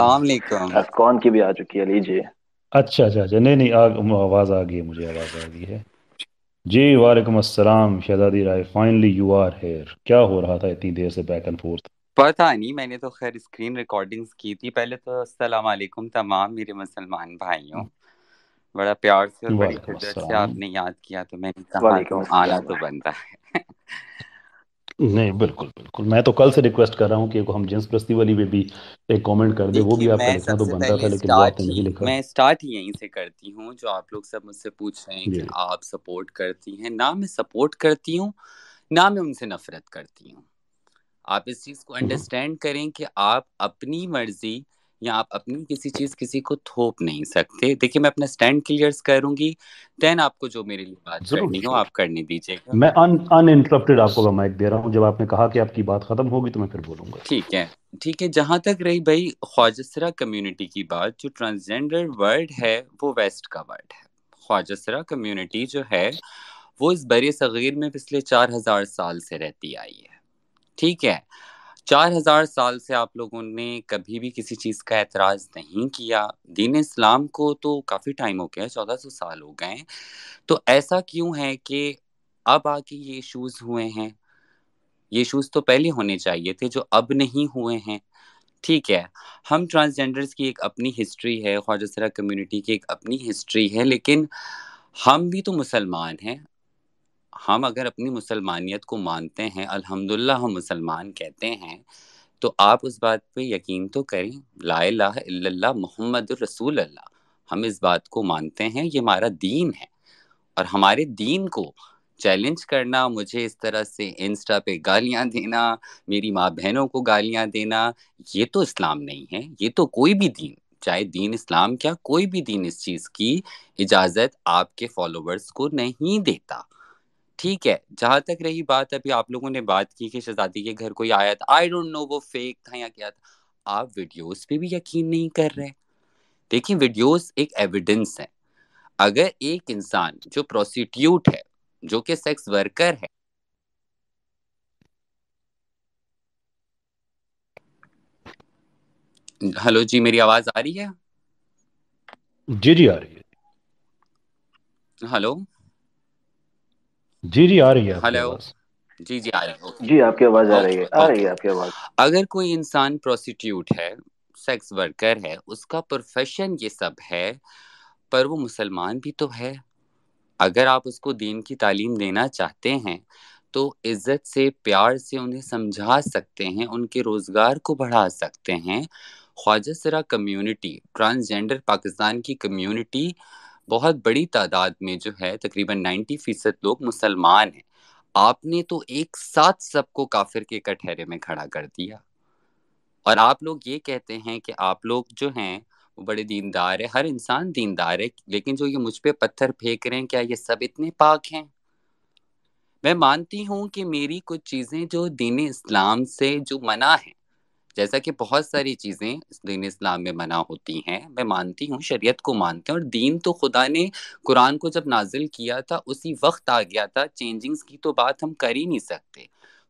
कौन की भी आ चुकी है लीजिए अच्छा अच्छा अच्छा नहीं नहीं आ, आवाज आ गई मुझे आवाज आ गई है जी वालेकुम अस्सलाम Shahzadi Rai finally you are here क्या हो रहा था इतनी देर से बैक एंड फोर्थ पता नहीं मैंने तो खैर स्क्रीन रिकॉर्डिंग्स की थी पहले तो अस्सलाम वालेकुम तमाम मेरे मुसलमान भाइयों बड़ा प्यार से और बड़ी शिद्दत से आपने याद किया तो मैंने कहा आला तो बनता है नहीं बिल्कुल बिल्कुल मैं तो कल से रिक्वेस्ट कर रहा हूँ कि हम जेम्स प्रस्ती वाली में भी एक कमेंट कर दे वो भी आपका लिखना तो बनता था लेकिन वो आपने नहीं लिखा मैं स्टार्ट ही यहीं से करती हूँ जो आप लोग सब मुझसे पूछ रहे हैं कि आप सपोर्ट करती हैं ना मैं सपोर्ट करती हूँ ना मैं उनसे नफरत करती हूँ आप इस चीज़ को अंडरस्टैंड हम्म। करें कि आप अपनी मर्जी या आप अपनी किसी चीज़ किसी को थोप नहीं सकते देखिए मैं अपना स्टैंड क्लियर करूंगी देन आपको जो मेरे लिए बात करनी हो आप करने दीजिएगा मैं अन इंटरप्टेड आपको माइक दे रहा हूँ जब आपने कहा कि आपकी बात खत्म होगी तो मैं फिर बोलूंगा ठीक है ठीक है जहाँ तक रही भाई ख्वाजसरा कम्युनिटी की बात जो ट्रांसजेंडर वर्ड है वो वेस्ट का वर्ड है ख्वाजसरा कम्युनिटी जो है वो इस बर सग़ीर में पिछले चार हज़ार साल से रहती आई है ठीक है चार हजार साल से आप लोगों ने कभी भी किसी चीज़ का एतराज़ नहीं किया दीन इस्लाम को तो काफ़ी टाइम हो गया चौदह सौ साल हो गए तो ऐसा क्यों है कि अब आके ये इशूज़ हुए हैं ये इशूज़ तो पहले होने चाहिए थे जो अब नहीं हुए हैं ठीक है हम ट्रांसजेंडर्स की एक अपनी हिस्ट्री है ख्वाजा कम्युनिटी की एक अपनी हिस्ट्री है लेकिन हम भी तो मुसलमान हैं हम अगर अपनी मुसलमानियत को मानते हैं अल्हम्दुलिल्लाह हम मुसलमान कहते हैं तो आप उस बात पे यकीन तो करें ला इल्लल्लाह मोहम्मद रसूल अल्लाह हम इस बात को मानते हैं ये हमारा दीन है और हमारे दीन को चैलेंज करना मुझे इस तरह से इंस्टा पे गालियां देना मेरी माँ बहनों को गालियां देना ये तो इस्लाम नहीं है ये तो कोई भी दीन चाहे दीन इस्लाम क्या कोई भी दीन इस चीज़ की इजाज़त आपके फॉलोअर्स को नहीं देता ठीक है जहां तक रही बात अभी आप लोगों ने बात की कि शहजादी के घर कोई आया था आई डोंट नो वो फेक था या क्या था आप वीडियोस पे भी यकीन नहीं कर रहे देखिए वीडियोस एक एविडेंस है अगर एक इंसान जो प्रोस्टिट्यूट है जो कि सेक्स वर्कर है हेलो जी मेरी आवाज आ रही है जी जी आ रही है हेलो जी जी आ रही है हेलो जी जी आ रही है जी आपकी आवाज आ रही है आ रही है आपकी आवाज अगर कोई इंसान प्रोस्टिट्यूट है सेक्स वर्कर है उसका प्रोफेशन ये सब है पर वो मुसलमान भी तो है अगर आप उसको दीन की तालीम देना चाहते हैं तो इज्जत से प्यार से उन्हें समझा सकते हैं उनके रोज़गार को बढ़ा सकते हैं ख्वाजा सरा कम्यूनिटी ट्रांसजेंडर पाकिस्तान की कम्यूनिटी बहुत बड़ी तादाद में जो है तकरीबन 90 फीसद लोग मुसलमान हैं आपने तो एक साथ सबको काफिर के कटहरे में खड़ा कर दिया और आप लोग ये कहते हैं कि आप लोग जो हैं वो बड़े दीनदार है हर इंसान दीनदार है लेकिन जो ये मुझ पर पत्थर फेंक रहे हैं क्या ये सब इतने पाक हैं मैं मानती हूँ कि मेरी कुछ चीज़ें जो दीन इस्लाम से जो मना है जैसा कि बहुत सारी चीज़ें दीन इस्लाम में मना होती हैं मैं मानती हूँ शरीयत को मानते हैं और दीन तो खुदा ने कुरान को जब नाजिल किया था उसी वक्त आ गया था चेंजिंग्स की तो बात हम कर ही नहीं सकते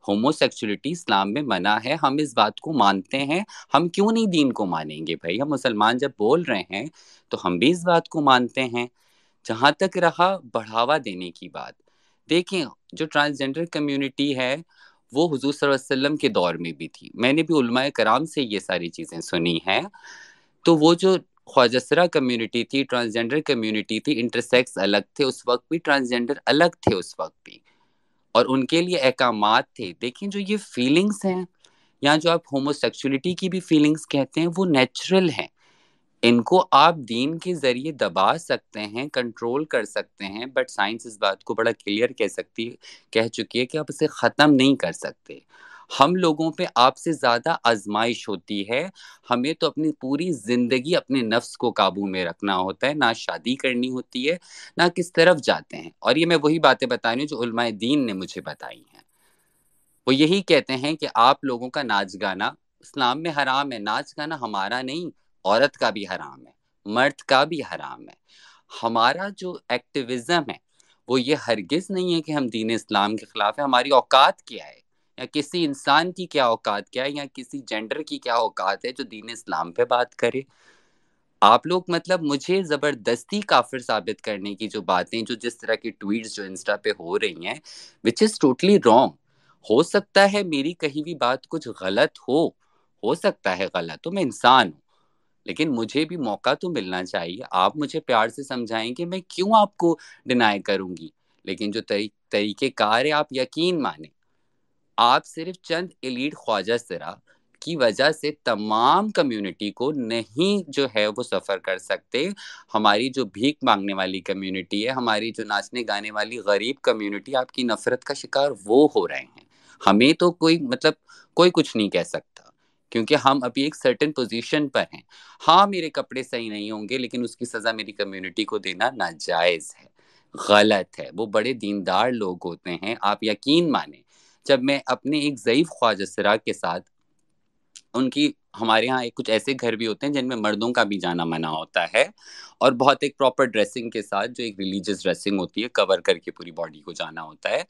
होमोसेक्सुअलिटी इस्लाम में मना है हम इस बात को मानते हैं हम क्यों नहीं दीन को मानेंगे भाई हम मुसलमान जब बोल रहे हैं तो हम भी इस बात को मानते हैं जहाँ तक रहा बढ़ावा देने की बात देखें जो ट्रांसजेंडर कम्युनिटी है वो हुजूर वसल्लम के दौर में भी थी मैंने भी उलमाए कराम से ये सारी चीज़ें सुनी हैं तो वो जो ख्वाजसरा कम्युनिटी थी ट्रांसजेंडर कम्युनिटी थी इंटरसेक्स अलग थे उस वक्त भी ट्रांसजेंडर अलग थे उस वक्त भी और उनके लिए अहकाम थे देखिए जो ये फीलिंग्स हैं या जो आप होमोसेक्सुअलिटी की भी फीलिंग्स कहते हैं वो नेचुरल हैं इनको आप दीन के जरिए दबा सकते हैं कंट्रोल कर सकते हैं बट साइंस इस बात को बड़ा क्लियर कह सकती कह चुकी है कि आप इसे ख़त्म नहीं कर सकते हम लोगों पे आपसे ज़्यादा आजमाइश होती है हमें तो अपनी पूरी ज़िंदगी अपने नफ्स को काबू में रखना होता है ना शादी करनी होती है ना किस तरफ जाते हैं और ये मैं वही बातें बता रही हूँ जो दीन ने मुझे बताई हैं वो यही कहते हैं कि आप लोगों का नाच गाना इस्लाम में हराम है नाच गाना हमारा नहीं औरत का भी हराम है मर्द का भी हराम है हमारा जो एक्टिविज्म है वो ये हरगिज़ नहीं है कि हम दीन इस्लाम के ख़िलाफ़ है हमारी औकात क्या है या किसी इंसान की क्या औकात क्या है या किसी जेंडर की क्या औकात है जो दीन इस्लाम पे बात करे आप लोग मतलब मुझे ज़बरदस्ती काफिर साबित करने की जो बातें जो जिस तरह की ट्वीट्स जो इंस्टा पे हो रही हैं विच इज़ टोटली रॉन्ग हो सकता है मेरी कहीं भी बात कुछ गलत हो हो सकता है गलत तो मैं इंसान हूँ लेकिन मुझे भी मौका तो मिलना चाहिए आप मुझे प्यार से कि मैं क्यों आपको डिनाई करूंगी लेकिन जो तरी, तरीके कार है आप यकीन माने आप सिर्फ चंद एलीड ख्वाजा सरा की वजह से तमाम कम्युनिटी को नहीं जो है वो सफ़र कर सकते हमारी जो भीख मांगने वाली कम्युनिटी है हमारी जो नाचने गाने वाली गरीब कम्युनिटी आपकी नफ़रत का शिकार वो हो रहे हैं हमें तो कोई मतलब कोई कुछ नहीं कह सकता क्योंकि हम अभी एक सर्टेन पोजीशन पर हैं हाँ मेरे कपड़े सही नहीं होंगे लेकिन उसकी सज़ा मेरी कम्युनिटी को देना नाजायज़ है गलत है वो बड़े दीनदार लोग होते हैं आप यकीन माने जब मैं अपने एक ज़यीफ़ ख्वाजसरा के साथ उनकी हमारे यहाँ कुछ ऐसे घर भी होते हैं जिनमें मर्दों का भी जाना मना होता है और बहुत एक प्रॉपर ड्रेसिंग के साथ जो एक रिलीजियस ड्रेसिंग होती है कवर करके पूरी बॉडी को जाना होता है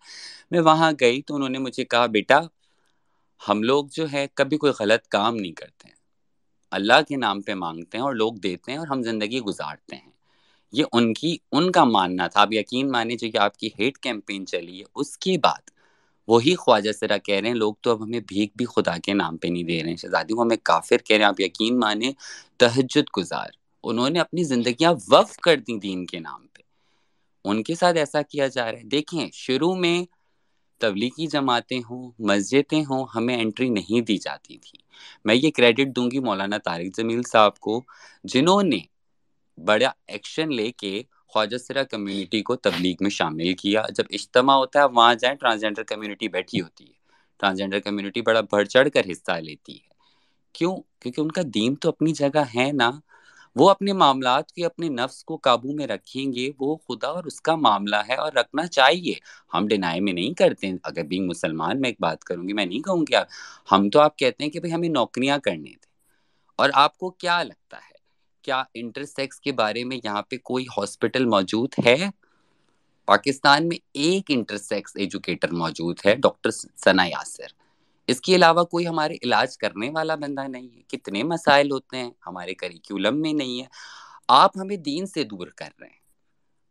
मैं वहाँ गई तो उन्होंने मुझे कहा बेटा हम लोग जो है कभी कोई गलत काम नहीं करते हैं अल्लाह के नाम पे मांगते हैं और लोग देते हैं और हम ज़िंदगी गुजारते हैं ये उनकी उनका मानना था आप यकीन माने जो कि आपकी हेट कैंपेन चली है उसके बाद वही ख्वाजा सरा कह रहे हैं लोग तो अब हमें भीख भी खुदा के नाम पे नहीं दे रहे हैं शहजादी वो हमें काफिर कह रहे हैं आप यकीन माने तहजद गुजार उन्होंने अपनी जिंदगी वफ कर दी दीन के नाम पे उनके साथ ऐसा किया जा रहा है देखें शुरू में तबलीगी जमातें हों मस्जिदें हों हमें एंट्री नहीं दी जाती थी मैं ये क्रेडिट दूंगी मौलाना तारिक जमील साहब को जिन्होंने बड़ा एक्शन लेके ख्वाजसरा कम्युनिटी को तबलीग में शामिल किया जब इज्तम होता है वहाँ जाए ट्रांसजेंडर कम्युनिटी बैठी होती है ट्रांसजेंडर कम्युनिटी बड़ा बढ़ चढ़ कर हिस्सा लेती है क्यों क्योंकि उनका दीन तो अपनी जगह है ना वो अपने मामला के अपने नफ्स को काबू में रखेंगे वो खुदा और उसका मामला है और रखना चाहिए हम डिनाई में नहीं करते अगर बिंग मुसलमान मैं एक बात करूँगी मैं नहीं कहूँगी आप हम तो आप कहते हैं कि भाई हमें नौकरियाँ करने थे और आपको क्या लगता है क्या इंटरसेक्स के बारे में यहाँ पे कोई हॉस्पिटल मौजूद है पाकिस्तान में एक इंटरसेक्स एजुकेटर मौजूद है डॉक्टर सना यासर इसके अलावा कोई हमारे इलाज करने वाला बंदा नहीं है कितने मसाइल होते हैं हमारे करिकुलम में नहीं है आप हमें दीन से दूर कर रहे हैं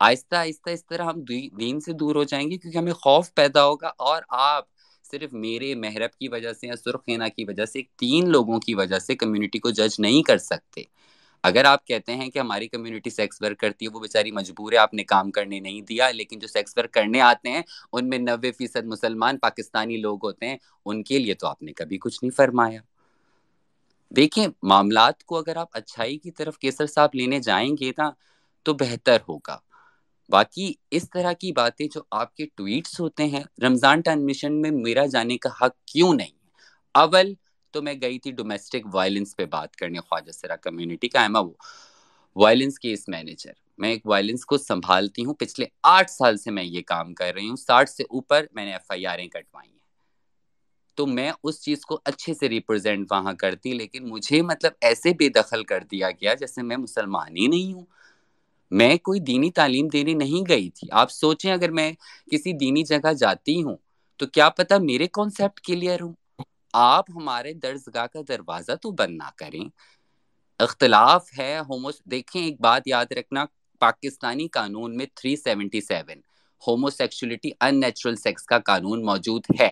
आहिस्ता आहिस्ता इस तरह हम दीन से दूर हो जाएंगे क्योंकि हमें खौफ पैदा होगा और आप सिर्फ मेरे महरब की वजह से या सुरखेना की वजह से तीन लोगों की वजह से कम्युनिटी को जज नहीं कर सकते अगर आप कहते हैं कि हमारी कम्युनिटी सेक्स वर्क करती है वो बेचारी मजबूर है आपने काम करने नहीं दिया लेकिन जो सेक्स वर्क करने आते हैं उनमें नब्बे फीसद मुसलमान पाकिस्तानी लोग होते हैं उनके लिए तो आपने कभी कुछ नहीं फरमाया देखिए मामला को अगर आप अच्छाई की तरफ केसर साहब लेने जाएंगे ना तो बेहतर होगा बाकी इस तरह की बातें जो आपके ट्वीट्स होते हैं रमज़ान ट्रांसमिशन में मेरा जाने का हक क्यों नहीं अवल तो मैं गई थी डोमेस्टिक वायलेंस पे बात करने ख्वाजा सरा कम्युनिटी का एम वायलेंस केस मैनेजर मैं एक वायलेंस को संभालती हूँ पिछले आठ साल से मैं ये काम कर रही हूँ साठ से ऊपर मैंने एफ आई आरें कटवाई हैं तो मैं उस चीज़ को अच्छे से रिप्रेजेंट वहाँ करती लेकिन मुझे मतलब ऐसे बेदखल कर दिया गया जैसे मैं मुसलमान ही नहीं हूँ मैं कोई दीनी तालीम देने नहीं गई थी आप सोचें अगर मैं किसी दीनी जगह जाती हूँ तो क्या पता मेरे कॉन्सेप्ट क्लियर हूँ आप हमारे दर्जगा का दरवाज़ा तो बंद ना करें इख्तलाफ है होमोस देखें एक बात याद रखना पाकिस्तानी कानून में 377 होमोसेक्सुअलिटी अननेचुरल सेक्स का कानून मौजूद है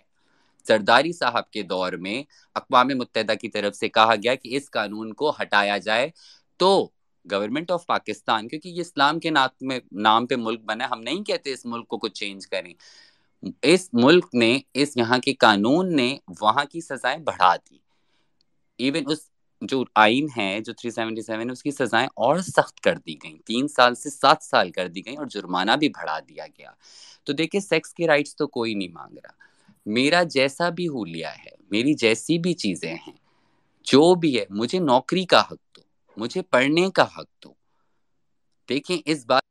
सरदारी साहब के दौर में अकवा मुतहदा की तरफ से कहा गया कि इस कानून को हटाया जाए तो गवर्नमेंट ऑफ पाकिस्तान क्योंकि ये इस्लाम के नाम में नाम पे मुल्क बना है हम नहीं कहते इस मुल्क को कुछ चेंज करें इस मुल्क ने इस यहाँ के कानून ने वहाँ की सजाएं बढ़ा दी इवन उस जो आइन है जो 377 है उसकी सजाएं और सख्त कर दी गई तीन साल से सात साल कर दी गई और जुर्माना भी बढ़ा दिया गया तो देखिए सेक्स के राइट्स तो कोई नहीं मांग रहा मेरा जैसा भी हुलिया है मेरी जैसी भी चीज़ें हैं जो भी है मुझे नौकरी का हक दो मुझे पढ़ने का हक दो देखें इस बात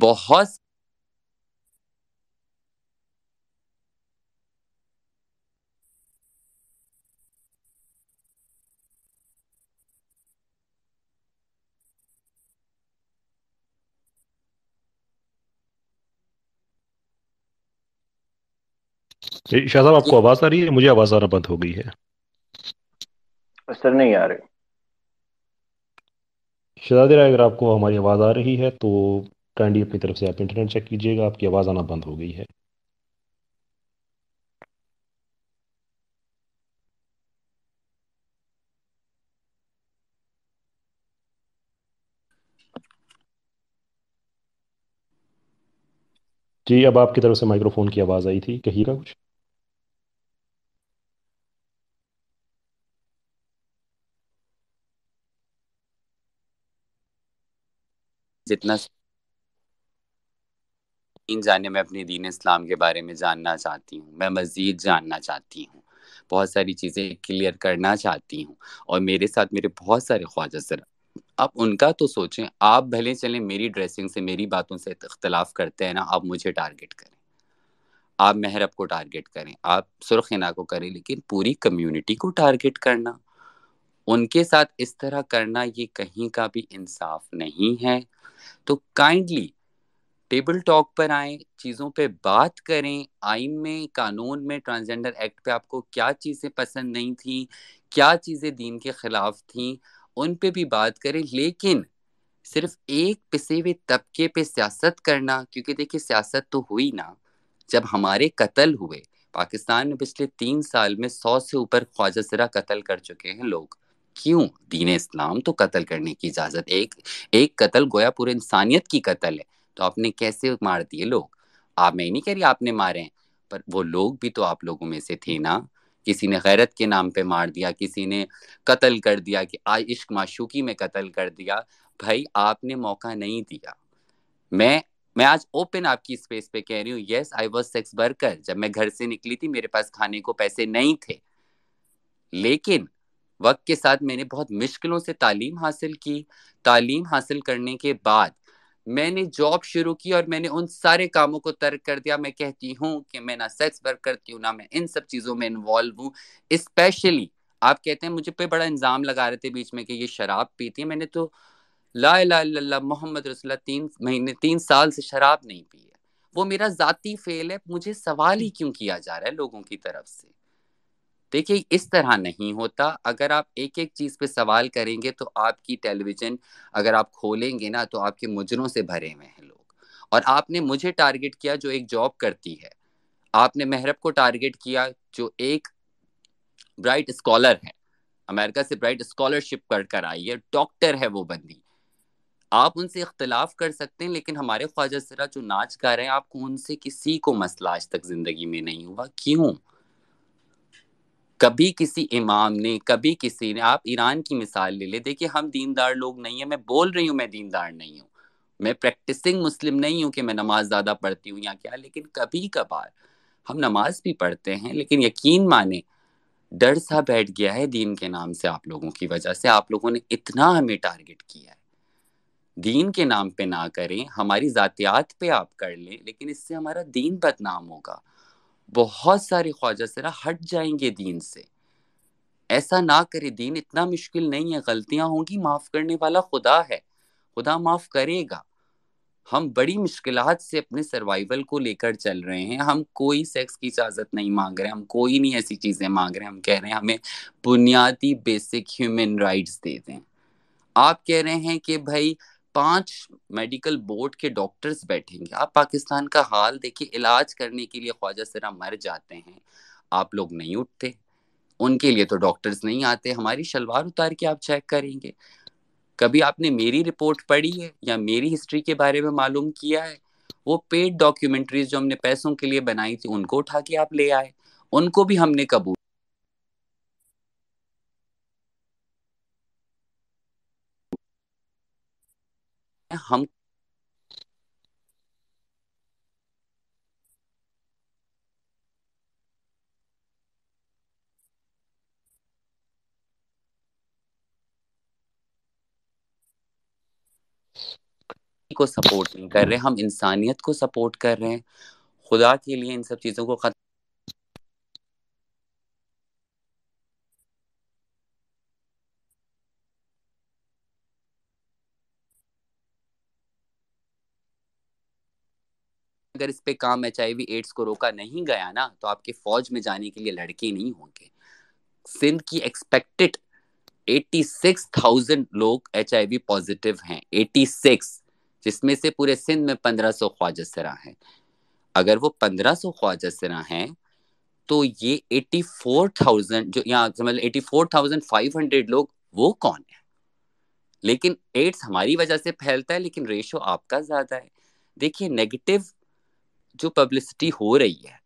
बहुत शाह साहब आपको आवाज आ रही है मुझे आवाज आना बंद हो गई है सर नहीं आ रही शहजादे राय अगर आपको हमारी आवाज आ रही है तो काइंडली अपनी तरफ से आप इंटरनेट चेक कीजिएगा आपकी आवाज़ आना बंद हो गई है जी अब आपकी तरफ से माइक्रोफोन की आवाज़ आई थी कहिएगा कुछ जितना इन जाने मैं अपने दीन इस्लाम के बारे में जानना चाहती हूँ मैं मज़ीद जानना चाहती हूँ बहुत सारी चीज़ें क्लियर करना चाहती हूँ और मेरे साथ मेरे बहुत सारे ख्वाजा सर आप उनका तो सोचें आप भले चलें मेरी ड्रेसिंग से मेरी बातों से इख्तलाफ करते हैं ना आप मुझे टारगेट करें आप महरब को टारगेट करें आप सुरखना को करें लेकिन पूरी कम्युनिटी को टारगेट करना उनके साथ इस तरह करना ये कहीं का भी इंसाफ नहीं है तो काइंडली टेबल टॉक पर आए चीज़ों पे बात करें आइन में कानून में ट्रांसजेंडर एक्ट पे आपको क्या चीज़ें पसंद नहीं थी क्या चीज़ें दीन के ख़िलाफ़ थी उन पे भी बात करें लेकिन सिर्फ एक पिसे हुए तबके पे सियासत करना क्योंकि देखिए सियासत तो हुई ना जब हमारे कत्ल हुए पाकिस्तान में पिछले तीन साल में सौ से ऊपर ख्वाजा सरा कत्ल कर चुके हैं लोग क्यों दीन इस्लाम तो कत्ल करने की इजाज़त एक एक कत्ल गोया पूरे इंसानियत की कत्ल है तो आपने कैसे मार दिए लोग आप मैं नहीं कह रही आपने मारे हैं पर वो लोग भी तो आप लोगों में से थे ना किसी ने गैरत के नाम पे मार दिया किसी ने कत्ल कर दिया कि आज इश्क माशूकी में कत्ल कर दिया भाई आपने मौका नहीं दिया मैं मैं आज ओपन आपकी स्पेस पे कह रही हूँ yes I was sex worker जब मैं घर से निकली थी मेरे पास खाने को पैसे नहीं थे लेकिन वक्त के साथ मैंने बहुत मुश्किलों से तालीम हासिल की तालीम हासिल करने के बाद मैंने जॉब शुरू की और मैंने उन सारे कामों को तर्क कर दिया मैं कहती हूँ कि मैं ना सेक्स वर्क करती हूँ ना मैं इन सब चीज़ों में इन्वॉल्व हूँ स्पेशली आप कहते हैं मुझे पे बड़ा इंजाम लगा रहे थे बीच में कि ये शराब पीती है मैंने तो ला ला मोहम्मद रसुल्ला तीन महीने तीन साल से शराब नहीं पी है वो मेरा ज़ाती फेल है मुझे सवाल ही क्यों किया जा रहा है लोगों की तरफ से देखिए इस तरह नहीं होता अगर आप एक एक चीज़ पे सवाल करेंगे तो आपकी टेलीविज़न अगर आप खोलेंगे ना तो आपके मुजरों से भरे हुए हैं लोग और आपने मुझे टारगेट किया जो एक जॉब करती है आपने मेहरब को टारगेट किया जो एक ब्राइट स्कॉलर है अमेरिका से ब्राइट स्कॉलरशिप कर कर आई है डॉक्टर है वो बंदी आप उनसे इख्तलाफ कर सकते हैं लेकिन हमारे ख्वाजा सरा जो नाच गा रहे हैं आपको उनसे किसी को मसला आज तक ज़िंदगी में नहीं हुआ क्यों कभी किसी इमाम ने कभी किसी ने आप ईरान की मिसाल ले ले देखिए हम दीनदार लोग नहीं है मैं बोल रही हूँ मैं दीनदार नहीं हूँ मैं प्रैक्टिसिंग मुस्लिम नहीं हूँ कि मैं नमाज ज़्यादा पढ़ती हूँ या क्या लेकिन कभी कभार हम नमाज भी पढ़ते हैं लेकिन यकीन माने डर सा बैठ गया है दीन के नाम से आप लोगों की वजह से आप लोगों ने इतना हमें टारगेट किया है दीन के नाम पे ना करें हमारी ज़ातियात पे आप कर लें लेकिन इससे हमारा दीन बदनाम होगा बहुत सारे ख्वाजा सरा हट जाएंगे दीन से ऐसा ना करे दीन इतना मुश्किल नहीं है गलतियां होंगी माफ करने वाला खुदा है खुदा माफ करेगा हम बड़ी मुश्किल से अपने सर्वाइवल को लेकर चल रहे हैं हम कोई सेक्स की इजाज़त नहीं मांग रहे हम कोई नहीं ऐसी चीज़ें मांग रहे हम कह रहे हैं हमें बुनियादी बेसिक ह्यूमन राइट्स दे दें आप कह रहे हैं कि भाई पांच मेडिकल बोर्ड के डॉक्टर्स बैठेंगे आप पाकिस्तान का हाल देखिए इलाज करने के लिए ख्वाजा सरा मर जाते हैं आप लोग नहीं उठते उनके लिए तो डॉक्टर्स नहीं आते हमारी शलवार उतार के आप चेक करेंगे कभी आपने मेरी रिपोर्ट पढ़ी है या मेरी हिस्ट्री के बारे में मालूम किया है वो पेड डॉक्यूमेंट्रीज जो हमने पैसों के लिए बनाई थी उनको उठा के आप ले आए उनको भी हमने कबूल हम को सपोर्ट नहीं कर रहे हम इंसानियत को सपोर्ट कर रहे हैं खुदा के लिए इन सब चीज़ों को ख़त्म अगर इस पे काम एच आई एड्स को रोका नहीं गया ना तो आपके फौज में जाने के लिए लड़के नहीं होंगे सिंध की एक्सपेक्टेड 86,000 लोग एच पॉजिटिव हैं 86 जिसमें से पूरे सिंध में 1500 ख्वाजा सरा हैं अगर वो 1500 ख्वाजा सरा हैं तो ये 84,000 जो यहाँ समझ लो एटी लोग वो कौन है लेकिन एड्स हमारी वजह से फैलता है लेकिन रेशो आपका ज़्यादा है देखिए नेगेटिव जो पब्लिसिटी हो रही है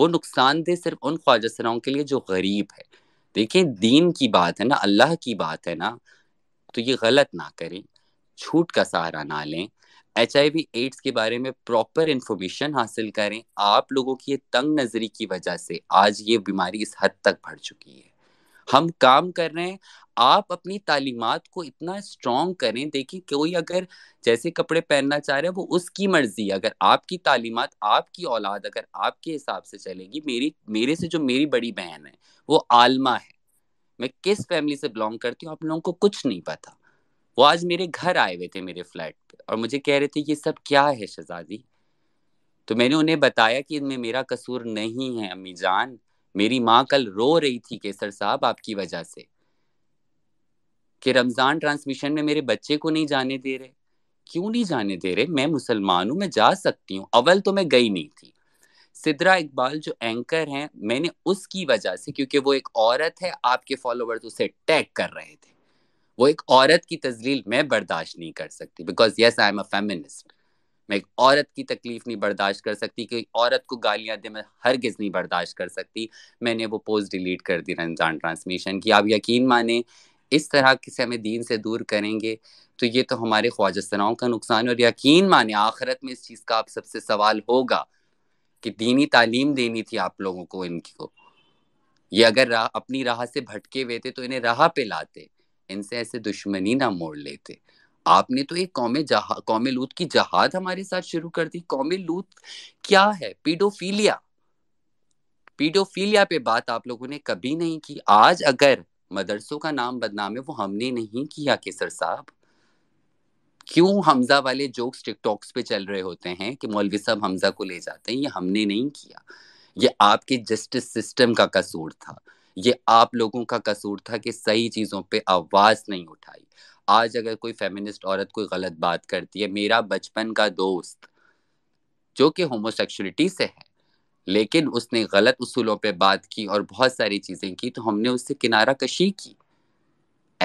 वो नुकसानदेह सिर्फ उन ख्वाजा सराओं के लिए जो गरीब है देखिए दीन की बात है ना अल्लाह की बात है ना तो ये गलत ना करें छूट का सहारा ना लें एच एड्स के बारे में प्रॉपर इंफॉर्मेशन हासिल करें आप लोगों की ये तंग नज़री की वजह से आज ये बीमारी इस हद तक बढ़ चुकी है हम काम कर रहे हैं आप अपनी तालीमत को इतना स्ट्रॉन्ग करें देखिए कोई अगर जैसे कपड़े पहनना चाह रहे हैं वो उसकी मर्जी अगर आपकी तालीमत आपकी औलाद अगर आपके हिसाब से चलेगी मेरी मेरे से जो मेरी बड़ी बहन है वो आलमा है मैं किस फैमिली से बिलोंग करती हूँ आप लोगों को कुछ नहीं पता वो आज मेरे घर आए हुए थे मेरे फ्लैट पे और मुझे कह रहे थे ये सब क्या है शहजादी तो मैंने उन्हें बताया कि इनमें मेरा कसूर नहीं है अम्मी जान मेरी माँ कल रो रही थी केसर साहब आपकी वजह से कि रमज़ान ट्रांसमिशन में मेरे बच्चे को नहीं जाने दे रहे क्यों नहीं जाने दे रहे मैं मुसलमान हूँ मैं जा सकती हूँ अव्वल तो मैं गई नहीं थी सिद्रा इकबाल जो एंकर हैं मैंने उसकी वजह से क्योंकि वो एक औरत है आपके फॉलोवर्स उसे टैग कर रहे थे वो एक औरत की तजलील मैं बर्दाश्त नहीं कर सकती because yes I am a feminist मैं एक औरत की तकलीफ नहीं बर्दाश्त कर सकती कि औरत को गालियां दे मैं हरगिज नहीं बर्दाश्त कर सकती मैंने वो पोस्ट डिलीट कर दी रमजान ट्रांसमिशन की आप यकीन माने इस तरह किसे हमें दीन से दूर करेंगे तो ये तो हमारे ख्वाजा सनाओं का नुकसान और यकीन माने आखिरत में इस चीज़ का आप सबसे सवाल होगा कि दीनी तालीम देनी थी आप लोगों को इनकी को ये अगर रा, अपनी राह से भटके हुए थे तो इन्हें राह पे लाते इनसे ऐसे दुश्मनी ना मोड़ लेते आपने तो एक कौम जहा कौम लूत की जहाद हमारे साथ शुरू कर दी कौम लूत क्या है पीडोफीलिया पीडोफीलिया पे बात आप लोगों ने कभी नहीं की आज अगर मदरसों का नाम बदनाम है वो हमने नहीं किया केसर साहब क्यों हमजा वाले जोक्स टिकटॉक्स पे चल रहे होते हैं कि मौलवी साहब हमजा को ले जाते हैं ये हमने नहीं किया ये आपके जस्टिस सिस्टम का कसूर था ये आप लोगों का कसूर था कि सही चीज़ों पे आवाज़ नहीं उठाई आज अगर कोई फेमिनिस्ट औरत कोई गलत बात करती है मेरा बचपन का दोस्त जो कि होमोसेक्सुअलिटी से है लेकिन उसने गलत उसूलों पे बात की और बहुत सारी चीज़ें की तो हमने उससे किनारा कशी की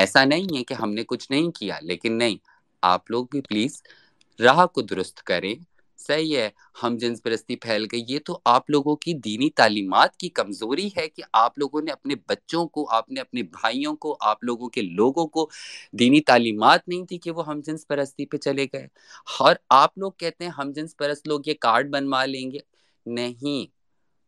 ऐसा नहीं है कि हमने कुछ नहीं किया लेकिन नहीं आप लोग भी प्लीज़ राह को दुरुस्त करें सही है हम जिन परस्ती फैल गई ये तो आप लोगों की दीनी तालीमत की कमज़ोरी है कि आप लोगों ने अपने बच्चों को आपने अपने भाइयों को आप लोगों के लोगों को दीनी तालीमत नहीं थी कि वो हम जिन परस्ती पे चले गए और आप लोग कहते हैं हम जिन्स परस्त लोग ये कार्ड बनवा लेंगे नहीं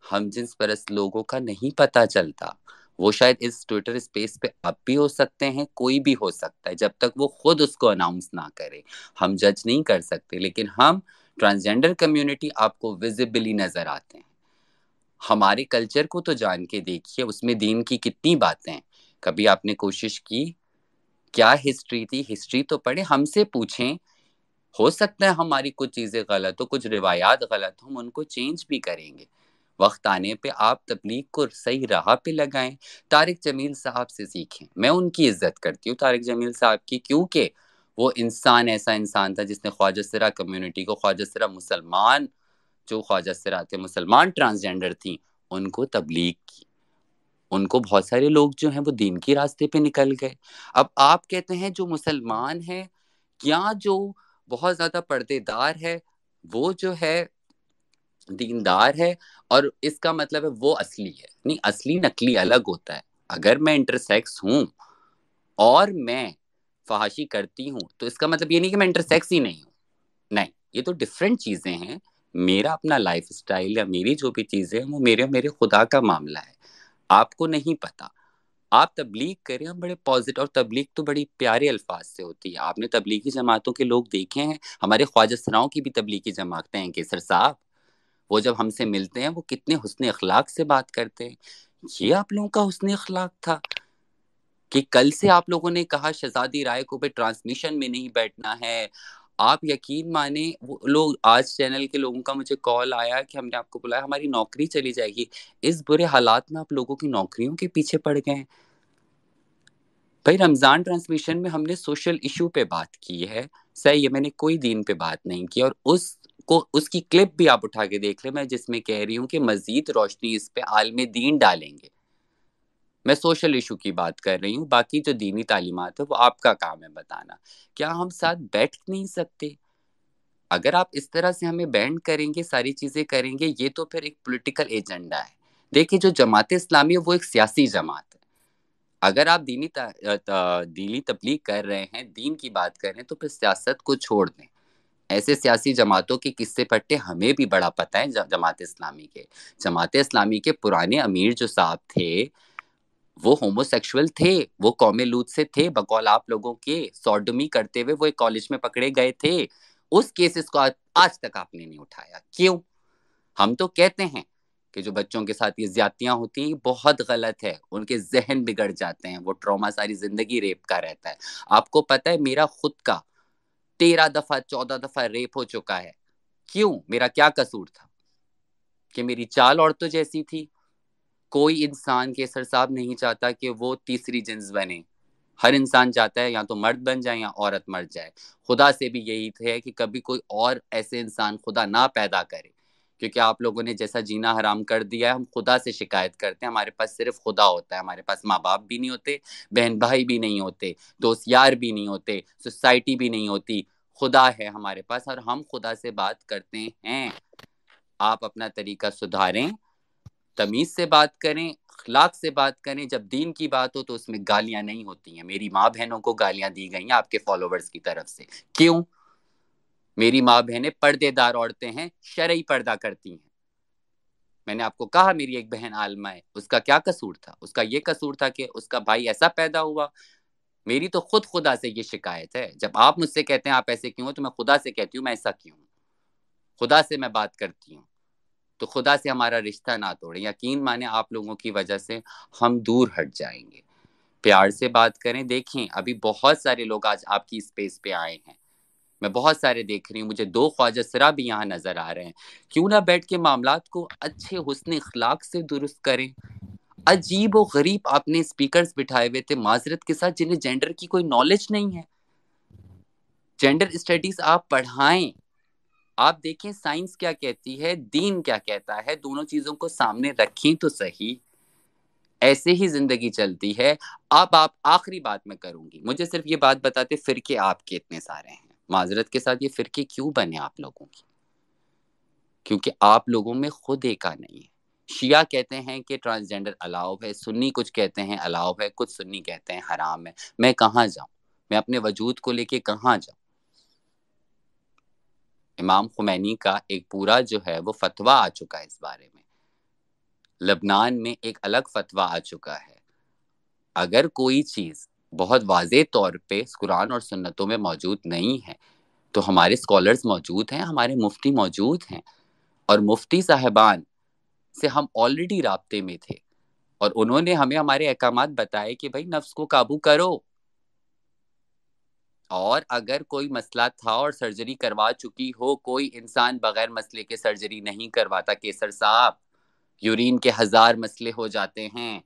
हम जिन परस्त लोगों का नहीं पता चलता वो शायद इस ट्विटर स्पेस पे आप भी हो सकते हैं कोई भी हो सकता है जब तक वो खुद उसको अनाउंस ना करे हम जज नहीं कर सकते लेकिन हम ट्रांसजेंडर कम्युनिटी आपको विजिबली नज़र आते हैं हमारे कल्चर को तो जान के देखिए उसमें दीन की कितनी बातें कभी आपने कोशिश की क्या हिस्ट्री थी हिस्ट्री तो पढ़े हमसे पूछें हो सकता है हमारी कुछ चीज़ें गलत हो कुछ रिवायात गलत हो हम उनको चेंज भी करेंगे वक्त आने पे आप तबलीग को सही राह पे लगाएं तारिक जमील साहब से सीखें मैं उनकी इज्जत करती हूँ तारिक जमील साहब की क्योंकि वो इंसान ऐसा इंसान था जिसने ख्वाजा सरा कम्यूनिटी को ख्वाजा सरा मुसलमान जो ख्वाजा सरा थे मुसलमान ट्रांसजेंडर थी उनको तबलीग की उनको बहुत सारे लोग जो हैं वो दीन के रास्ते पे निकल गए अब आप कहते हैं जो मुसलमान है या जो बहुत ज़्यादा पर्देदार है वो जो है दीनदार है और इसका मतलब है वो असली है नहीं असली नकली अलग होता है अगर मैं इंटरसेक्स हूँ और मैं फहाशी करती हूँ तो इसका मतलब ये नहीं कि मैं इंटरसेक्स ही नहीं हूँ नहीं ये तो डिफरेंट चीज़ें हैं मेरा अपना लाइफ स्टाइल या मेरी जो भी चीज़ें हैं वो मेरे मेरे खुदा का मामला है आपको नहीं पता आप तबलीग करें हम बड़े पॉजिटिव और तबलीग तो बड़ी प्यारे अल्फाज से होती है आपने तबलीगी जमातों के लोग देखे हैं हमारे ख्वाजा सराओं की भी तबलीगी जमातें हैं केसर साहब वो जब हमसे मिलते हैं वो कितने हसन अखलाक से बात करते हैं ये आप लोगों का हसन अखलाक था कि कल से आप लोगों ने कहा शहजादी राय को भी ट्रांसमिशन में नहीं बैठना है आप यकीन माने वो लोग आज चैनल के लोगों का मुझे कॉल आया कि हमने आपको बुलाया हमारी नौकरी चली जाएगी इस बुरे हालात में आप लोगों की नौकरियों के पीछे पड़ गए भाई रमज़ान ट्रांसमिशन में हमने सोशल इशू पे बात की है सही है मैंने कोई दीन पे बात नहीं की और उस को उसकी क्लिप भी आप उठा के देख ले मैं जिसमें कह रही हूँ कि मजीद रोशनी इस पे आलमी दीन डालेंगे मैं सोशल इशू की बात कर रही हूँ बाकी जो दीनी तालीमत है वो आपका काम है बताना क्या हम साथ बैठ नहीं सकते अगर आप इस तरह से हमें बैंड करेंगे सारी चीज़ें करेंगे ये तो फिर एक पॉलिटिकल एजेंडा है देखिए जो जमात इस्लामी है वो एक सियासी जमात है अगर आप दीनी दीनी तबलीग कर रहे हैं दीन की बात कर रहे हैं तो फिर सियासत को छोड़ दें ऐसे सियासी जमातों के किस्से पट्टे हमें भी बड़ा पता है जमात इस्लामी के जमात इस्लामी के पुराने अमीर जो साहब थे वो होमोसेक्सुअल थे वो कौमे लूत से थे बकौल आप लोगों के सॉडमी करते हुए वो एक कॉलेज में पकड़े गए थे उस केसेस को आज तक आपने नहीं उठाया क्यों हम तो कहते हैं कि जो बच्चों के साथ ये ज्यादतियाँ होती हैं बहुत गलत है उनके जहन बिगड़ जाते हैं वो ट्रॉमा सारी जिंदगी रेप का रहता है आपको पता है मेरा खुद का तेरह दफा चौदह दफा रेप हो चुका है क्यों मेरा क्या कसूर था कि मेरी चाल औरतों जैसी थी कोई इंसान के सर साहब नहीं चाहता कि वो तीसरी जिन्स बने हर इंसान चाहता है या तो मर्द बन जाए या औरत मर जाए खुदा से भी यही थे कि कभी कोई और ऐसे इंसान खुदा ना पैदा करे क्योंकि आप लोगों ने जैसा जीना हराम कर दिया है हम खुदा से शिकायत करते हैं हमारे पास सिर्फ खुदा होता है हमारे पास माँ बाप भी नहीं होते बहन भाई भी नहीं होते दोस्त यार भी नहीं होते सोसाइटी भी नहीं होती खुदा है हमारे पास और हम खुदा से बात करते हैं आप अपना तरीका सुधारें तमीज़ से बात करें अखलाक से बात करें जब दीन की बात हो तो उसमें गालियां नहीं होती हैं मेरी माँ बहनों को गालियां दी गई हैं आपके फॉलोअर्स की तरफ से क्यों मेरी माँ बहनें पर्देदार औरतें हैं शरई पर्दा करती हैं मैंने आपको कहा मेरी एक बहन आलमा है उसका क्या कसूर था उसका ये कसूर था कि उसका भाई ऐसा पैदा हुआ मेरी तो खुद खुदा से ये शिकायत है जब आप मुझसे कहते हैं आप ऐसे क्यों हो तो मैं खुदा से कहती हूँ मैं ऐसा क्यों खुदा से मैं बात करती हूँ तो खुदा से हमारा रिश्ता ना तोड़े यकीन माने आप लोगों की वजह से हम दूर हट जाएंगे प्यार से बात करें देखें अभी बहुत सारे लोग आज आपकी स्पेस पे आए हैं मैं बहुत सारे देख रही हूँ मुझे दो ख्वाजा सरा भी यहाँ नजर आ रहे हैं क्यों ना बैठ के मामला को अच्छे हुसन इखलाक से दुरुस्त करें अजीब और गरीब आपने स्पीकर बिठाए हुए थे माजरत के साथ जिन्हें जेंडर की कोई नॉलेज नहीं है जेंडर स्टडीज आप पढ़ाएं आप देखें साइंस क्या कहती है दीन क्या कहता है दोनों चीजों को सामने रखें तो सही ऐसे ही जिंदगी चलती है अब आप आखिरी बात मैं करूंगी मुझे सिर्फ ये बात बताते फिरके आपके इतने सारे हैं माजरत के साथ ये फिरके क्यों बने आप लोगों की क्योंकि आप लोगों में खुद एका नहीं है शिया कहते हैं कि ट्रांसजेंडर अलाव है सुन्नी कुछ कहते हैं अलाव है कुछ सुन्नी कहते हैं हराम है मैं कहाँ जाऊँ मैं अपने वजूद को लेके कहाँ जाऊँ इमाम खुमैनी का एक पूरा जो है वो फतवा आ चुका है इस बारे में लबनान में एक अलग फतवा आ चुका है अगर कोई चीज़ बहुत वाज तौर पे कुरान और सुन्नतों में मौजूद नहीं है तो हमारे स्कॉलर्स मौजूद हैं हमारे मुफ्ती मौजूद हैं और मुफ्ती साहबान से हम ऑलरेडी रबते में थे और उन्होंने हमें हमारे अहकाम बताए कि भाई नफ्स को काबू करो और अगर कोई मसला था और सर्जरी करवा चुकी हो कोई इंसान बगैर मसले के सर्जरी नहीं करवाता केसर साहब यूरिन के हजार मसले हो जाते हैं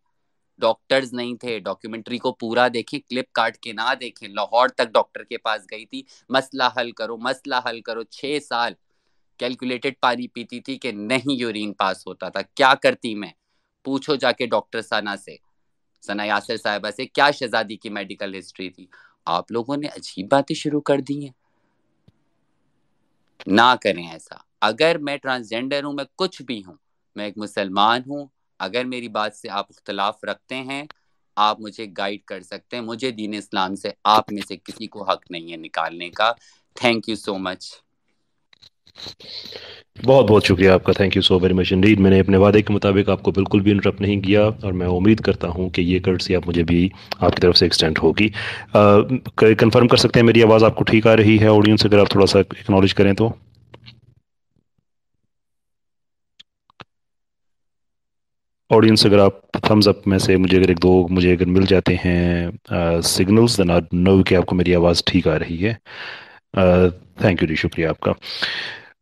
डॉक्टर्स नहीं थे डॉक्यूमेंट्री को पूरा देखें क्लिप काट के ना देखें लाहौर तक डॉक्टर के पास गई थी मसला हल करो मसला हल करो छः साल कैलकुलेटेड पानी पीती थी कि नहीं यूरिन पास होता था क्या करती मैं पूछो जाके डॉक्टर सना से सना यासर साहिबा से क्या शहजादी की मेडिकल हिस्ट्री थी आप लोगों ने अजीब बातें शुरू कर दी हैं ना करें ऐसा अगर मैं ट्रांसजेंडर हूं मैं कुछ भी हूं मैं एक मुसलमान हूं अगर मेरी बात से आप इख्तलाफ रखते हैं आप मुझे गाइड कर सकते हैं मुझे दीन इस्लाम से आप में से किसी को हक नहीं है निकालने का थैंक यू सो मच बहुत बहुत शुक्रिया आपका thank you so very much indeed मैंने अपने वादे के मुताबिक आपको बिल्कुल भी इंटरप्ट नहीं किया और मैं उम्मीद करता हूँ कि ये कर्सी आप मुझे भी आपकी तरफ से एक्सटेंड होगी कंफर्म कर सकते हैं मेरी आवाज़ आपको ठीक आ रही है ऑडियंस अगर आप थोड़ा सा एक्नॉलेज करें तो ऑडियंस अगर आप थम्स अप में से मुझे अगर एक दो मुझे अगर मिल जाते हैं सिग्नल्स देन आर नो कि आपको मेरी आवाज़ ठीक आ रही है थैंक यू जी शुक्रिया आपका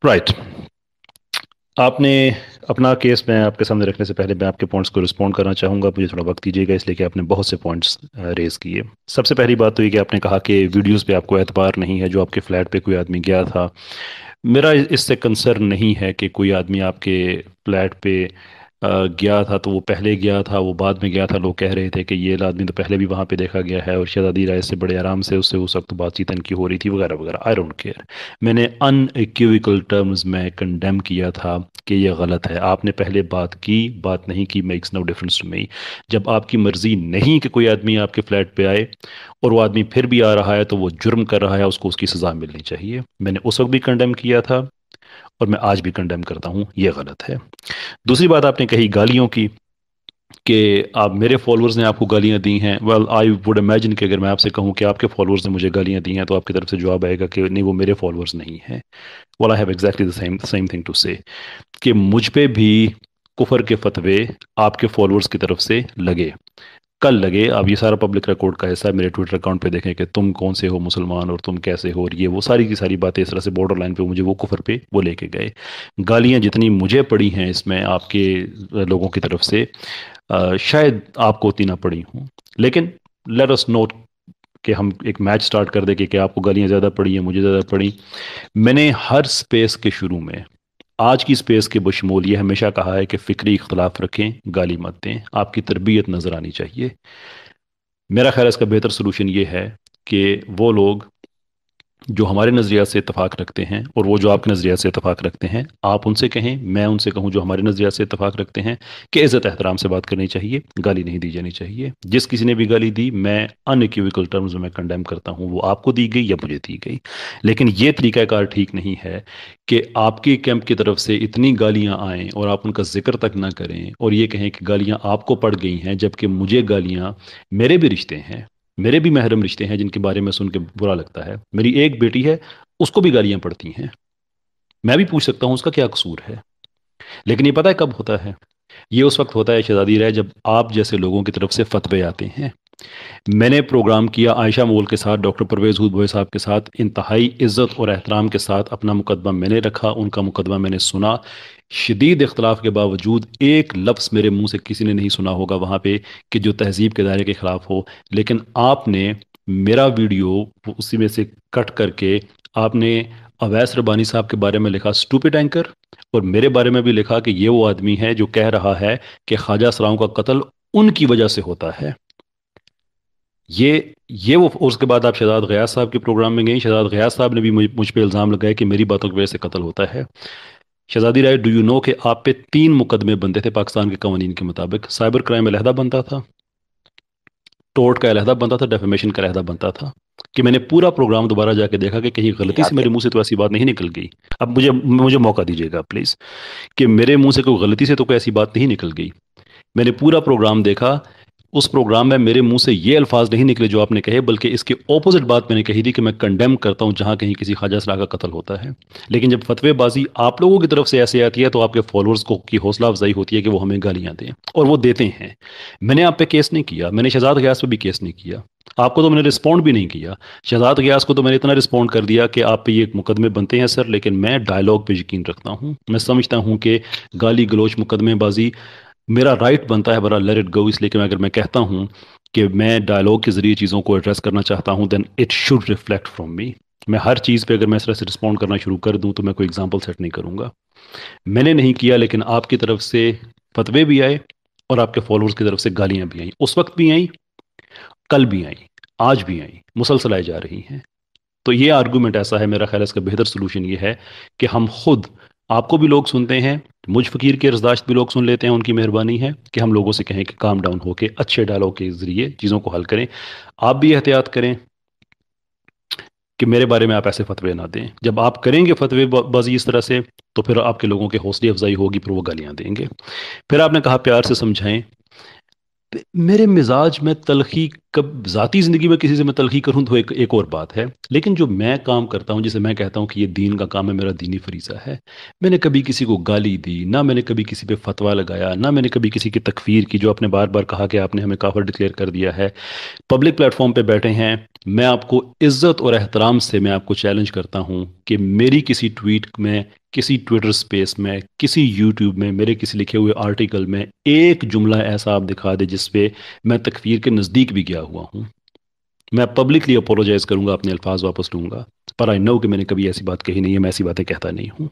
राइट आपने अपना केस मैं आपके सामने रखने से पहले मैं आपके पॉइंट्स को रिस्पॉन्ड करना चाहूँगा मुझे थोड़ा वक्त दीजिएगा इसलिए कि आपने बहुत से पॉइंट्स रेज़ किए सबसे पहली बात तो ये कि आपने कहा कि वीडियोस पे आपको एतबार नहीं है जो आपके फ्लैट पे कोई आदमी गया था मेरा इससे कंसर्न नहीं है कि कोई आदमी आपके फ्लैट पे गया था तो वो पहले गया था वो बाद में गया था लोग कह रहे थे कि ये आदमी तो पहले भी वहाँ पे देखा गया है और शहजादी राय से बड़े आराम से उससे उस वक्त बातचीत इनकी हो रही थी वगैरह वगैरह आई डोंट केयर मैंने अनइक्यूविकल टर्म्स में कंडेम किया था कि ये गलत है आपने पहले बात की बात नहीं की makes no difference to me जब आपकी मर्जी नहीं कि कोई आदमी आपके फ्लैट पर आए और वो आदमी फिर भी आ रहा है तो वो जुर्म कर रहा है उसको उसकी सज़ा मिलनी चाहिए मैंने उस वक्त भी कंडेम किया था और मैं आज भी कंडेम करता हूँ ये गलत है दूसरी बात आपने कही गालियों की कि आप मेरे फॉलोअर्स ने आपको गालियाँ दी हैं वेल आई वुड इमेजिन कि अगर मैं आपसे कहूँ कि आपके फॉलोअर्स ने मुझे गालियाँ दी हैं तो आपकी तरफ से जवाब आएगा कि नहीं वो मेरे फॉलोअर्स नहीं हैं well I have exactly the same same thing to say कि मुझ पर भी कुफर के फतवे आपके फॉलोअर्स की तरफ से लगे कल लगे आप ये सारा पब्लिक रिकॉर्ड का हिस्सा मेरे ट्विटर अकाउंट पे देखें कि तुम कौन से हो मुसलमान और तुम कैसे हो और ये वो सारी की सारी बातें इस तरह से बॉर्डर लाइन पे मुझे वो कुफर पे वो लेके गए गालियाँ जितनी मुझे पड़ी हैं इसमें आपके लोगों की तरफ से आ, शायद आपको उतनी ना पड़ी हूँ लेकिन लेट अस नोट कि हम एक मैच स्टार्ट कर दे कि, कि आपको गालियाँ ज़्यादा पड़ी हैं मुझे ज़्यादा पड़ी मैंने हर स्पेस के शुरू में आज की स्पेस के बशमूल ये हमेशा कहा है कि फ़िक्री इख्तलाफ रखें गाली मत दें आपकी तरबियत नज़र आनी चाहिए मेरा ख्याल इसका बेहतर सलूशन ये है कि वो लोग जो हमारे नज़रिया से इतफाक़ रखते हैं और वो जो आपके नज़रिया से इतफाक़ रखते हैं आप उनसे कहें मैं उनसे कहूँ जो हमारे नज़रिया से इतफाक़ रखते हैं कि इज़्ज़त एहतराम से बात करनी चाहिए गाली नहीं दी जानी चाहिए जिस किसी ने भी गाली दी मैं अनिक्यूविकल टर्म्स में कंडेम करता हूँ वो आपको दी गई या मुझे दी गई लेकिन ये तरीक़ाकार ठीक नहीं है कि आपके कैंप की तरफ से इतनी गालियाँ आएँ और आप उनका जिक्र तक ना करें और ये कहें कि गालियाँ आपको पड़ गई हैं जबकि मुझे गालियाँ मेरे भी रिश्ते हैं मेरे भी महरम रिश्ते हैं जिनके बारे में सुन के बुरा लगता है मेरी एक बेटी है उसको भी गालियां पड़ती हैं मैं भी पूछ सकता हूँ उसका क्या कसूर है लेकिन ये पता है कब होता है ये उस वक्त होता है शहजादी रह जब आप जैसे लोगों की तरफ से फतवे आते हैं मैंने प्रोग्राम किया आयशा मोल के साथ डॉक्टर परवेज़ भोई साहब के साथ इंतहाई इज़्ज़त और एहतराम के साथ अपना मुकदमा मैंने रखा उनका मुकदमा मैंने सुना शदीद इख्तलाफ के बावजूद एक लफ्स मेरे मुंह से किसी ने नहीं सुना होगा वहाँ पे कि जो तहजीब के दायरे के ख़िलाफ़ हो लेकिन आपने मेरा वीडियो उसी में से कट करके आपने अवैस रबानी साहब के बारे में लिखा स्टूपिड एंकर और मेरे बारे में भी लिखा कि ये वो आदमी है जो कह रहा है कि ख्वाजा सराओं का कत्ल उनकी वजह से होता है ये ये वो उसके बाद आप शहजाद गयाज साहब के प्रोग्राम में गई शहजाद गया साहब ने भी मुझ पर इल्ज़ाम लगाया कि मेरी बातों की वजह से कत्ल होता है शहजादी राय डू यू नो कि आप पे तीन मुकदमे बनते थे पाकिस्तान के कवानीन के मुताबिक साइबर क्राइम अलहदा बनता था टोट का अलहदा बनता था डेफेमेशन का अलहदा बनता था कि मैंने पूरा प्रोग्राम दोबारा जाके देखा कि कहीं गलती से मेरे मुंह से तो ऐसी बात नहीं निकल गई अब मुझे मुझे मौका दीजिएगा प्लीज़ कि मेरे मुंह से कोई गलती से तो कोई ऐसी बात नहीं निकल गई मैंने पूरा प्रोग्राम देखा उस प्रोग्राम में मेरे मुंह से ये अल्फाज नहीं निकले जो आपने कहे बल्कि इसके ऑपोजिट बात मैंने कही थी कि मैं कंडेम करता हूं जहां कहीं किसी ख्वाजा सलाह का कत्ल होता है लेकिन जब फतवेबाजी आप लोगों की तरफ से ऐसे आती है तो आपके फॉलोअर्स को की हौसला अफजाई होती है कि वो हमें गालियाँ दें और वो देते हैं मैंने आप पे केस नहीं किया मैंने शहजाद गयास पर भी केस नहीं किया आपको तो मैंने रिस्पॉन्ड भी नहीं किया शहजाद गयास को तो मैंने इतना रिस्पॉन्ड कर दिया कि आप पे ये मुकदमे बनते हैं सर लेकिन मैं डायलॉग पे यकीन रखता हूँ मैं समझता हूँ कि गाली गलोच मुकदमेबाजी मेरा राइट right बनता है बड़ा लेट इट गो इसलिए कि मैं अगर मैं कहता हूँ कि मैं डायलॉग के ज़रिए चीज़ों को एड्रेस करना चाहता हूँ then it should reflect from me मैं हर चीज़ पे अगर मैं इस तरह से रिस्पॉन्ड करना शुरू कर दूँ तो मैं कोई एग्जाम्पल सेट नहीं करूँगा मैंने नहीं किया लेकिन आपकी तरफ से फतवे भी आए और आपके फॉलोअर्स की तरफ से गालियाँ भी आई उस वक्त भी आई कल भी आई आज भी आई मुसलसल आई जा रही हैं तो ये आर्गूमेंट ऐसा है मेरा ख्याल इसका बेहतर सोल्यूशन ये है कि हम खुद आपको भी लोग सुनते हैं मुझ फकीर के अर्जदाश्त भी लोग सुन लेते हैं उनकी मेहरबानी है कि हम लोगों से कहें कि काम डाउन होकर अच्छे डायलॉग के जरिए चीज़ों को हल करें आप भी एहतियात करें कि मेरे बारे में आप ऐसे फतवे ना दें जब आप करेंगे फतवे बाजी इस तरह से तो फिर आपके लोगों के हौसले अफजाई होगी फिर वो गालियाँ देंगे फिर आपने कहा प्यार से समझाएं मेरे मिजाज में तलखी कब ज़ाती ज़िंदगी में किसी से मैं तलखी करूँ तो एक एक और बात है लेकिन जो मैं काम करता हूँ जिसे मैं कहता हूँ कि ये दीन का काम है मेरा दीनी फरीज़ा है मैंने कभी किसी को गाली दी ना मैंने कभी किसी पे फतवा लगाया ना मैंने कभी किसी की तकफीर की जो आपने बार बार कहा कि आपने हमें काफर डिक्लेयर कर दिया है पब्लिक प्लेटफॉर्म पर बैठे हैं मैं आपको इज़्ज़त और एहतराम से मैं आपको चैलेंज करता हूँ कि मेरी किसी ट्वीट में किसी ट्विटर स्पेस में किसी यूट्यूब में मेरे किसी लिखे हुए आर्टिकल में एक जुमला ऐसा आप दिखा दे जिसपे मैं तकफीर के नज़दीक भी गया हुआ हूँ मैं पब्लिकली अपोलोजाइज करूंगा अपने अल्फाज वापस लूंगा पर आई नो कि मैंने कभी ऐसी बात कही नहीं है मैं ऐसी बातें कहता नहीं हूँ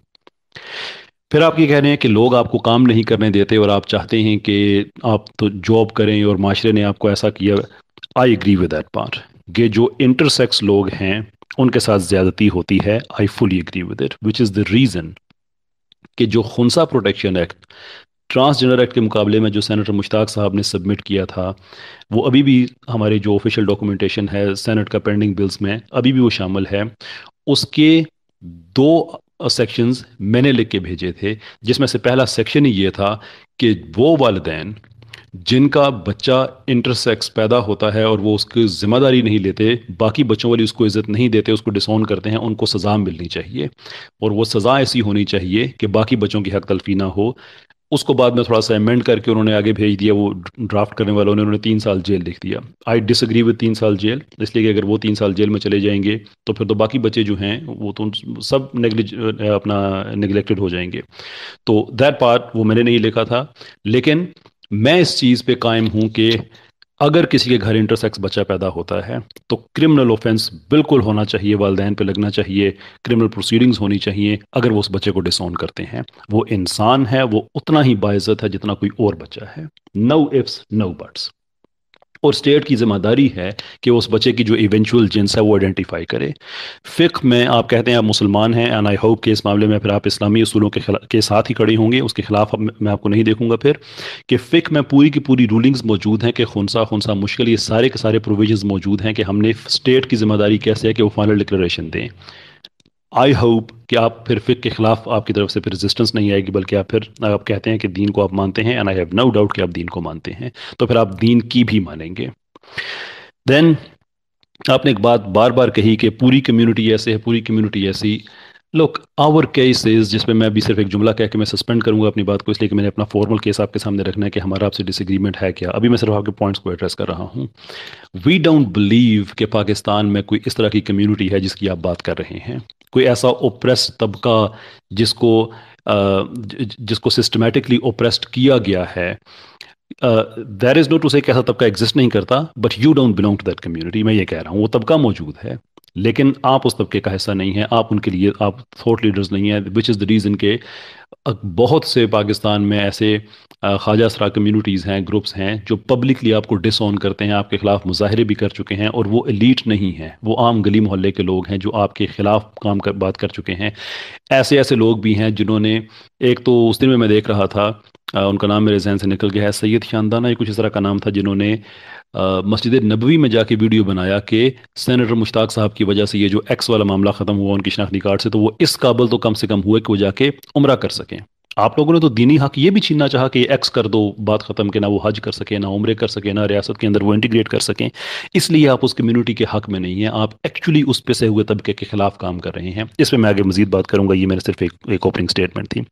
फिर आप ये कह रहे हैं कि लोग आपको काम नहीं करने देते और आप चाहते हैं कि आप तो जॉब करें और माशरे ने आपको ऐसा किया I agree with that part ये जो इंटरसेक्स लोग हैं उनके साथ ज़्यादती होती है I fully agree with it which is the reason कि जो खुनसा प्रोटेक्शन एक्ट ट्रांसजेंडर एक्ट के मुकाबले में जो सेनेटर मुश्ताक साहब ने सबमिट किया था वो अभी भी हमारे जो ऑफिशियल डॉक्यूमेंटेशन है सेनेट का पेंडिंग बिल्स में अभी भी वो शामिल है उसके दो सेक्शंस मैंने लिख के भेजे थे जिसमें से पहला सेक्शन ही ये था कि वो वालदेन जिनका बच्चा इंटरसेक्स पैदा होता है और वो उसकी ज़िम्मेदारी नहीं लेते बाकी बच्चों वाली उसको इज़्ज़त नहीं देते उसको डिसोन करते हैं उनको सज़ा मिलनी चाहिए और वो सज़ा ऐसी होनी चाहिए कि बाकी बच्चों की हक तलफी ना हो उसको बाद में थोड़ा सा अमेंड करके उन्होंने आगे भेज दिया वो ड्राफ्ट करने वालों ने उन्होंने तीन साल जेल लिख दिया आई डिसग्री विद तीन साल जेल इसलिए कि अगर वो तीन साल जेल में चले जाएंगे तो फिर तो बाकी बच्चे जो हैं वो तो सब नेग्लिज अपना निगलेक्टेड हो जाएंगे तो दैट पार्ट वो मैंने नहीं लिखा था लेकिन मैं इस चीज पे कायम हूं कि अगर किसी के घर इंटरसेक्स बच्चा पैदा होता है तो क्रिमिनल ऑफेंस बिल्कुल होना चाहिए वालदेन पे लगना चाहिए क्रिमिनल प्रोसीडिंग्स होनी चाहिए अगर वो उस बच्चे को डिसऑन करते हैं वो इंसान है वो उतना ही बाइज्जत है जितना कोई और बच्चा है नो इफ्स नो बट्स और स्टेट की जिम्मेदारी है कि उस बच्चे की जो इवेंचुअल जिन्स है वो आइडेंटिफाई करे फ़िक में आप कहते हैं आप मुसलमान हैं एंड आई होप कि इस मामले में फिर आप इस्लामी असूलों के के साथ ही खड़े होंगे उसके खिलाफ अब मैं आपको नहीं देखूंगा फिर कि फ़िक में पूरी की पूरी रूलिंग्स मौजूद हैं कि खुनसा खुनसा मुश्किल ये सारे के सारे प्रोविजन मौजूद हैं कि हमने स्टेट की जिम्मेदारी कैसे है कि वो फाइनल डिक्लेरेशन दें आई होप कि आप फिर फिक के खिलाफ आपकी तरफ से फिर रेजिस्टेंस नहीं आएगी बल्कि आप फिर आप कहते हैं कि दीन को आप मानते हैं and I have no doubt कि आप दीन को मानते हैं तो फिर आप दीन की भी मानेंगे देन आपने एक बात बार बार कही कि पूरी कम्युनिटी ऐसे है पूरी कम्युनिटी ऐसी लुक आवर जिस पर मैं अभी सिर्फ एक जुमला कह के मैं सस्पेंड करूंगा अपनी बात को इसलिए कि मैंने अपना फॉर्मल केस आपके सामने रखना है कि हमारा आपसे डिसएग्रीमेंट है क्या अभी मैं सिर्फ आपके पॉइंट्स को एड्रेस कर रहा हूं वी डोंट बिलीव कि पाकिस्तान में कोई इस तरह की कम्युनिटी है जिसकी आप बात कर रहे हैं कोई ऐसा ओप्रेस्ड तबका जिसको जिसको सिस्टमेटिकली ओप्रेस्ड किया गया है देर इज़ नो टू से एक ऐसा तबका एग्जिस्ट नहीं करता but you don't belong to that community मैं ये कह रहा हूँ वो तबका मौजूद है लेकिन आप उस तबके का हिस्सा नहीं है आप उनके लिए आप थॉट लीडर्स नहीं है विच इज़ द रीज़न के बहुत से पाकिस्तान में ऐसे ख्वाजा सरा कम्यूनिटीज़ हैं ग्रुप्स हैं जो पब्लिकली आपको डिसऑन करते हैं आपके ख़िलाफ़ मुजाहरे भी कर चुके हैं और वो एलीट नहीं है वो आम गली मोहल्ले के लोग हैं जो आपके ख़िलाफ़ काम कर बात कर चुके हैं ऐसे ऐसे लोग भी हैं जिन्होंने एक तो उस दिन में मैं देख रहा था उनका नाम मेरे जहन से निकल गया है सैयद शानदाना ये कुछ इस तरह का नाम था जिन्होंने मस्जिद नबवी में जाके वीडियो बनाया कि सेनेटर मुश्ताक साहब की वजह से ये जो एक्स वाला मामला ख़त्म हुआ उनकी शनाख्ती कार्ड से तो वो इस काबल तो कम से कम हुए कि वो जाके उम्र कर सकें आप लोगों ने तो दीनी हक ये भी छीनना चाहा कि एक्स कर दो बात ख़त्म के ना वो हज कर सके ना उम्र कर सके ना रियासत के अंदर वो इंटीग्रेट कर सकें इसलिए आप उस कम्यूनिटी के हक में नहीं हैं आप एक्चुअली उस पिसे हुए तबके के खिलाफ काम कर रहे हैं इस पर मैं आगे मजीद बात करूंगा ये मेरे सिर्फ एक एक ओपनिंग स्टेटमेंट थी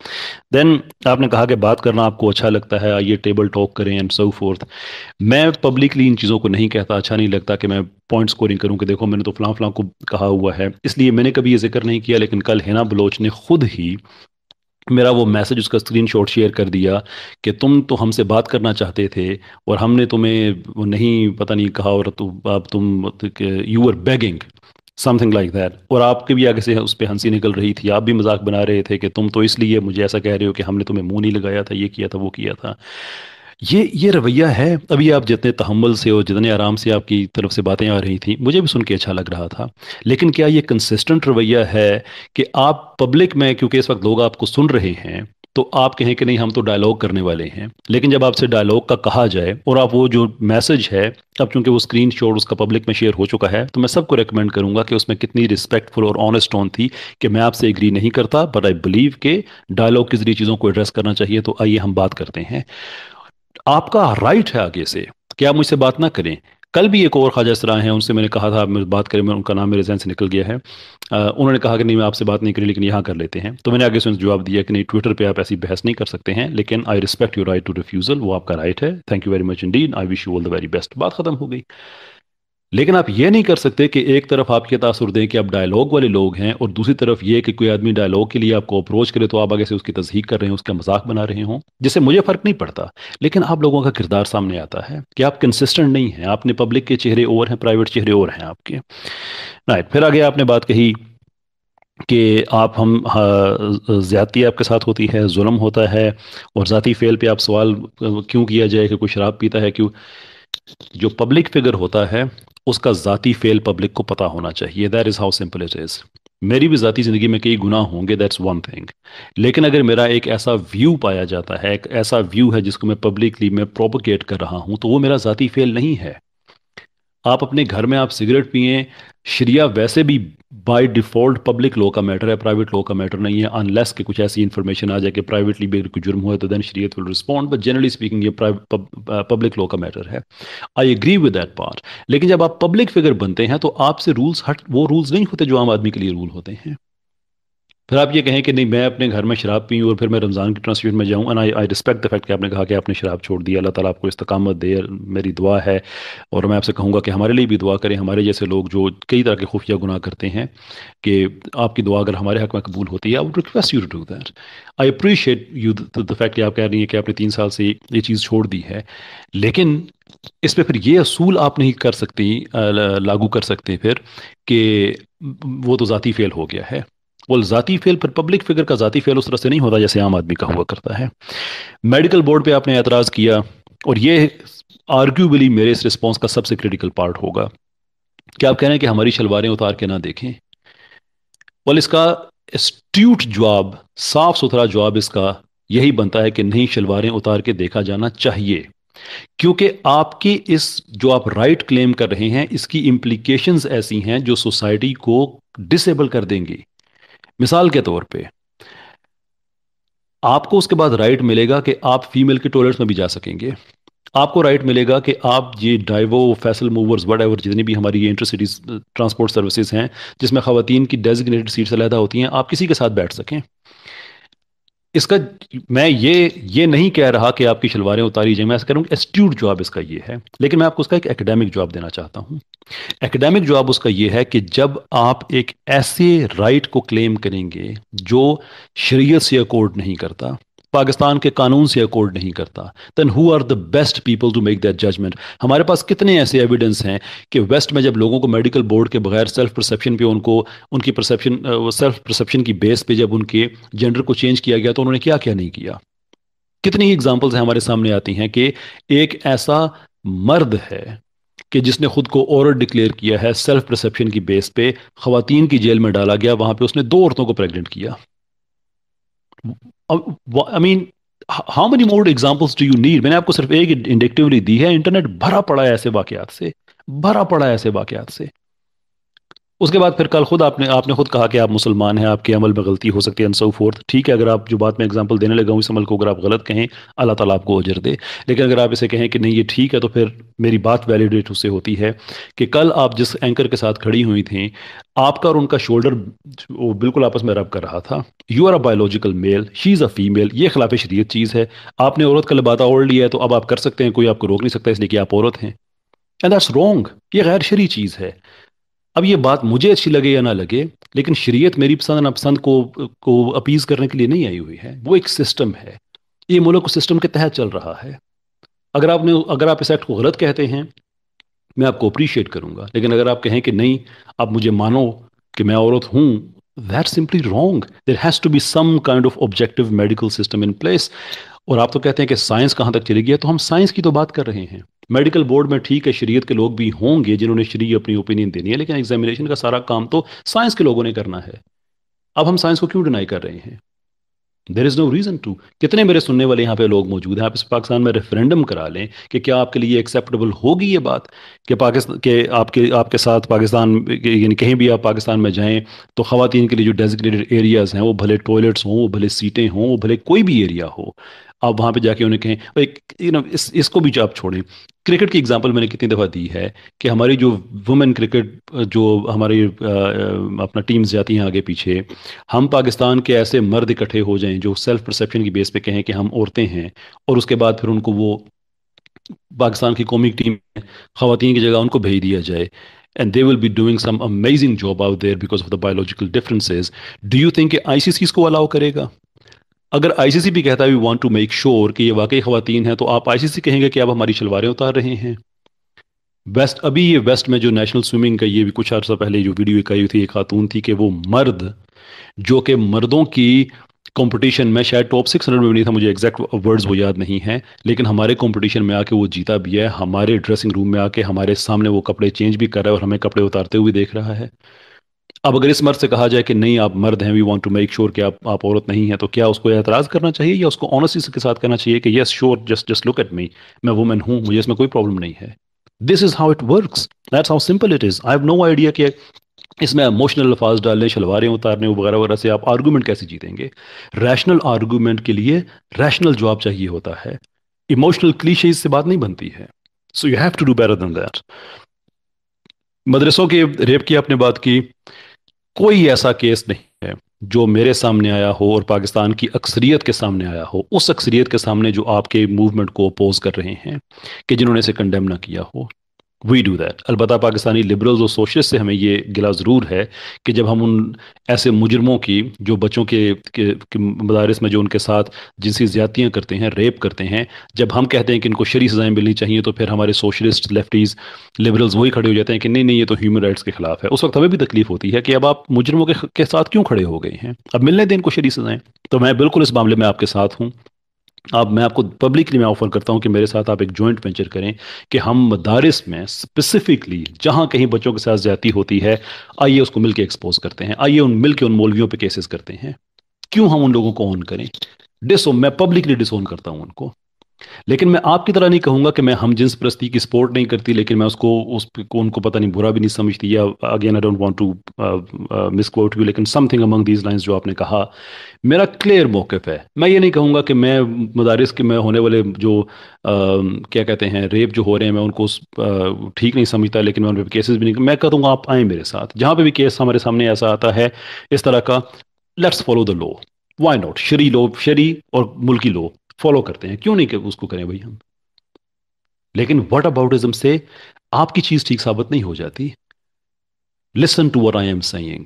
देन आपने कहा कि बात करना आपको अच्छा लगता है ये टेबल टॉक करें एंड सो फोर्थ मैं पब्लिकली इन चीज़ों को नहीं कहता अच्छा नहीं लगता कि मैं पॉइंट स्कोरिंग करूँ कि देखो मैंने तो फलां फलां को कहा हुआ है इसलिए मैंने कभी ये जिक्र नहीं किया लेकिन कल हिना बलोच ने खुद ही मेरा वो मैसेज उसका स्क्रीनशॉट शेयर कर दिया कि तुम तो हमसे बात करना चाहते थे और हमने तुम्हें वो नहीं पता नहीं कहा और तो अब तुम you are begging something like that और आपके भी आगे से उस पर हंसी निकल रही थी आप भी मजाक बना रहे थे कि तुम तो इसलिए मुझे ऐसा कह रहे हो कि हमने तुम्हें मुंह नहीं लगाया था ये किया था वो किया था ये ये रवैया है अभी आप जितने तहमल से और जितने आराम से आपकी तरफ से बातें आ रही थी मुझे भी सुन के अच्छा लग रहा था लेकिन क्या ये कंसिस्टेंट रवैया है कि आप पब्लिक में क्योंकि इस वक्त लोग आपको सुन रहे हैं तो आप कहें कि नहीं हम तो डायलॉग करने वाले हैं लेकिन जब आपसे डायलॉग का कहा जाए और आप वो जो मैसेज है अब चूंकि वो स्क्रीन शॉट उसका पब्लिक में शेयर हो चुका है तो मैं सबको रिकमेंड करूंगा कि उसमें कितनी रिस्पेक्टफुल और ऑनेस्ट टोन थी कि मैं आपसे एग्री नहीं करता बट आई बिलीव के डायलॉग के जरिए चीज़ों को एड्रेस करना चाहिए तो आइए हम बात करते हैं आपका राइट है आगे से कि आप मुझसे बात ना करें कल भी एक और ख्वाजा इस है हैं उनसे मैंने कहा था मैं बात करें मैं उनका नाम मेरे जहन से निकल गया है आ, उन्होंने कहा कि नहीं मैं आपसे बात नहीं करी लेकिन यहाँ कर लेते हैं तो मैंने आगे से जवाब दिया कि नहीं ट्विटर पे आप ऐसी बहस नहीं कर सकते हैं लेकिन I respect you right to refusal वो आपका राइट है thank you very much indeed I wish you all the very best बात खत्म हो गई लेकिन आप ये नहीं कर सकते कि एक तरफ आपके तासुर दें कि आप डायलॉग वाले लोग हैं और दूसरी तरफ ये कि कोई आदमी डायलॉग के लिए आपको अप्रोच करे तो आप आगे से उसकी तस्दीक कर रहे हैं उसका मजाक बना रहे हों जिससे मुझे फर्क नहीं पड़ता लेकिन आप लोगों का किरदार सामने आता है कि आप कंसिस्टेंट नहीं हैं आपने पब्लिक के चेहरे और हैं प्राइवेट चेहरे और हैं आपके राइट फिर आगे आपने बात कही कि आप हम हाँ, ज़्यादती आपके साथ होती है जुल्म होता है और ज़ाती फेल पे आप सवाल क्यों किया जाए कि कोई शराब पीता है क्यों जो पब्लिक फिगर होता है उसका ज़ाती फेल पब्लिक को पता होना चाहिए that is how simple it is मेरी भी ज़ाती ज़िंदगी में कई गुना होंगे दैट्स वन थिंग लेकिन अगर मेरा एक ऐसा व्यू पाया जाता है एक ऐसा व्यू है जिसको मैं पब्लिकली मैं प्रोपोकेट कर रहा हूं तो वो मेरा ज़ाती फेल नहीं है आप अपने घर में आप सिगरेट पिए शरिया वैसे भी बाई डिफॉल्ट पब्लिक लॉ का मैटर है प्राइवेट लॉ का मैटर नहीं है अनलेस के कुछ ऐसी इन्फॉर्मेशन आ जाए कि प्राइवेटली भी कोई जुर्म हुआ तो देन शरीयत will respond but generally speaking ये पब्लिक लॉ uh, का मैटर है I agree with that part लेकिन जब आप पब्लिक फिगर बनते हैं तो आपसे रूल्स हट वो रूल्स नहीं होते जो आम आदमी के लिए रूल होते हैं फिर आप ये कहें कि नहीं मैं अपने घर में शराब पीऊँ और फिर मैं रमज़ान की ट्रांसमिशन में जाऊँ and I I respect the fact कि आपने कहा कि आपने शराब छोड़ दी अल्लाह ताला आपको इस्तकामत दे मेरी दुआ है और मैं आपसे कहूँगा कि हमारे लिए भी दुआ करें हमारे जैसे लोग जो कई तरह के खुफिया गुनाह करते हैं कि आपकी दुआ अगर हमारे हक में कबूल होती है I would request you to do that I appreciate you the fact आप कह रही हैं कि आपने तीन साल से ये चीज़ छोड़ दी है लेकिन इस पर फिर ये असूल आप नहीं कर सकती लागू कर सकते फिर कि वो तो ज़ाती फेल हो गया है वो ज़ाती फेल फिर पब्लिक फिगर का ज़ाती फेल उस तरह से नहीं होता जैसे आम आदमी का हुआ करता है मेडिकल बोर्ड पे आपने एतराज़ किया और ये आर्ग्यूबली मेरे इस रिस्पॉन्स का सबसे क्रिटिकल पार्ट होगा क्या आप कह रहे हैं कि हमारी शलवारें उतार के ना देखें वाल इसका एस्ट्यूट जवाब साफ सुथरा जवाब इसका यही बनता है कि नहीं शलवारें उतार के देखा जाना चाहिए क्योंकि आपके इस जो आप राइट क्लेम कर रहे हैं इसकी इंप्लीकेशंस ऐसी हैं जो सोसाइटी को डिसेबल कर देंगी मिसाल के तौर पे आपको उसके बाद राइट मिलेगा कि आप फीमेल के टॉयलेट्स में भी जा सकेंगे आपको राइट मिलेगा कि आप ये ड्राइवो फैसल मूवर्स वट एवर जितनी भी हमारी ये इंटरसिटीज ट्रांसपोर्ट सर्विसेज हैं जिसमें खातन की डेजिग्नेटेड सीट्स अलहदा होती हैं आप किसी के साथ बैठ सकें इसका मैं ये ये नहीं कह रहा कि आपकी शलवारें उतारी जाए मैं ऐसा कह रहा हूँ एस्ट्यूट जॉब इसका ये है लेकिन मैं आपको उसका एक एकेडमिक जवाब देना चाहता हूँ एकेडमिक जॉब उसका ये है कि जब आप एक ऐसे राइट को क्लेम करेंगे जो शरीय से अकॉर्ड नहीं करता पाकिस्तान के कानून से अकॉर्ड नहीं करता then who are the best people to make that judgement हमारे पास कितने ऐसे एविडेंस हैं कि वेस्ट में जब लोगों को मेडिकल बोर्ड के बगैर सेल्फ परसेप्शन पे उनको उनकी परसेप्शन सेल्फ परसेप्शन की बेस पे जब उनके जेंडर को चेंज किया गया तो उन्होंने क्या क्या नहीं किया कितनी ही एग्जाम्पल्स हमारे सामने आती हैं कि एक ऐसा मर्द है कि जिसने खुद को औरत डिक्लेयर किया है सेल्फ परसेप्शन की बेस पे खातन की जेल में डाला गया वहां पे उसने दो औरतों को प्रेग्नेंट किया I mean how many more examples do you need मैंने आपको सिर्फ एक इंडिकटिवली दी है इंटरनेट भरा पड़ा है ऐसे वाकयात से भरा पड़ा है ऐसे वाकयात से उसके बाद फिर कल खुद आपने आपने खुद कहा कि आप मुसलमान हैं आपके अमल में गलती हो सकती है एंड सो फोर्थ ठीक है अगर आप जो बात में एग्जांपल देने लगा हूँ इस अमल को अगर आप गलत कहें अल्लाह ताला आपको अजर दे लेकिन अगर आप इसे कहें कि नहीं ये ठीक है तो फिर मेरी बात वैलिडेट उससे होती है कि कल आप जिस एंकर के साथ खड़ी हुई थी आपका और उनका शोल्डर वो बिल्कुल आपस में रब कर रहा था you are a biological male she is a female ये खिलाफ शरीय चीज़ है आपने औरत का लिबाता ओढ़ लिया है तो अब आप कर सकते हैं कोई आपको रोक नहीं सकता इसलिए कि आप औरत हैं एंड दैट्स रॉन्ग ये गैर शरी चीज़ है अब ये बात मुझे अच्छी लगे या ना लगे लेकिन शरीयत मेरी पसंद नापसंद को को अपीज करने के लिए नहीं आई हुई है वो एक सिस्टम है ये मुल्क सिस्टम के तहत चल रहा है अगर आपने अगर आप इस एक्ट को गलत कहते हैं मैं आपको अप्रिशिएट करूंगा लेकिन अगर आप कहें कि नहीं आप मुझे मानो कि मैं औरत हूं that simply wrong there has to be some kind of objective medical system in place और आप तो कहते हैं कि साइंस कहाँ तक चली गई है तो हम साइंस की तो बात कर रहे हैं मेडिकल बोर्ड में ठीक है शरीयत के लोग भी होंगे जिन्होंने शरीय अपनी ओपिनियन देनी है लेकिन एग्जामिनेशन का सारा काम तो साइंस के लोगों ने करना है अब हम साइंस को क्यों डिनाई कर रहे हैं there is no reason to कितने मेरे सुनने वाले यहाँ पे लोग मौजूद हैं आप इस पाकिस्तान में रेफरेंडम करा लें कि क्या आपके लिए एक्सेप्टेबल होगी ये बात कि पाकिस्तान के आपके आपके साथ पाकिस्तान यानी कहीं भी आप पाकिस्तान में जाएं तो खातन के लिए जो डेजिग्नेटेड एरियाज़ हैं वो भले टॉयलेट्स हों वो भले सीटें हों वो भले कोई भी एरिया हो आप वहाँ पे जाके उन्हें कहें यू नो इस इसको भी आप छोड़ें क्रिकेट की एग्जांपल मैंने कितनी दफ़ा दी है कि हमारी जो वुमेन क्रिकेट जो हमारी अपना टीम्स जाती हैं आगे पीछे हम पाकिस्तान के ऐसे मर्द इकट्ठे हो जाएं जो सेल्फ परसेप्शन की बेस पे कहें कि हम औरतें हैं और उसके बाद फिर उनको वो पाकिस्तान की कौमी टीम खातन की जगह उनको भेज दिया जाए and they will be doing some amazing job out there because of the biological differences. Do you think ICC इसको allow करेगा? अगर आईसीसी भी कहता है we want to make sure कि ये वाकई खातन हैं तो आप आईसीसी कहेंगे कि आप हमारी शलवारें उतार रहे हैं वेस्ट अभी ये वेस्ट में जो नेशनल स्विमिंग का ये भी कुछ अर्सा पहले जो वीडियो इकाई थी ये खातून थी कि वो मर्द जो कि मर्दों की कंपटीशन में शायद टॉप सिक्स हंड्रेड में भी नहीं था मुझे एग्जैक्ट वर्ड्स वो याद नहीं है लेकिन हमारे कंपटीशन में आके वो जीता भी है हमारे ड्रेसिंग रूम में आके हमारे सामने वो कपड़े चेंज भी कर रहा है और हमें कपड़े उतारते हुए देख रहा है अब अगर इस मर्द से कहा जाए कि नहीं आप मर्द हैं we want to make sure कि आप आप औरत नहीं है तो क्या उसको एतराज़ करना चाहिए या उसको ऑनेस्टी के साथ कहना चाहिए कि yes sure just just look at me मैं वुमेन हूँ मुझे इसमें कोई प्रॉब्लम नहीं है this is how it work that's how simple it is I have no idea कि इसमें इमोशनल अल्फाज डालने शलवारें उतारने वगैरह वगैरह से आप आर्गूमेंट कैसे जीतेंगे रैशनल आर्गूमेंट के लिए रैशनल जवाब चाहिए होता है इमोशनल क्लीशेज से बात नहीं बनती है so you have to do better than that मदरसों के रेप की आपने बात की कोई ऐसा केस नहीं है जो मेरे सामने आया हो और पाकिस्तान की अक्सरियत के सामने आया हो उस अक्सरियत के सामने जो आपके मूवमेंट को अपोज कर रहे हैं कि जिन्होंने इसे कंडेम ना किया हो वी डू दैट अलबत् पाकिस्तानी लिबरल्स और सोशलिस्ट से हमें ये गिला ज़रूर है कि जब हम उन ऐसे मुजरमों की जो बच्चों के, के, के मदारस में जो उनके साथ जिनसी ज़्यादतियाँ करते हैं रेप करते हैं जब हम कहते हैं कि इनको शरी सज़ाएँ मिलनी चाहिए तो फिर हमारे सोशलिस्ट लेफ्टीज़ लिबरल्स वही खड़े हो जाते हैं कि नहीं नहीं ये तो ह्यूमन राइट्स के ख़िलाफ़ है उस वक्त हमें भी तकलीफ होती है कि अब आप मुजरमों के, के साथ क्यों खड़े हो गए हैं अब मिलने दें इनको शरी सज़ाएँ तो मैं बिल्कुल इस मामले में आपके साथ हूँ अब मैं आपको पब्लिकली मैं ऑफर करता हूं कि मेरे साथ आप एक जॉइंट वेंचर करें कि हम मदारस में स्पेसिफिकली जहां कहीं बच्चों के साथ ज्यादा होती है आइए उसको मिलकर एक्सपोज करते हैं आइए उन मिलकर उन मौलवियों पे केसेस करते हैं क्यों हम उन लोगों को ऑन करें डिसो मैं पब्लिकली डिसोन करता हूं उनको लेकिन मैं आपकी तरह नहीं कहूंगा कि मैं हम जिन्स प्रस्ती की सपोर्ट नहीं करती लेकिन मैं उसको उस को उनको पता नहीं बुरा भी नहीं समझती या again I don't want to quote you लेकिन समथिंग अमंग दीज लाइंस जो आपने कहा मेरा क्लियर मौकफ है मैं ये नहीं कहूंगा कि मैं मदारस के मैं होने वाले जो आ, um, क्या कहते हैं रेप जो हो रहे हैं मैं उनको uh, ठीक नहीं समझता लेकिन मैं उन पर केसेस भी नहीं मैं कह दूंगा आप आए मेरे साथ जहाँ पर भी केस हमारे सामने ऐसा आता है इस तरह का let's follow the law why not शरी लो शरी और मुल्की लो फॉलो करते हैं क्यों नहीं कर, उसको करें भाई हम लेकिन वट अबाउटिज्म से आपकी चीज ठीक साबित नहीं हो जाती listen to what I am saying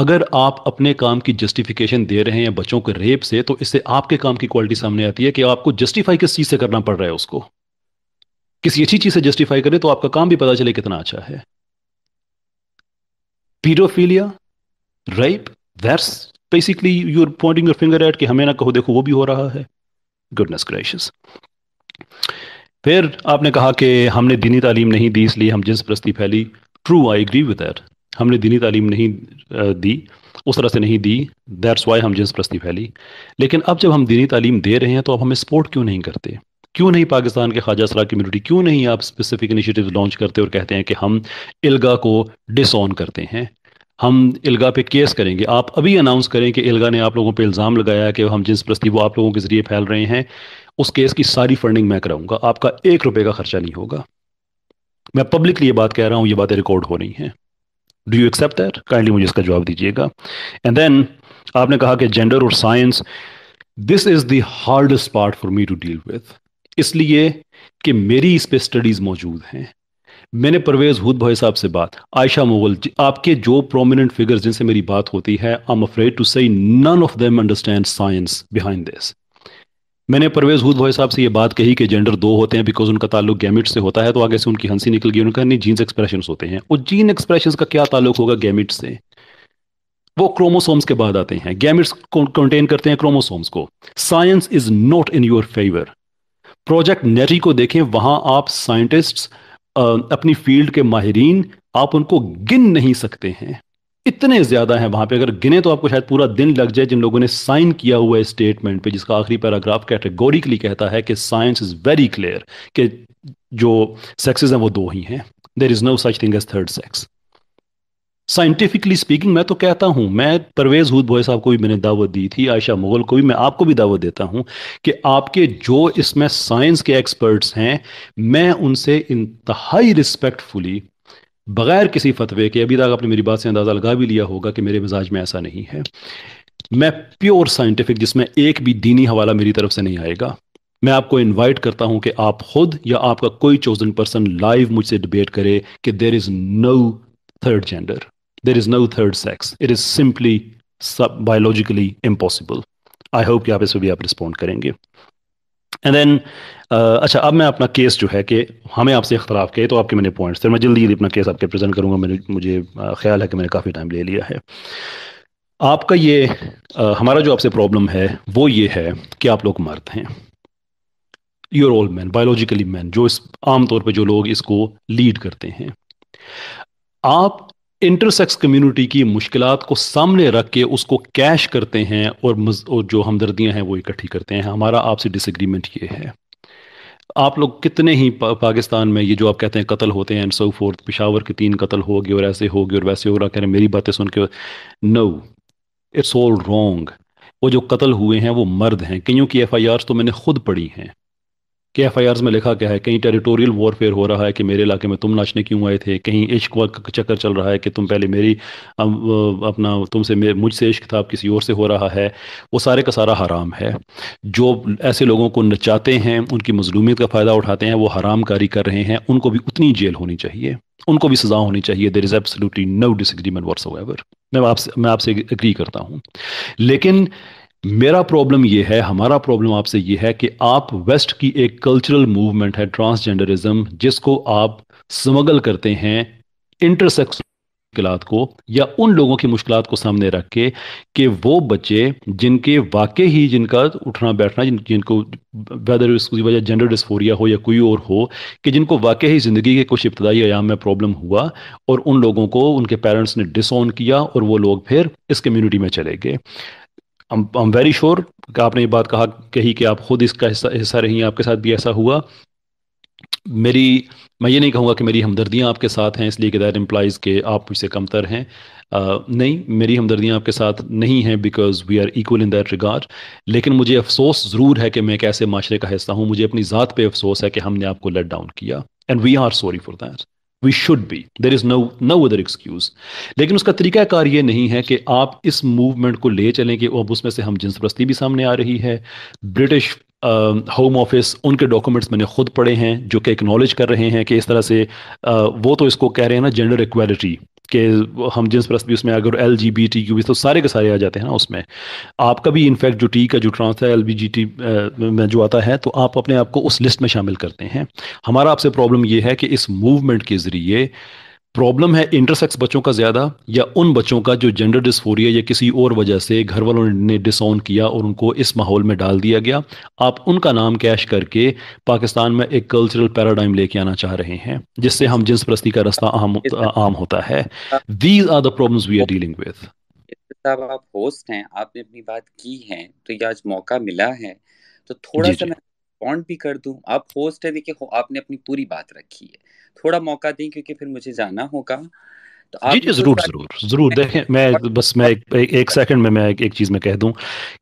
अगर आप अपने काम की जस्टिफिकेशन दे रहे हैं बच्चों के रेप से तो इससे आपके काम की क्वालिटी सामने आती है कि आपको जस्टिफाई किस चीज से करना पड़ रहा है उसको किसी अच्छी चीज से जस्टिफाई करें तो आपका काम भी पता चले कितना अच्छा है paedophilia rape that's basically you're pointing your finger at कि हमें ना कहो देखो वो भी हो रहा है गुडनेस ग्रेशियस फिर आपने कहा कि हमने दीनी तालीम नहीं दी इसलिए हम जिन्स प्रस्ती फैली true I agree with that हमने दीनी तालीम नहीं दी उस तरह से नहीं दी दैट्स वाई हम जिन्स प्रस्ती फैली लेकिन अब जब हम दीनी तालीम दे रहे हैं तो अब हमें सपोर्ट क्यों नहीं करते क्यों नहीं पाकिस्तान के ख्वाजा सरा कम्यूनिटी क्यों नहीं आप स्पेसिफिक इनिशिएटिव्स लॉन्च करते और कहते हैं कि हम इलगा को डिसऑन करते हैं हम इल्गा पे केस करेंगे आप अभी अनाउंस करें कि इल्गा ने आप लोगों पे इल्ज़ाम लगाया कि हम जिस प्रस्ती वो आप लोगों के ज़रिए फैल रहे हैं उस केस की सारी फंडिंग मैं कराऊंगा आपका एक रुपये का खर्चा नहीं होगा मैं पब्लिकली ये बात कह रहा हूँ ये बातें रिकॉर्ड हो रही हैं do you accept that kindly मुझे इसका जवाब दीजिएगा एंड देन आपने कहा कि जेंडर और science this is the hardest part for me to deal with इसलिए कि मेरी इस पर स्टडीज़ मौजूद हैं मैंने परवेज हुद भाई साहब से बात आयशा मुगल आपके जो प्रोमिनेंट फिगर्स जिनसे मेरी बात होती है I am afraid to say none of them understand science behind this मैंने परवेज हुद भाई साहब से ये बात कही कि जेंडर दो होते हैं बिकॉज उनका ताल्लुक गैमिट से होता है तो आगे से उनकी हंसी निकल गई उनका नहीं जीन्स एक्सप्रेशन होते हैं और जीन एक्सप्रेशन का क्या ताल्लुक होगा गैमिट से वो क्रोमोसोम्स के बाद आते हैं गैमिट्स कंटेन करते हैं क्रोमोसोम्स को science is not in your favour project नेरी को देखें वहां आप साइंटिस्ट्स अपनी फील्ड के माहरीन आप उनको गिन नहीं सकते हैं इतने ज़्यादा हैं वहां पे अगर गिने तो आपको शायद पूरा दिन लग जाए जिन लोगों ने साइन किया हुआ है स्टेटमेंट पे जिसका आखिरी पैराग्राफ कैटेगोरिकली कहता है कि साइंस इज़ वेरी क्लियर कि जो सेक्सेस हैं वो दो ही हैं there is no such thing as third sex scientifically speaking मैं तो कहता हूं मैं परवेज हूद भोई साहब को भी मैंने दावत दी थी आयशा मुगल को भी मैं आपको भी दावत देता हूं कि आपके जो इसमें साइंस के एक्सपर्ट्स हैं मैं उनसे इंतहाई रिस्पेक्टफुली बगैर किसी फतवे के अभी तक आपने मेरी बात से अंदाज़ा लगा भी लिया होगा कि मेरे मिजाज में ऐसा नहीं है मैं प्योर साइंटिफिक जिसमें एक भी दीनी हवाला मेरी तरफ से नहीं आएगा मैं आपको इनवाइट करता हूं कि आप खुद या आपका कोई चोजन पर्सन लाइव मुझसे डिबेट करे कि there is no third gender there is no third sex it is simply sub- biologically impossible I hope कि आप इस पर भी आप रिस्पॉन्ड करेंगे एंड देन uh, अच्छा अब मैं अपना केस जो है कि हमें आपसे इख्तलाफ किए तो आपके मैंने पॉइंट्स थे मैं जल्दी जल्दी अपना केस आपके प्रेजेंट करूंगा मैंने मुझे uh, ख्याल है कि मैंने काफ़ी टाइम ले लिया है आपका ये आ, uh, हमारा जो आपसे प्रॉब्लम है वो ये है कि आप लोग मर्द हैं you're all man biologically man जो इस आमतौर पर जो लोग इसको लीड करते हैं आप इंटरसेक्स कम्युनिटी की मुश्किल को सामने रख के उसको कैश करते हैं और, मज, और जो हमदर्दियाँ हैं वो इकट्ठी करते हैं हमारा आपसे डिसग्रीमेंट ये है आप लोग कितने ही पा, पाकिस्तान में ये जो आप कहते हैं कत्ल होते हैं सो फोर्थ पिशावर के तीन कत्ल हो गए और ऐसे हो गए और वैसे हो रहा कह रहे हैं मेरी बातें सुन के नो इट्स ऑल रॉन्ग वो जो कत्ल हुए हैं वो मर्द हैं कईयों की एफ आई आर तो मैंने खुद पढ़ी हैं के एफ में लिखा क्या है कहीं टेरिटोरियल वॉरफेयर हो रहा है कि मेरे इलाके में तुम नाचने क्यों आए थे कहीं इश्क का चक्कर चल रहा है कि तुम पहले मेरी अब अपना तुमसे मुझसे इश्क था किसी और से हो रहा है वो सारे का सारा हराम है जो ऐसे लोगों को नचाते हैं उनकी मजलूमियत का फ़ायदा उठाते हैं वो हराम कर रहे हैं उनको भी उतनी जेल होनी चाहिए उनको भी सजा होनी चाहिए there is absolutely no disagreement what's मैं आपसे मैं आपसे एग्री करता हूँ लेकिन मेरा प्रॉब्लम ये है हमारा प्रॉब्लम आपसे ये है कि आप वेस्ट की एक कल्चरल मूवमेंट है ट्रांसजेंडरिज्म जिसको आप स्मगल करते हैं इंटरसेक्स मुश्किल को या उन लोगों की मुश्किल को सामने रख के कि वो बच्चे जिनके वाकई ही जिनका उठना बैठना जिन, जिनको वेदर उसकी वजह जेंडर डिस्फोरिया हो या कोई और हो कि जिनको वाकई ही ज़िंदगी के कुछ इब्तदाई आयाम में प्रॉब्लम हुआ और उन लोगों को उनके पेरेंट्स ने डिसऑन किया और वो लोग फिर इस कम्यूनिटी में चले गए आई एम वेरी श्योर आपने ये बात कहा कही कि आप खुद इसका हिस्सा हिस्सा रही आपके साथ भी ऐसा हुआ मेरी मैं ये नहीं कहूँगा कि मेरी हमदर्दियाँ आपके साथ हैं इसलिए कि दैट एम्प्लाइज़ के आप मुझसे कमतर हैं आ, नहीं मेरी हमदर्दियाँ आपके साथ नहीं हैं because we are equal in that regard लेकिन मुझे अफसोस ज़रूर है कि मैं एक ऐसे माशरे का हिस्सा हूँ मुझे अपनी ज़ात पे अफसोस है कि हमने आपको लेट डाउन किया and we are sorry for that we should be there is no no other excuse लेकिन उसका तरीकाकार ये नहीं है कि आप इस मूवमेंट को ले चलें कि अब उसमें से हम जिन प्रस्ती भी सामने आ रही है ब्रिटिश होम uh, ऑफिस उनके डॉक्यूमेंट्स मैंने खुद पढ़े हैं जो कि एक्नॉलेज कर रहे हैं कि इस तरह से uh, वो तो इसको कह रहे हैं ना जेंडर इक्वालिटी के हम जिन्स प्रस्त भी उसमें अगर L G B T Q तो सारे के सारे आ जाते हैं ना उसमें आपका भी इनफैक्ट जो टी का जो ट्रांस है एल बी जी टी में जो आता है तो आप अपने आप को उस लिस्ट में शामिल करते हैं हमारा आपसे प्रॉब्लम यह है कि इस मूवमेंट के ज़रिए प्रॉब्लम है इंटरसेक्स बच्चों का ज़्यादा या उन बच्चों का जो जेंडर डिस्फोरिया या किसी और वजह से घर वालों ने डिसऑन किया और उनको इस माहौल में डाल दिया गया आप उनका नाम कैश करके पाकिस्तान में एक कल्चरल पैराडाइम लेके आना चाह रहे हैं जिससे हम जिन्स प्रस्ती का रास्ता आम, आम होता है these are the problems we are dealing with आप होस्ट हैं आपने अपनी बात की है तो ये आज मौका मिला है तो थोड़ा सा मैं भी कर दूं आप होस्ट हैं देखिए आपने अपनी पूरी बात रखी है थोड़ा मौका दें क्योंकि फिर मुझे जाना होगा तो जी जी जरूर जरूर जरूर देखें मैं बस मैं एक, एक सेकंड में मैं एक, एक चीज़ में कह दूं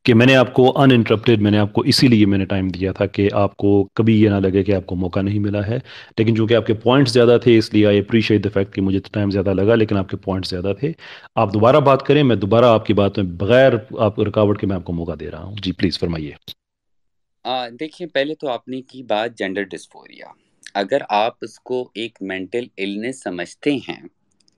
कि मैंने आपको अनइंटरप्टेड मैंने आपको इसीलिए मैंने टाइम दिया था कि आपको कभी ये ना लगे कि आपको मौका नहीं मिला है लेकिन चूंकि आपके पॉइंट्स ज़्यादा थे इसलिए आई अप्रीशिएट द फैक्ट कि मुझे टाइम ज़्यादा लगा लेकिन आपके पॉइंट्स ज़्यादा थे आप दोबारा बात करें मैं दोबारा आपकी बात में बगैर आप रुकावट के मैं आपको मौका दे रहा हूँ जी प्लीज़ फरमाइए देखिए पहले तो आपने की बात जेंडर डिस्फोरिया अगर आप उसको एक मेंटल इलनेस समझते हैं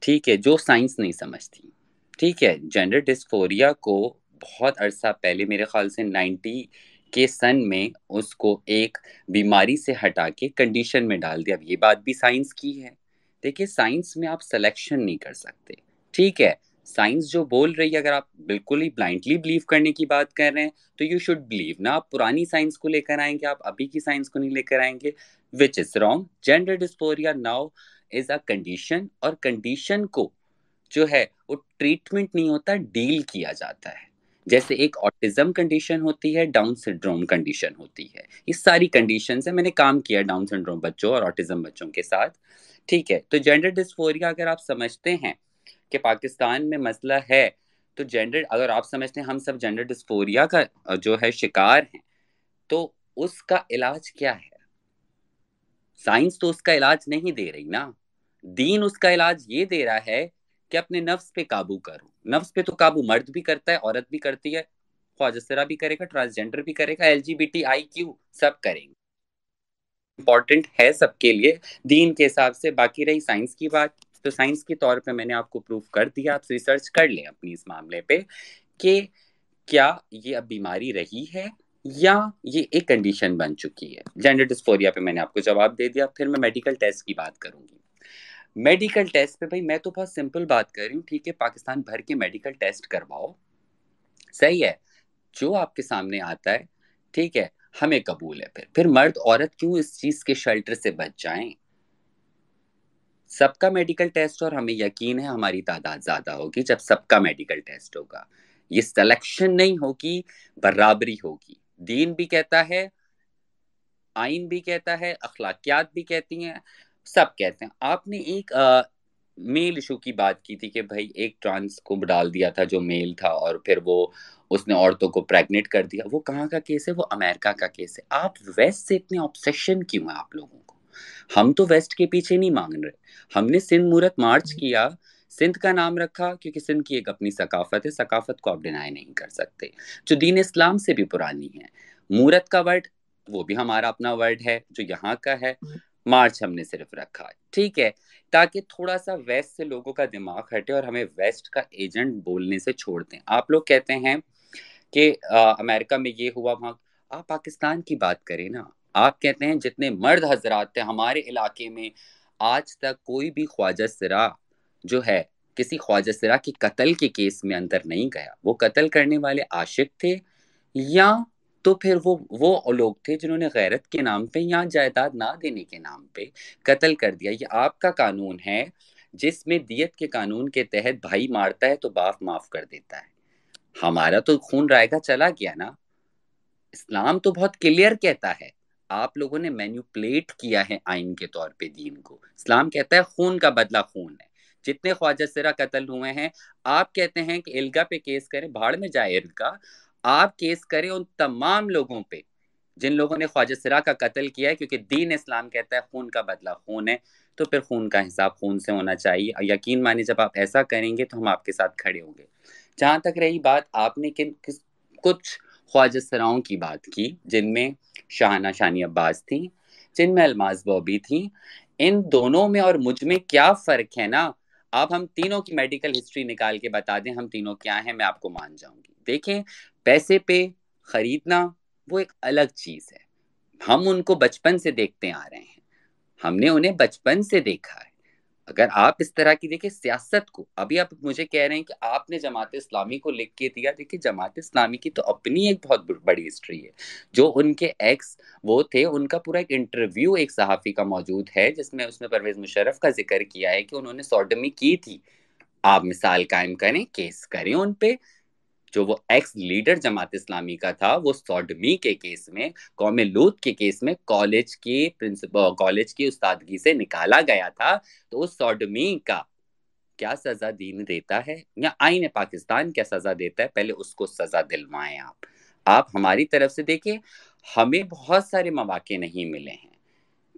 ठीक है जो साइंस नहीं समझती ठीक है जेंडर डिस्फोरिया को बहुत अरसा पहले मेरे ख्याल से नाइन्टी के सन में उसको एक बीमारी से हटा के कंडीशन में डाल दिया अब ये बात भी साइंस की है देखिए साइंस में आप सिलेक्शन नहीं कर सकते ठीक है साइंस जो बोल रही है अगर आप बिल्कुल ही ब्लाइंडली बिलीव करने की बात कर रहे हैं तो यू शुड बिलीव ना आप पुरानी साइंस को लेकर आएंगे आप अभी की साइंस को नहीं लेकर आएंगे which is wrong gender dysphoria now is a condition और कंडीशन को जो है वो ट्रीटमेंट नहीं होता डील किया जाता है जैसे एक ऑटिज्म कंडीशन होती है डाउन सिंड्रोम कंडीशन होती है ये सारी कंडीशन है मैंने काम किया डाउन सिंड्रोम बच्चों और ऑटिज्म बच्चों के साथ ठीक है तो जेंडर डिस्फोरिया अगर आप समझते हैं कि पाकिस्तान में मसला है तो जेंडर अगर आप समझते हैं हम सब जेंडर डिस्फोरिया का जो है शिकार हैं तो उसका इलाज क्या है साइंस तो उसका इलाज नहीं दे रही ना दीन उसका इलाज ये दे रहा है कि अपने नफ्स पे काबू करो नफ्स पे तो काबू मर्द भी करता है औरत भी करती है ख्वाजसरा भी करेगा ट्रांसजेंडर भी करेगा एल सब करेंगे इम्पॉर्टेंट है सबके लिए दीन के हिसाब से बाकी रही साइंस की बात तो साइंस के तौर पे मैंने आपको प्रूव कर दिया आप रिसर्च कर लें अपनी इस मामले पे कि क्या ये अब बीमारी रही है या ये एक कंडीशन बन चुकी है जेंडर डिस्फोरिया पे मैंने आपको जवाब दे दिया फिर मैं मेडिकल टेस्ट की बात करूंगी मेडिकल टेस्ट पे भाई मैं तो बहुत सिंपल बात कर रही हूँ ठीक है पाकिस्तान भर के मेडिकल टेस्ट करवाओ सही है जो आपके सामने आता है ठीक है हमें कबूल है फिर फिर मर्द औरत क्यों इस चीज़ के शेल्टर से बच जाएं सबका मेडिकल टेस्ट और हमें यकीन है हमारी तादाद ज़्यादा होगी जब सबका मेडिकल टेस्ट होगा ये सिलेक्शन नहीं होगी बराबरी होगी दीन भी कहता है आइन भी कहता है अखलाकियात भी कहती हैं सब कहते हैं आपने एक आ, मेल इशू की बात की थी कि भाई एक ट्रांस को डाल दिया था जो मेल था और फिर वो उसने औरतों को प्रेग्नेंट कर दिया वो कहाँ का केस है वो अमेरिका का केस है आप वेस्ट से इतने ऑब्सेशन क्यों है आप लोगों को हम तो वेस्ट के पीछे नहीं मांग रहे हमने सिंध मूर्त मार्च किया सिंध का नाम रखा क्योंकि सिंध की एक अपनी सकाफत है सकाफत को आप डिनाई नहीं कर सकते जो दीन इस्लाम से भी पुरानी है मुहूर्त का वर्ड वो भी हमारा अपना वर्ड है जो यहाँ का है मार्च हमने सिर्फ रखा ठीक है ताकि थोड़ा सा वेस्ट से लोगों का दिमाग हटे और हमें वेस्ट का एजेंट बोलने से छोड़ दें आप लोग कहते हैं कि अमेरिका में ये हुआ वहाँ आप पाकिस्तान की बात करें ना आप कहते हैं जितने मर्द हजरात थे हमारे इलाके में आज तक कोई भी ख्वाजा सिरा जो है किसी ख्वाजा सिरा की कत्ल के केस में अंदर नहीं गया वो कत्ल करने वाले आशिक थे या तो फिर वो वो लोग थे जिन्होंने गैरत के नाम पे या जायदाद ना देने के नाम पे कत्ल कर दिया ये आपका कानून है जिसमें दियत के कानून के तहत भाई मारता है तो बाप माफ कर देता है हमारा तो खून रायगा चला गया ना इस्लाम तो बहुत क्लियर कहता है आप लोगों ने मैन्यूपलेट किया है आइन के तौर पे दीन को इस्लाम कहता है खून का बदला खून है जितने ख्वाजा सिरा कत्ल हुए हैं आप कहते हैं कि इल्गा पे केस करें भाड़ में जाए इल्गा आप केस करें उन तमाम लोगों पे जिन लोगों ने ख्वाजा सिरा का कत्ल किया है क्योंकि दीन इस्लाम कहता है खून का बदला खून है तो फिर खून का हिसाब खून से होना चाहिए यकीन माने जब आप ऐसा करेंगे तो हम आपके साथ खड़े होंगे जहाँ तक रही बात आपने किन किस कुछ ख्वाजा सराओं की बात की जिनमें शाहना शानी अब्बास थी जिनमें अलमाज बॉबी थी इन दोनों में और मुझ में क्या फ़र्क है ना आप हम तीनों की मेडिकल हिस्ट्री निकाल के बता दें हम तीनों क्या हैं मैं आपको मान जाऊंगी देखें पैसे पे खरीदना वो एक अलग चीज़ है हम उनको बचपन से देखते आ रहे हैं हमने उन्हें बचपन से देखा है अगर आप इस तरह की देखिए सियासत को अभी आप मुझे कह रहे हैं कि आपने जमात इस्लामी को लिख के दिया देखिए जमात इस्लामी की तो अपनी एक बहुत बड़ी हिस्ट्री है जो उनके एक्स वो थे उनका पूरा एक इंटरव्यू एक सहाफ़ी का मौजूद है जिसमें उसने परवेज मुशर्रफ का जिक्र किया है कि उन्होंने सोडमी की थी आप मिसाल कायम करें केस करें उन पर जो वो एक्स लीडर जमात इस्लामी का था वो सोडमी के केस में कौम लूत के केस में कॉलेज के प्रिंसिपल कॉलेज की उस्तादगी से निकाला गया था तो उस सोडमी का क्या सजा दीन देता है या आईन पाकिस्तान क्या सजा देता है पहले उसको सजा दिलवाएं आप आप हमारी तरफ से देखिए हमें बहुत सारे मौाक़े नहीं मिले हैं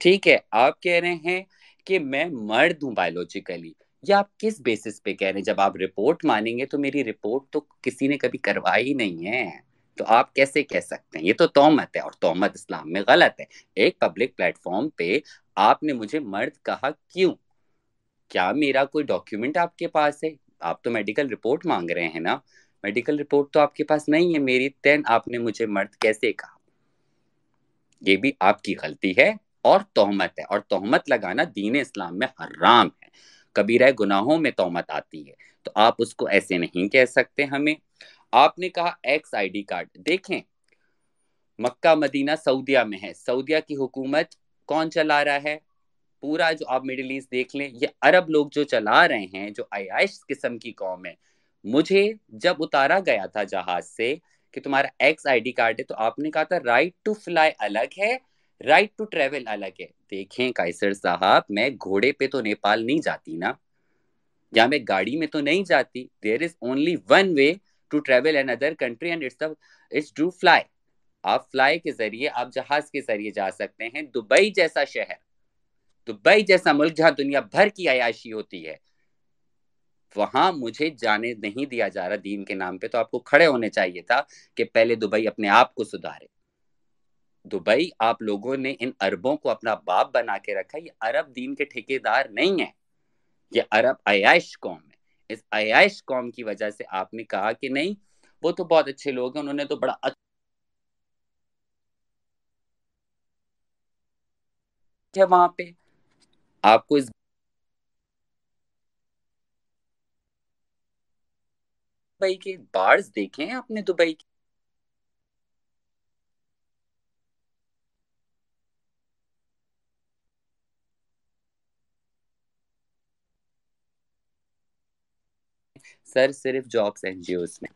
ठीक है आप कह रहे हैं कि मैं मर्द हूँ बायोलॉजिकली या आप किस बेसिस पे कह रहे हैं जब आप रिपोर्ट मानेंगे तो मेरी रिपोर्ट तो किसी ने कभी करवाई नहीं है तो आप कैसे कह सकते हैं ये तो तोहमत है और तोहमत इस्लाम में गलत है एक पब्लिक प्लेटफॉर्म पे आपने मुझे मर्द कहा क्यों क्या मेरा कोई डॉक्यूमेंट आपके पास है आप तो मेडिकल रिपोर्ट मांग रहे हैं ना मेडिकल रिपोर्ट तो आपके पास नहीं है मेरी तेन आपने मुझे मर्द कैसे कहा ये भी आपकी गलती है और तोहमत है और तोहमत लगाना दीन इस्लाम में हराम है कबीरा गुनाहों में तोमत आती है तो आप उसको ऐसे नहीं कह सकते हमें आपने कहा एक्स आईडी कार्ड देखें मक्का मदीना सऊदिया में है सऊदिया की हुकूमत कौन चला रहा है पूरा जो आप मिडिल ईस्ट देख लें ये अरब लोग जो चला रहे हैं जो आयाश किस्म की कौम है मुझे जब उतारा गया था जहाज से कि तुम्हारा एक्स आईडी कार्ड है तो आपने कहा था राइट टू फ्लाई अलग है राइट टू ट्रेवल अलग है देखें काइसर साहब मैं घोड़े पे तो नेपाल नहीं जाती ना या मैं गाड़ी में तो नहीं जाती there is only one way to travel another country and it's it's to fly आप फ्लाई के जरिए आप जहाज के जरिए जा सकते हैं दुबई जैसा शहर दुबई जैसा मुल्क जहां दुनिया भर की आयाशी होती है वहां मुझे जाने नहीं दिया जा रहा दीन के नाम पे तो आपको खड़े होने चाहिए था कि पहले दुबई अपने आप को सुधारे दुबई आप लोगों ने इन अरबों को अपना बाप बना के रखा ये अरब दीन के ठेकेदार नहीं है ये अरब अयाश कौम है इस अयाश कौम की वजह से आपने कहा कि नहीं वो तो बहुत अच्छे लोग हैं उन्होंने तो बड़ा है वहां पे आपको इस दुबई के बाढ़ देखे हैं आपने दुबई के सर सिर्फ जॉब्स एन में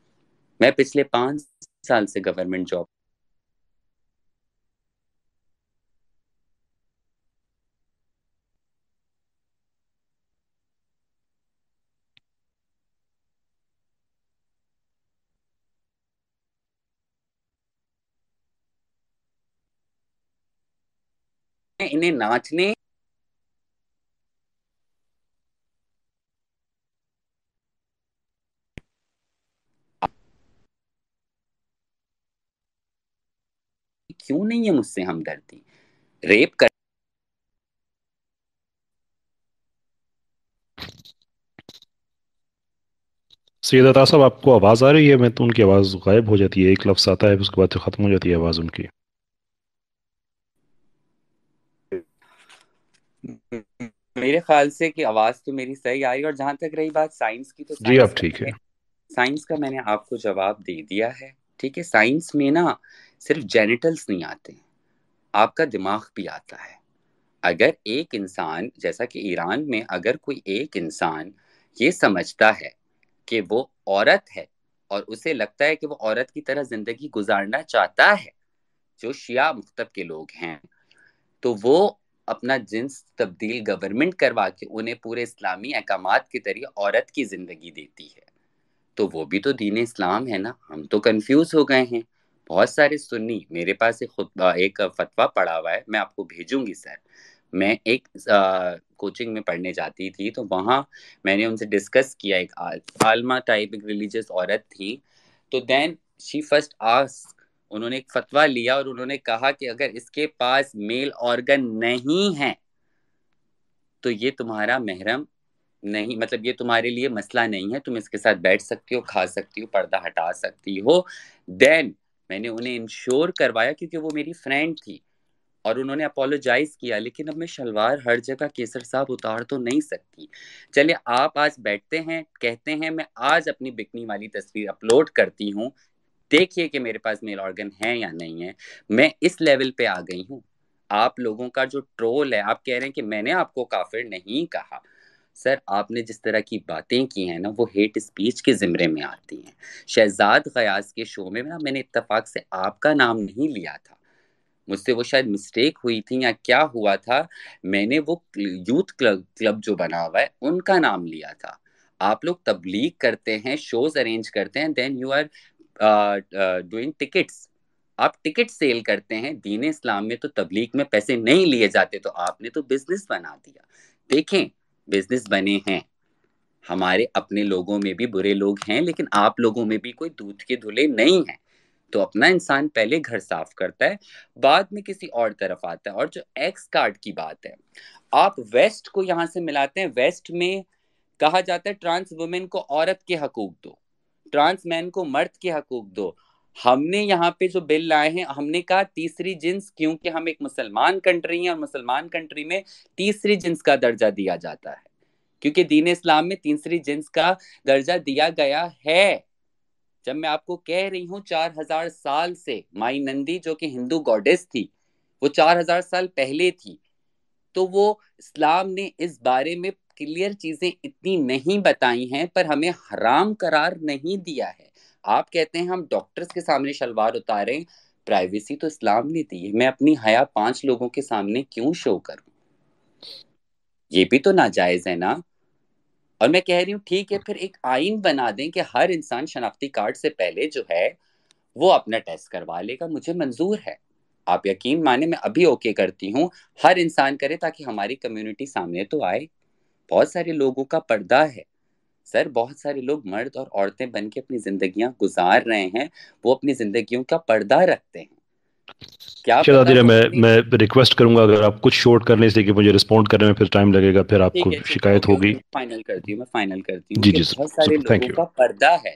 मैं पिछले पांच साल से गवर्नमेंट जॉब इन्हें नाचने क्यों नहीं है मुझसे हमदर्दी रेप कर सैयद अता साहब आपको आवाज़ आ रही है मैं तो उनकी आवाज़ गायब हो जाती है एक लफ्स आता है उसके बाद से ख़त्म हो जाती है आवाज़ उनकी मेरे ख्याल से कि आवाज़ तो मेरी सही आ रही है और जहाँ तक रही बात साइंस की तो जी आप ठीक है साइंस का मैंने आपको जवाब दे दिया है ठीक है साइंस में ना सिर्फ जेनिटल्स नहीं आते आपका दिमाग भी आता है अगर एक इंसान जैसा कि ईरान में अगर कोई एक इंसान ये समझता है कि वो औरत है और उसे लगता है कि वो औरत की तरह ज़िंदगी गुजारना चाहता है जो शिया मुख्तब के लोग हैं तो वो अपना जिन्स तब्दील गवर्नमेंट करवा के उन्हें पूरे इस्लामी अहकाम के जरिए औरत की ज़िंदगी देती है तो वो भी तो दीन इस्लाम है ना हम तो कंफ्यूज हो गए हैं बहुत सारे सुन्नी मेरे पास एक खुतबा एक फतवा पड़ा हुआ है मैं आपको भेजूंगी सर मैं एक आ, कोचिंग में पढ़ने जाती थी तो वहाँ मैंने उनसे डिस्कस किया एक आलमा टाइप एक रिलीजियस औरत थी तो देन शी फर्स्ट आस उन्होंने एक फतवा लिया और उन्होंने कहा कि अगर इसके पास मेल ऑर्गन नहीं है तो ये तुम्हारा महरम नहीं मतलब ये तुम्हारे लिए मसला नहीं है तुम इसके साथ बैठ सकती हो खा सकती हो पर्दा हटा सकती हो देन मैंने उन्हें इंश्योर करवाया क्योंकि वो मेरी फ्रेंड थी और उन्होंने अपोलोजाइज किया लेकिन अब मैं शलवार हर जगह केसर साहब उतार तो नहीं सकती चलिए आप आज बैठते हैं कहते हैं मैं आज अपनी बिकनी वाली तस्वीर अपलोड करती हूँ देखिए कि मेरे पास मेल ऑर्गन है या नहीं है मैं इस लेवल पे आ गई हूँ आप लोगों का जो ट्रोल है आप कह रहे हैं कि मैंने आपको काफिर नहीं कहा सर आपने जिस तरह की बातें की हैं ना वो हेट स्पीच के ज़िमरे में आती हैं शहजाद गयास के शो में ना मैंने इतफाक से आपका नाम नहीं लिया था मुझसे वो शायद मिस्टेक हुई थी या क्या हुआ था मैंने वो यूथ क्लब क्लब जो बना हुआ है उनका नाम लिया था आप लोग तबलीग करते हैं शोज अरेंज करते हैं then you are doing tickets आप टिकट सेल करते हैं दीन इस्लाम में तो तबलीग में पैसे नहीं लिए जाते तो आपने तो बिजनेस बना दिया देखें बिजनेस बने हैं हमारे अपने लोगों में भी बुरे लोग हैं लेकिन आप लोगों में भी कोई दूध के धुले नहीं हैं तो अपना इंसान पहले घर साफ करता है बाद में किसी और तरफ आता है और जो एक्स कार्ड की बात है आप वेस्ट को यहाँ से मिलाते हैं वेस्ट में कहा जाता है ट्रांस वुमेन को औरत के हकूक दो ट्रांस मैन को मर्द के हकूक दो हमने यहाँ पे जो बिल लाए हैं हमने कहा तीसरी जिन्स क्योंकि हम एक मुसलमान कंट्री हैं और मुसलमान कंट्री में तीसरी जिन्स का दर्जा दिया जाता है क्योंकि दीन इस्लाम में तीसरी जिन्स का दर्जा दिया गया है जब मैं आपको कह रही हूँ चार हजार साल से माई नंदी जो कि हिंदू गॉडेस थी वो चार हजार साल पहले थी तो वो इस्लाम ने इस बारे में क्लियर चीजें इतनी नहीं बताई हैं पर हमें हराम करार नहीं दिया है आप कहते हैं हम डॉक्टर्स के सामने शलवार उतारें प्राइवेसी तो इस्लाम ने दी है मैं अपनी हया पांच लोगों के सामने क्यों शो करूं ये भी तो नाजायज है ना और मैं कह रही हूँ ठीक है फिर एक आइन बना दें कि हर इंसान शनाख्ती कार्ड से पहले जो है वो अपना टेस्ट करवा लेगा मुझे मंजूर है आप यकीन माने मैं अभी ओके करती हूँ हर इंसान करे ताकि हमारी कम्युनिटी सामने तो आए बहुत सारे लोगों का पर्दा है सर बहुत सारे लोग मर्द और औरतें बन के अपनी जिंदगियां गुजार रहे हैं वो अपनी जिंदगियों का पर्दा रखते हैं क्या चलो अच्छा धीरे मैं मैं रिक्वेस्ट करूंगा अगर आप कुछ शॉर्ट करने से कि मुझे रिस्पोंड करने में फिर टाइम लगेगा फिर आपको शिकायत होगी फाइनल करती हूँ मैं फाइनल करती हूँ जी जी बहुत सारे लोगों का पर्दा है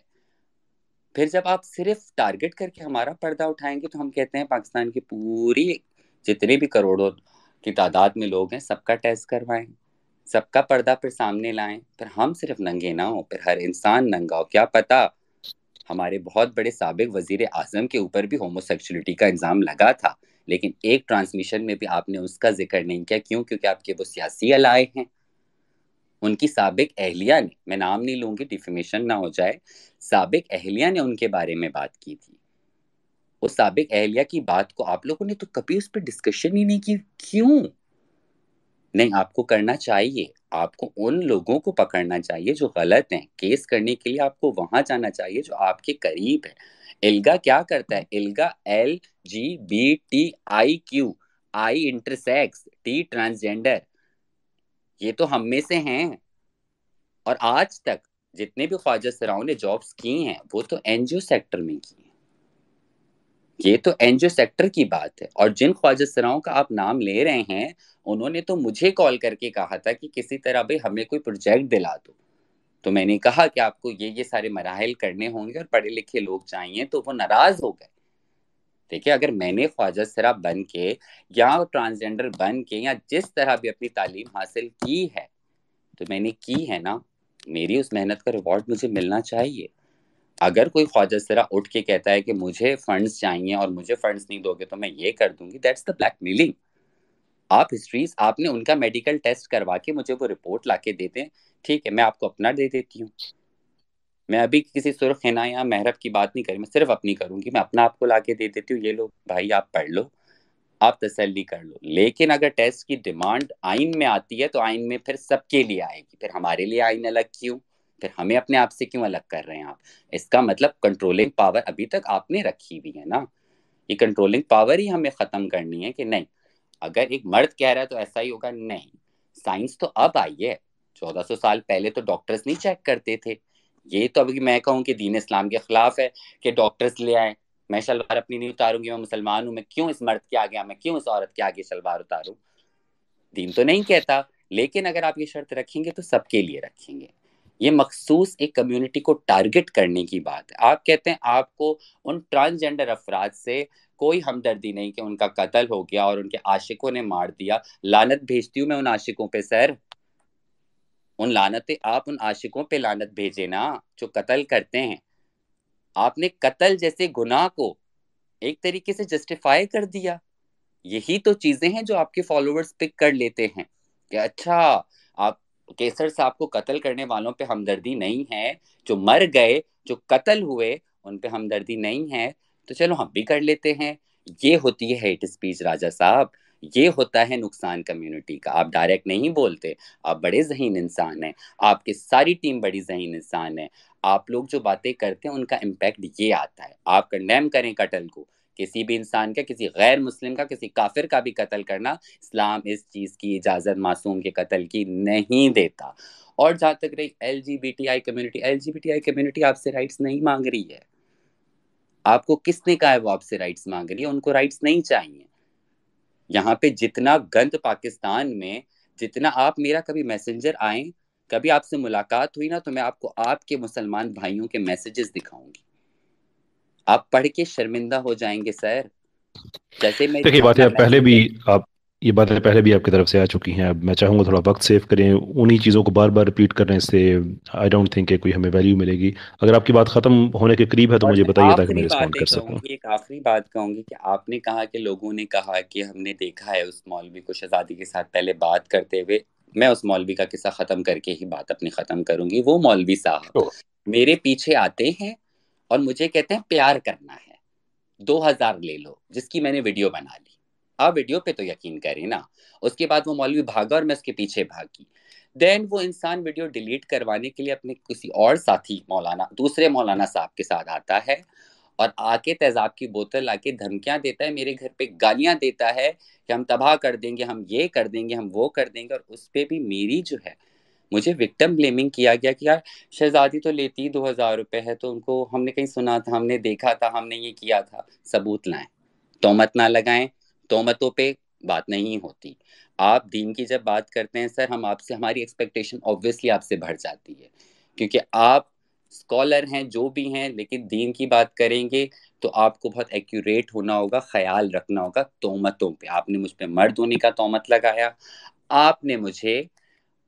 फिर जब आप सिर्फ टारगेट करके हमारा पर्दा उठाएंगे तो हम कहते हैं पाकिस्तान की पूरी जितने भी करोड़ों की तादाद में लोग हैं सबका टेस्ट करवाएं सबका पर्दा फिर सामने लाएं पर हम सिर्फ नंगे ना हो फिर हर इंसान नंगा हो क्या पता हमारे बहुत बड़े सबक वजीर आजम के ऊपर भी होमोसेक्सुअलिटी का इल्ज़ाम लगा था लेकिन एक ट्रांसमिशन में भी आपने उसका जिक्र नहीं किया क्यों क्योंकि आपके वो सियासी अलाए हैं उनकी सबक अहलिया ने मैं नाम नहीं लूँगी डिफिमेशन ना हो जाए सबक अहलिया ने उनके बारे में बात की थी उस सबक अहलिया की बात को आप लोगों ने तो कभी उस पर डिस्कशन ही नहीं की क्यों नहीं आपको करना चाहिए आपको उन लोगों को पकड़ना चाहिए जो गलत हैं केस करने के लिए आपको वहां जाना चाहिए जो आपके करीब है इल्गा क्या करता है ILGA L G B T I Q I intersex T transgender ये तो हम में से हैं और आज तक जितने भी ख्वाजा सराओं ने जॉब्स की हैं वो तो एनजीओ सेक्टर में की ये तो एनजीओ सेक्टर की बात है और जिन ख्वाजा सराओं का आप नाम ले रहे हैं उन्होंने तो मुझे कॉल करके कहा था कि किसी तरह भाई हमें कोई प्रोजेक्ट दिला दो तो मैंने कहा कि आपको ये ये सारे मराहल करने होंगे और पढ़े लिखे लोग चाहिए तो वो नाराज हो गए ठीक है अगर मैंने ख्वाजा सरा बन के या ट्रांसजेंडर बन के या जिस तरह भी अपनी तालीम हासिल की है तो मैंने की है ना मेरी उस मेहनत का रिवॉर्ड मुझे मिलना चाहिए अगर कोई ख्वाजा सरा उठ के कहता है कि मुझे फंड्स चाहिए और मुझे फंड्स नहीं दोगे तो मैं ये कर दूंगी दैट्स द ब्लैक मेलिंग आप हिस्ट्रीज आपने उनका मेडिकल टेस्ट करवा के मुझे वो रिपोर्ट ला के देते ठीक है मैं आपको अपना दे देती हूँ मैं अभी किसी सुरखना या महरब की बात नहीं करी मैं सिर्फ अपनी करूँगी मैं अपना आपको ला के दे देती हूँ ये लोग भाई आप पढ़ लो आप तसल्ली कर लो लेकिन अगर टेस्ट की डिमांड आइन में आती है तो आइन में फिर सबके लिए आएगी फिर हमारे लिए आइन अलग क्यों फिर हमें अपने आप से क्यों अलग कर रहे हैं आप इसका मतलब कंट्रोलिंग पावर अभी तक आपने रखी हुई है ना ये कंट्रोलिंग पावर ही हमें ख़त्म करनी है कि नहीं अगर एक मर्द कह रहा है तो ऐसा ही होगा नहीं साइंस तो अब आई है चौदह सौ साल पहले तो डॉक्टर्स नहीं चेक करते थे ये तो अभी मैं कहूँ कि दीन इस्लाम के खिलाफ है कि डॉक्टर्स ले आए मैं शलवार अपनी नहीं उतारूंगी मैं मुसलमान हूँ मैं क्यों इस मर्द के आगे मैं क्यों इस औरत के आगे शलवार उतारूँ दीन तो नहीं कहता लेकिन अगर आप ये शर्त रखेंगे तो सबके लिए रखेंगे ये मखसूस एक कम्युनिटी को टारगेट करने की बात है आप कहते हैं आपको उन ट्रांसजेंडर अफराद से कोई हमदर्दी नहीं कि उनका कत्ल हो गया और उनके आशिकों ने मार दिया लानत भेजती हूँ मैं उन आशिकों पे सर उन लानत आप उन आशिकों पे लानत भेजे ना जो कत्ल करते हैं आपने कत्ल जैसे गुनाह को एक तरीके से जस्टिफाई कर दिया यही तो चीजें हैं जो आपके फॉलोअर्स पिक कर लेते हैं कि अच्छा आप केसर साहब को कत्ल करने वालों पे हमदर्दी नहीं है जो मर गए जो कत्ल हुए उन पे हमदर्दी नहीं है तो चलो हम भी कर लेते हैं ये होती है हेट स्पीच राजा साहब ये होता है नुकसान कम्युनिटी का आप डायरेक्ट नहीं बोलते आप बड़े जहीन इंसान हैं आपकी सारी टीम बड़ी जहीन इंसान है आप लोग जो बातें करते हैं उनका इम्पैक्ट ये आता है आप कंडेम करें कटल को किसी भी इंसान का किसी गैर मुस्लिम का किसी काफिर का भी कत्ल करना इस्लाम इस चीज़ की इजाज़त मासूम के कत्ल की नहीं देता और जहाँ तक रही L G B T I community L G B T I community आपसे राइट्स नहीं मांग रही है आपको किसने कहा है वो आपसे राइट्स मांग रही है उनको राइट्स नहीं चाहिए यहाँ पे जितना गंद पाकिस्तान में जितना आप मेरा कभी मैसेंजर आए कभी आपसे मुलाकात हुई ना तो मैं आपको आपके मुसलमान भाइयों के मैसेजेस दिखाऊंगी आप पढ़ के शर्मिंदा हो जाएंगे सर जैसे मैं देखिए बातें पहले भी आप ये बातें पहले भी आपकी तरफ से आ चुकी हैं अब मैं चाहूंगा थोड़ा वक्त सेव करें उन्हीं चीज़ों को बार बार रिपीट करने से आई डोंट थिंक कोई हमें वैल्यू मिलेगी अगर आपकी बात खत्म होने के करीब है तो मुझे बताइए ताकि मैं रिस्पॉन्ड कर सकूं एक आखिरी बात कहूंगी कि आपने कहा कि लोगों ने कहा कि हमने देखा है उस मौलवी को शहजादी के साथ पहले बात करते हुए मैं उस मौलवी का किस्सा ख़त्म करके ही बात अपनी ख़त्म करूंगी वो मौलवी साहब मेरे पीछे आते हैं और मुझे कहते हैं प्यार करना है दो हजार ले लो जिसकी मैंने वीडियो बना ली आप वीडियो पे तो यकीन करें ना उसके बाद वो मौलवी भागा और मैं उसके पीछे भागी देन वो इंसान वीडियो डिलीट करवाने के लिए अपने किसी और साथी मौलाना दूसरे मौलाना साहब के साथ आता है और आके तेजाब की बोतल लाके धमकियां देता है मेरे घर पे गालियां देता है कि हम तबाह कर देंगे हम ये कर देंगे हम वो कर देंगे और उस पर भी मेरी जो है मुझे विक्टम ब्लेमिंग किया गया कि यार शहजादी तो लेती दो हज़ार रुपये है तो उनको हमने कहीं सुना था हमने देखा था हमने ये किया था सबूत लाए तोमत ना लगाएं तोमतों पे बात नहीं होती आप दीन की जब बात करते हैं सर हम आपसे हमारी एक्सपेक्टेशन ऑब्वियसली आपसे बढ़ जाती है क्योंकि आप स्कॉलर हैं जो भी हैं लेकिन दीन की बात करेंगे तो आपको बहुत एक्यूरेट होना होगा ख्याल रखना होगा तोमतों पे आपने मुझ पर मर्द होने का तोमत लगाया आपने मुझे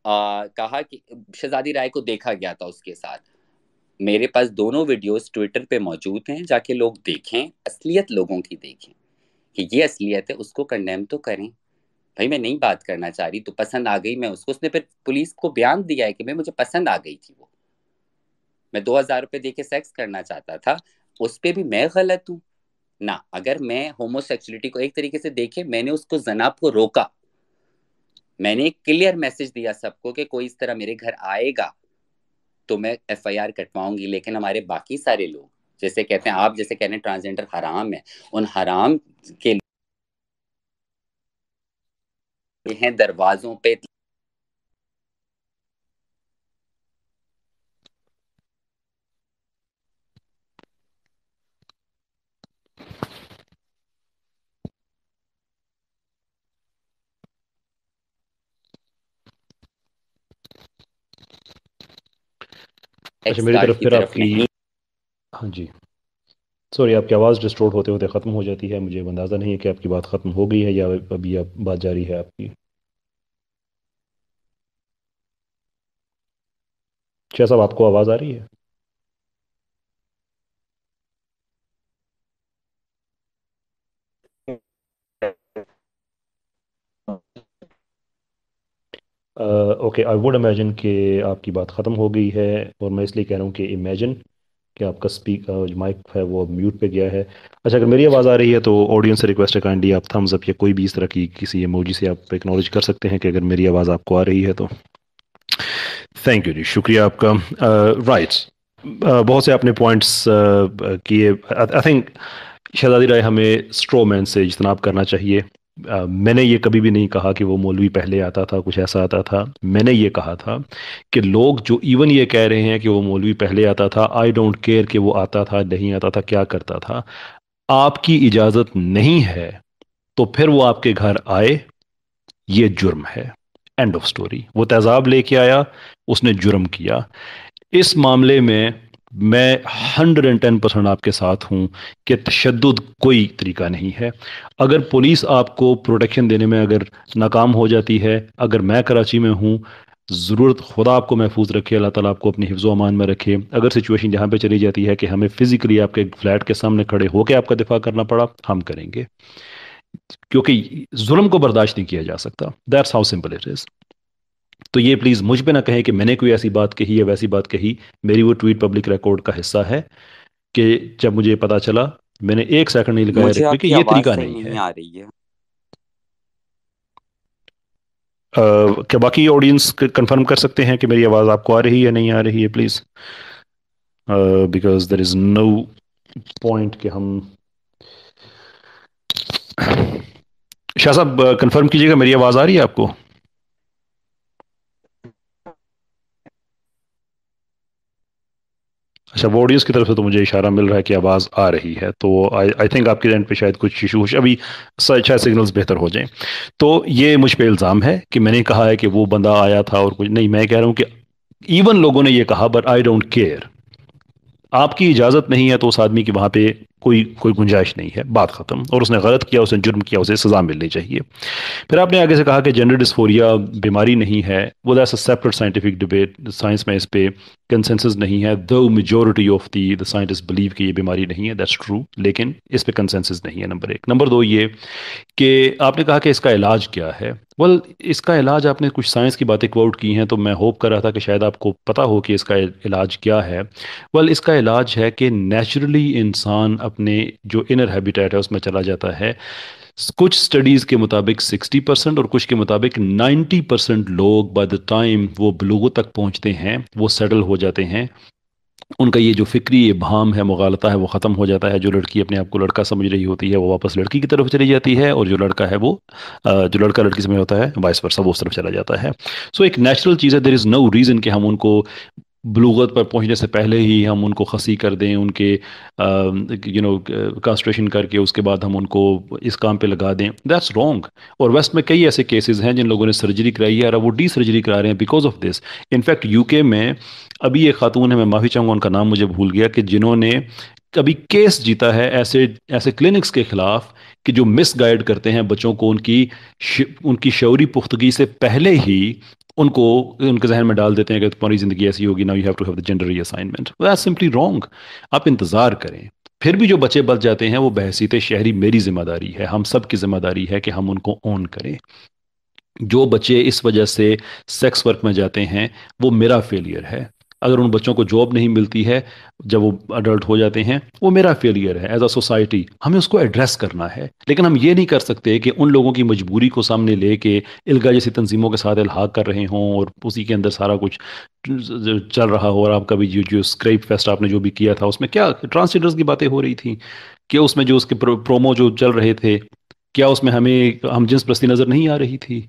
आ, कहा कि शहजादी राय को देखा गया था उसके साथ मेरे पास दोनों वीडियोस ट्विटर पे मौजूद हैं जाके लोग देखें असलियत लोगों की देखें कि ये असलियत है उसको कंडेम तो करें भाई मैं नहीं बात करना चाह रही तो पसंद आ गई मैं उसको उसने फिर पुलिस को बयान दिया है कि मैं मुझे पसंद आ गई थी वो मैं दो हज़ार रुपये दे के सेक्स करना चाहता था उस पर भी मैं गलत हूँ ना अगर मैं होमोसेक्सुअलिटी को एक तरीके से देखे मैंने उसको जनाब को रोका मैंने एक क्लियर मैसेज दिया सबको कि कोई इस तरह मेरे घर आएगा तो मैं एफ आई आर कटवाऊंगी लेकिन हमारे बाकी सारे लोग जैसे कहते हैं आप जैसे कह रहे हैं ट्रांसजेंडर हराम है उन हराम के हैं दरवाजों पे अच्छा मेरी तरफ फिर आपकी हाँ जी सॉरी आपकी आवाज़ डिस्टोर्ड होते होते ख़त्म हो जाती है मुझे अंदाज़ा नहीं है कि आपकी बात ख़त्म हो गई है या अभी आप बात जारी है आपकी शाह अच्छा, साहब आपको आवाज़ आ रही है ओके आई वुड इमेजिन कि आपकी बात ख़त्म हो गई है और मैं इसलिए कह रहा हूँ कि इमेजिन कि आपका स्पीक माइक है वो म्यूट पे गया है अच्छा अगर मेरी आवाज़ आ रही है तो ऑडियंस से रिक्वेस्ट है काइंडली आप थम्स अप या कोई भी इस तरह की किसी इमोजी से आप एक्नोलेज कर सकते हैं कि अगर मेरी आवाज़ आपको आ रही है तो थैंक यू जी शुक्रिया आपका राइट uh, right. uh, बहुत से आपने पॉइंट्स किए आई थिंक शहजादी राय हमें स्ट्रोमैन से इजतनाब करना चाहिए मैंने ये कभी भी नहीं कहा कि वो मौलवी पहले आता था कुछ ऐसा आता था मैंने ये कहा था कि लोग जो इवन ये कह रहे हैं कि वो मौलवी पहले आता था आई डोंट केयर कि वो आता था नहीं आता था क्या करता था आपकी इजाज़त नहीं है तो फिर वो आपके घर आए ये जुर्म है एंड ऑफ स्टोरी वो तेजाब लेके आया उसने जुर्म किया इस मामले में मैं हंड्रेड एंड टेन परसेंट आपके साथ हूँ कि तशद कोई तरीका नहीं है अगर पुलिस आपको प्रोटेक्शन देने में अगर नाकाम हो जाती है अगर मैं कराची में हूँ ज़रूरत खुदा आपको महफूज रखे अल्लाह ताला आपको अपनी हिफ्ज़ अमान में रखे अगर सिचुएशन यहाँ पे चली जाती है कि हमें फ़िज़िकली आपके फ्लैट के सामने खड़े होकर आपका दिफा करना पड़ा हम करेंगे क्योंकि जुल्म को बर्दाश्त नहीं किया जा सकता that's how simple it is तो ये प्लीज़ मुझ पे ना कहे कि मैंने कोई ऐसी बात कही या वैसी बात कही मेरी वो ट्वीट पब्लिक रिकॉर्ड का हिस्सा है कि जब मुझे पता चला मैंने एक सेकंड नहीं लगाया कि ये तरीका नहीं है आ रही है आ, क्या बाकी ऑडियंस कंफर्म कर सकते हैं कि मेरी आवाज़ आपको आ रही है नहीं आ रही है please because there is no point कि हम शाह साहब कंफर्म कीजिएगा मेरी आवाज़ आ रही है आपको अच्छा वो ऑडियंस की तरफ से तो मुझे इशारा मिल रहा है कि आवाज़ आ रही है तो आई थिंक आपके एंड पे शायद कुछ इशू अभी अच्छा सिग्नल्स बेहतर हो जाएं तो ये मुझ पर इल्ज़ाम है कि मैंने कहा है कि वो बंदा आया था और कुछ नहीं मैं कह रहा हूँ कि इवन लोगों ने ये कहा बट आई डोंट केयर आपकी इजाज़त नहीं है तो उस आदमी की वहाँ पे कोई कोई गुंजाइश नहीं है बात ख़त्म और उसने गलत किया उसने जुर्म किया उसे सज़ा मिलनी चाहिए फिर आपने आगे से कहा कि जेंडर डिस्फोरिया बीमारी नहीं है वो that's a separate scientific debate science में इस पर कंसेंसस नहीं है the majority of the the scientist believe कि ये बीमारी नहीं है दैट्स ट्रू लेकिन इस पर कंसेंसस नहीं है नंबर एक नंबर दो ये कि आपने कहा कि इसका इलाज क्या है वल well, इसका इलाज आपने कुछ साइंस की बातें क्वाउट की हैं तो मैं होप कर रहा था कि शायद आपको पता हो कि इसका इलाज क्या है वल well, इसका इलाज है कि नेचुरली इंसान अपने जो इनर हैबिटेट है उसमें चला जाता है कुछ स्टडीज़ के मुताबिक 60 परसेंट और कुछ के मुताबिक 90 परसेंट लोग बाय द टाइम वो बलूगों तक पहुंचते हैं वो सेटल हो जाते हैं उनका ये जो फिक्री ये भाम है मुगालता है वो ख़त्म हो जाता है जो लड़की अपने आप को लड़का समझ रही होती है वो वापस लड़की की तरफ चली जाती है और जो लड़का है वो जो लड़का लड़की समझ होता है वाइस वर्षा वो उस तरफ चला जाता है सो so, एक नेचुरल चीज़ है देर इज़ नो रीज़न कि हम उनको बलूगत पर पहुंचने से पहले ही हम उनको खसी कर दें उनके यू नो कास्ट्रेशन करके उसके बाद हम उनको इस काम पे लगा दें दैट्स रॉन्ग और वेस्ट में कई ऐसे केसेस हैं जिन लोगों ने सर्जरी कराई है और वो डी सर्जरी करा रहे हैं because of this in fact UK में अभी एक खातून है मैं माफ़ी चाहूँगा उनका नाम मुझे भूल गया कि जिन्होंने कभी केस जीता है ऐसे ऐसे क्लिनिक्स के ख़िलाफ़ कि जो मिस गाइड करते हैं बच्चों को उनकी उनकी शौरी पुख्तगी से पहले ही उनको उनके जहन में डाल देते हैं कि तुम्हारी ज़िंदगी ऐसी होगी ना you have to have the gender reassignment that simply wrong आप इंतज़ार करें फिर भी जो बच्चे बच जाते हैं वो बहसीत शहरी मेरी जिम्मेदारी है हम सब की जिम्मेदारी है कि हम उनको ऑन करें जो बच्चे इस वजह से सेक्स वर्क में जाते हैं वो मेरा फेलियर है अगर उन बच्चों को जॉब नहीं मिलती है जब वो अडल्ट हो जाते हैं वो मेरा फेलियर है एज अ सोसाइटी हमें उसको एड्रेस करना है लेकिन हम ये नहीं कर सकते कि उन लोगों की मजबूरी को सामने लेके इलगा जैसी तनजीमों के साथ इलाहा कर रहे हों और उसी के अंदर सारा कुछ चल रहा हो और आपका भी जो जो स्क्रेप फेस्ट आपने जो भी किया था उसमें क्या ट्रांसजेंडर्स की बातें हो रही थी कि उसमें जो उसके प्रोमो जो चल रहे थे क्या उसमें हमें हम जिन्स प्रस्ती नज़र नहीं आ रही थी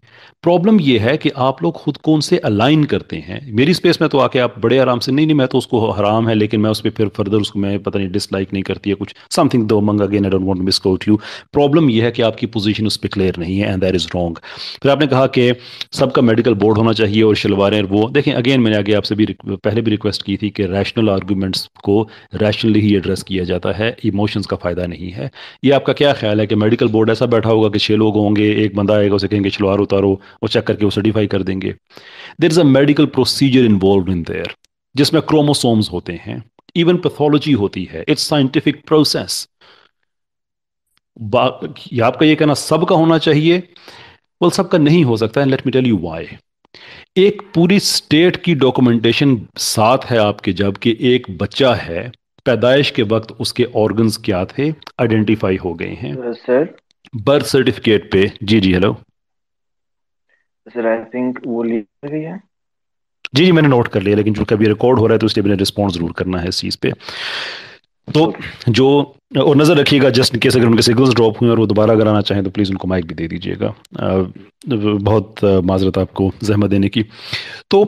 प्रॉब्लम यह है कि आप लोग खुद को उनसे अलाइन करते हैं मेरी स्पेस में तो आके आप बड़े आराम से नहीं नहीं मैं तो उसको हराम है लेकिन मैं उस पर फिर फर्दर उसको मैं पता नहीं डिसलाइक नहीं करती है कुछ समथिंग दो मंग again I don't want misquote you problem यह है कि आपकी पोजिशन उस पर क्लियर नहीं है एंड दैट इज़ रॉन्ग फिर आपने कहा कि सबका मेडिकल बोर्ड होना चाहिए और शलवारें वो देखें अगेन मैंने आगे आपसे भी पहले भी रिक्वेस्ट की थी कि रैशनल आर्ग्यूमेंट्स को रैशनली ही एड्रेस किया जाता है इमोशंस का फ़ायदा नहीं है ये आपका क्या ख्याल है कि मेडिकल बोर्ड ऐसा बैठा होगा कि छः लोग होंगे एक बंदा आएगा उसे कहेंगे छलवार उतारो वो चेक करके वो सर्टिफाई कर देंगे there is a medical procedure involve in there जिसमें क्रोमोसोम्स होते हैं इवन पैथोलॉजी होती है इट्स साइंटिफिक प्रोसेस आपका ये कहना सबका होना चाहिए वो सबका नहीं हो सकता है let me tell you why एक पूरी स्टेट की डॉक्यूमेंटेशन साथ है आपके जब कि एक बच्चा है पैदाइश के वक्त उसके ऑर्गन्स क्या थे आइडेंटिफाई हो गए हैं सर बर्थ सर्टिफिकेट पे जी जी हेलो सर आई थिंक वो है जी जी मैंने नोट कर लिया लेकिन जो कभी रिकॉर्ड हो रहा है तो इसलिए मैंने रिस्पॉन्स जरूर करना है इस चीज़ पे तो जो और नज़र रखिएगा जस्ट केस अगर उनके सिग्नल्स ड्रॉप हुए और वो दोबारा अगर आना चाहें तो प्लीज़ उनको माइक भी दे दीजिएगा बहुत माजरत आपको जहमत देने की तो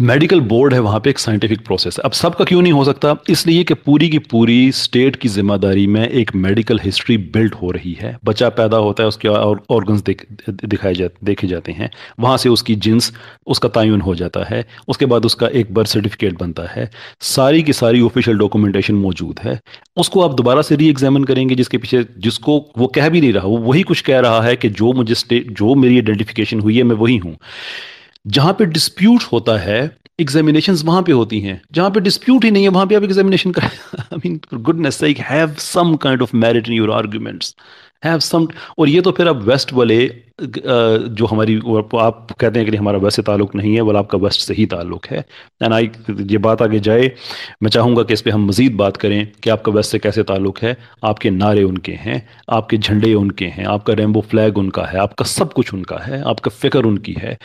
मेडिकल बोर्ड है वहाँ पे एक साइंटिफिक प्रोसेस है अब सबका क्यों नहीं हो सकता इसलिए कि पूरी की पूरी स्टेट की जिम्मेदारी में एक मेडिकल हिस्ट्री बिल्ड हो रही है बच्चा पैदा होता है उसके और ऑर्गन दिखाए जा देखे जाते हैं वहाँ से उसकी जिन्स उसका तयन हो जाता है उसके बाद उसका एक बर्थ सर्टिफिकेट बनता है सारी की सारी ऑफिशियल डॉक्यूमेंटेशन मौजूद है उसको आप दोबारा से री एग्जामिन करेंगे जिसके पीछे जिसको वो कह भी नहीं रहा वो वही कुछ कह रहा है कि जो मुझे स्टेट जो मेरी आइडेंटिफिकेशन हुई है मैं वही हूँ जहां पे डिस्प्यूट होता है एग्जामिनेशन वहां पे होती हैं जहां पे डिस्प्यूट ही नहीं है वहां पे आप एग्जामिनेशन कर I mean goodness sake have some kind of merit in your arguments have some और ये तो फिर अब वेस्ट वाले जो हमारी आप कहते हैं कि हमारा वैसे ताल्लुक नहीं है वाला आपका वेस्ट से ही ताल्लुक है एंड आई ये बात आगे जाए मैं चाहूँगा कि इस पर हम मजीद बात करें कि आपका वेस्ट से कैसे ताल्लुक है आपके नारे उनके हैं आपके झंडे उनके हैं आपका रेमबो फ्लैग उनका है आपका सब कुछ उनका है आपका फिक्र उनकी है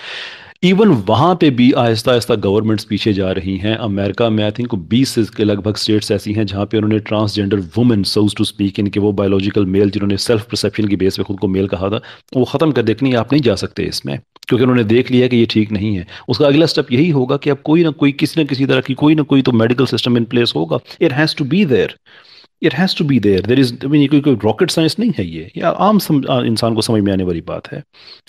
इवन वहां पे भी आहिस्ता आहिस्ता गवर्नमेंट्स पीछे जा रही हैं अमेरिका में आई थिंक 20 के लगभग स्टेट्स ऐसी हैं जहां पे उन्होंने transgender women so to speak इनके वो बायोलॉजिकल मेल जिन्होंने सेल्फ परसेप्शन की बेस पे खुद को मेल कहा था वो ख़त्म कर देखनी आप नहीं जा सकते इसमें क्योंकि उन्होंने देख लिया कि ये ठीक नहीं है उसका अगला स्टेप यही होगा कि अब कोई ना कोई किसी ना किसी तरह की कोई ना कोई तो मेडिकल सिस्टम इन प्लेस होगा it has to be there it has to be there there is mean कोई कोई रॉकेट साइंस नहीं है ये या आम सम, इंसान को समझ में आने वाली बात है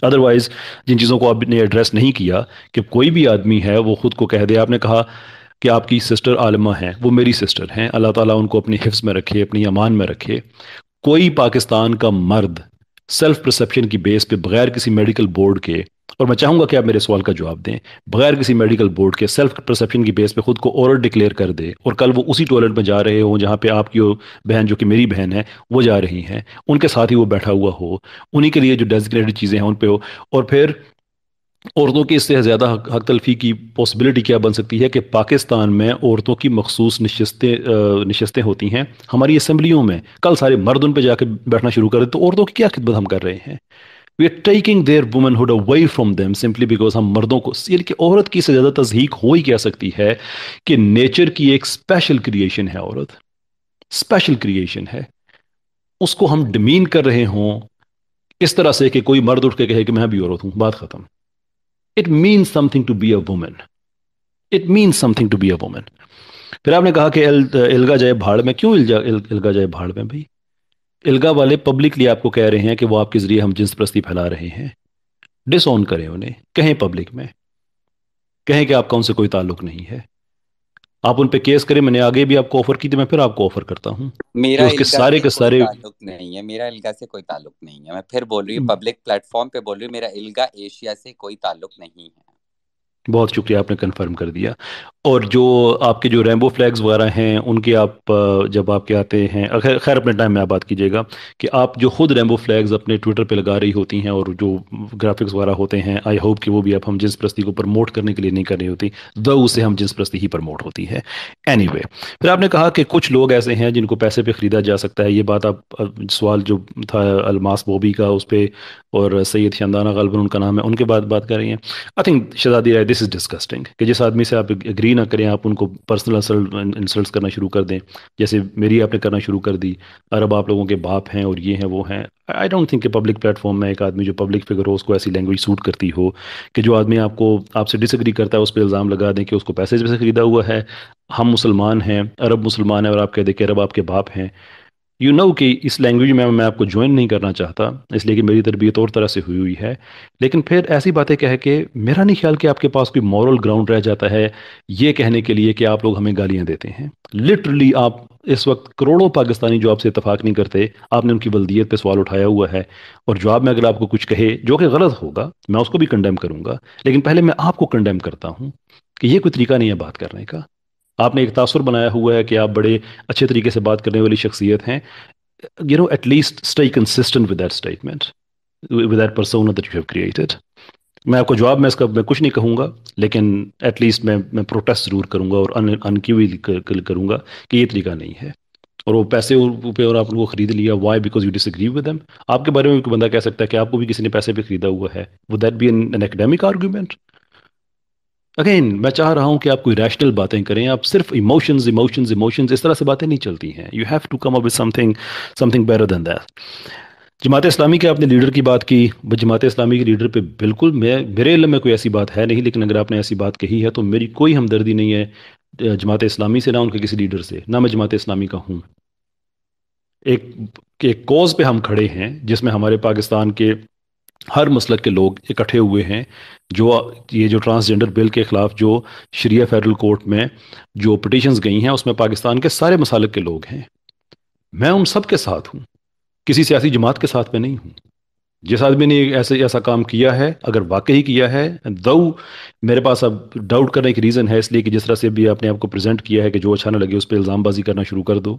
अदरवाइज जिन चीज़ों को आपने एड्रेस नहीं किया कि कोई भी आदमी है वो खुद को कह दे आपने कहा कि आपकी सिस्टर आलमा हैं वो मेरी सिस्टर हैं अल्लाह ताला उनको अपने हिफ्स में रखे अपनी अमान में रखे कोई पाकिस्तान का मर्द सेल्फ परसेप्शन की बेस पे बगैर किसी मेडिकल बोर्ड के और मैं चाहूंगा कि आप मेरे सवाल का जवाब दें बगैर किसी मेडिकल बोर्ड के सेल्फ परसेप्शन की बेस पे खुद को ओरल डिक्लेयर कर दे और कल वो उसी टॉयलेट में जा रहे हो जहाँ पे आपकी बहन जो कि मेरी बहन है वो जा रही हैं उनके साथ ही वो बैठा हुआ हो उन्हीं के लिए जो डेजिग्नेटेड चीज़ें हैं उन पर हो और फिर औरतों की इससे ज़्यादा हक, हक तलफी की पॉसिबिलिटी क्या बन सकती है कि पाकिस्तान में औरतों की मखसूस नशस्तें नशस्तें होती हैं हमारी असम्बलियों में कल सारे मर्द उन पर जाकर बैठना शुरू करें तो औरतों की क्या खिदमत हम कर रहे हैं we are taking their hood away from them simply because हम मर्दों को यानी कि औरत की से ज़्यादा तजहीक हो ही कह सकती है कि नेचर की एक स्पेशल क्रिएशन है औरत स्पेशल क्रिएशन है उसको हम डिमीन कर रहे हों इस तरह से कि कोई मर्द उठ के कहे कि मैं भी औरत हूँ बात ख़त्म it means something to be a women it means something to be a women फिर आपने कहा कि इलगा जाए भाड़ में क्यों इलगा इल, जाए भाड़ में भाई इलगा वाले पब्लिकली आपको कह रहे हैं कि वो आपके जरिए हम जिन्स प्रस्ती फैला रहे हैं डिसऑन करें उन्हें कहें पब्लिक में कहें कि आपका उनसे कोई ताल्लुक नहीं है आप उन पे केस करें मैंने आगे भी आपको ऑफर की थी मैं फिर आपको ऑफर करता हूँ मेरा तो उसके सारे के सारे ताल्लुक नहीं है मेरा इल्गा से कोई ताल्लुक नहीं है मैं फिर बोल रही हूँ पब्लिक प्लेटफॉर्म हम्म। पे बोल रही हूँ मेरा इल्गा एशिया से कोई ताल्लुक नहीं है बहुत शुक्रिया आपने कंफर्म कर दिया और जो आपके जो रेमबो फ्लैग्स वगैरह हैं उनके आप जब आपके आते हैं खैर खैर अपने टाइम में आप बात कीजिएगा कि आप जो खुद रेमबो फ्लैग्स अपने ट्विटर पे लगा रही होती हैं और जो ग्राफिक्स वगैरह होते हैं आई होप कि वो भी आप हम जिन्स प्रस्ती को प्रमोट करने के लिए नहीं कर रही होती द उसे हम जिन्स प्रस्ती ही प्रमोट होती है एनी anyway, फिर आपने कहा कि कुछ लोग ऐसे हैं जिनको पैसे पर ख़रीदा जा सकता है ये बात आप सवाल जो था अलमास बोबी का उस पर और सैद शानदाना गलबन उनका नाम है उनके बाद बात कर रही हैं आई थिंक शहजादी राय दिस इज डिस्कस्टिंग कि जिस आदमी से आप एग्री ना करें आप उनको पर्सनल इंसल्ट करना शुरू कर दें जैसे मेरी आपने करना शुरू कर दी अरब आप लोगों के बाप हैं और ये हैं वो हैं आई डोंट थिंक कि पब्लिक प्लेटफॉर्म में एक आदमी जो पब्लिक फिगर हो उसको ऐसी लैंग्वेज सूट करती हो कि जो आदमी आपको आपसे डिसग्री करता है उस पर इल्ज़ाम लगा दें कि उसको पैसे से खरीदा हुआ है हम मुसलमान हैं अरब मुसलमान हैं और आप कह दें कि अरब आपके बाप हैं यू you नो know कि इस लैंग्वेज में मैं आपको ज्वाइन नहीं करना चाहता इसलिए कि मेरी तरबियत और तरह से हुई हुई है लेकिन फिर ऐसी बातें कह के मेरा नहीं ख्याल कि आपके पास कोई मॉरल ग्राउंड रह जाता है ये कहने के लिए कि आप लोग हमें गालियाँ देते हैं लिटरली आप इस वक्त करोड़ों पाकिस्तानी जो आपसे इतफाक नहीं करते आपने उनकी बल्दियत पर सवाल उठाया हुआ है और जवाब में अगर आपको कुछ कहे जो कि गलत होगा मैं उसको भी कंडेम करूंगा लेकिन पहले मैं आपको कंडेम करता हूँ कि ये कोई तरीका नहीं है बात करने का आपने एक तासर बनाया हुआ है कि आप बड़े अच्छे तरीके से बात करने वाली शख्सियत हैं you know at least stay consistent with statement with with that persona that you मैं आपको जवाब में इसका मैं कुछ नहीं कहूँगा लेकिन एटलीस्ट मैं मैं प्रोटेस्ट ज़रूर करूँगा और अनक्यूल कर, करूँगा कि ये तरीका नहीं है और वो पैसे पे और आपने वो खरीद लिया why because you disagree with them आपके बारे में कोई बंदा कह सकता है कि आपको भी किसी ने पैसे पे खरीदा हुआ है वो that be an academic argument again मैं चाह रहा हूं कि आप कोई रैशनल बातें करें आप सिर्फ इमोशंस इमोशंस इमोशंस इस तरह से बातें नहीं चलती हैं you have to come up with something something better than that Jamaat Islami के आपने लीडर की बात की जमात इस्लामी के लीडर पे बिल्कुल मैं मेरे इलम में कोई ऐसी बात है नहीं लेकिन अगर आपने ऐसी बात कही है तो मेरी कोई हमदर्दी नहीं है जमात इस्लामी से ना उनके किसी लीडर से ना मैं जमात इस्लामी का हूँ एक एक कॉज पे हम खड़े हैं जिसमें हमारे पाकिस्तान के हर मसलक के लोग इकट्ठे हुए हैं जो ये जो ट्रांसजेंडर बिल के खिलाफ जो शरिया फेडरल कोर्ट में जो पटिशन्स गई हैं उसमें पाकिस्तान के सारे मसालक के लोग हैं मैं उन सब के साथ हूँ किसी सियासी जमात के साथ में नहीं हूँ जिस आदमी ने ऐसे ऐसा काम किया है अगर वाकई किया है दउ मेरे पास अब डाउट करने की रीज़न है इसलिए कि जिस तरह से भी आपने आपको प्रेजेंट किया है कि जो अच्छा ना लगे उस पर इल्ज़ामबाजी करना शुरू कर दो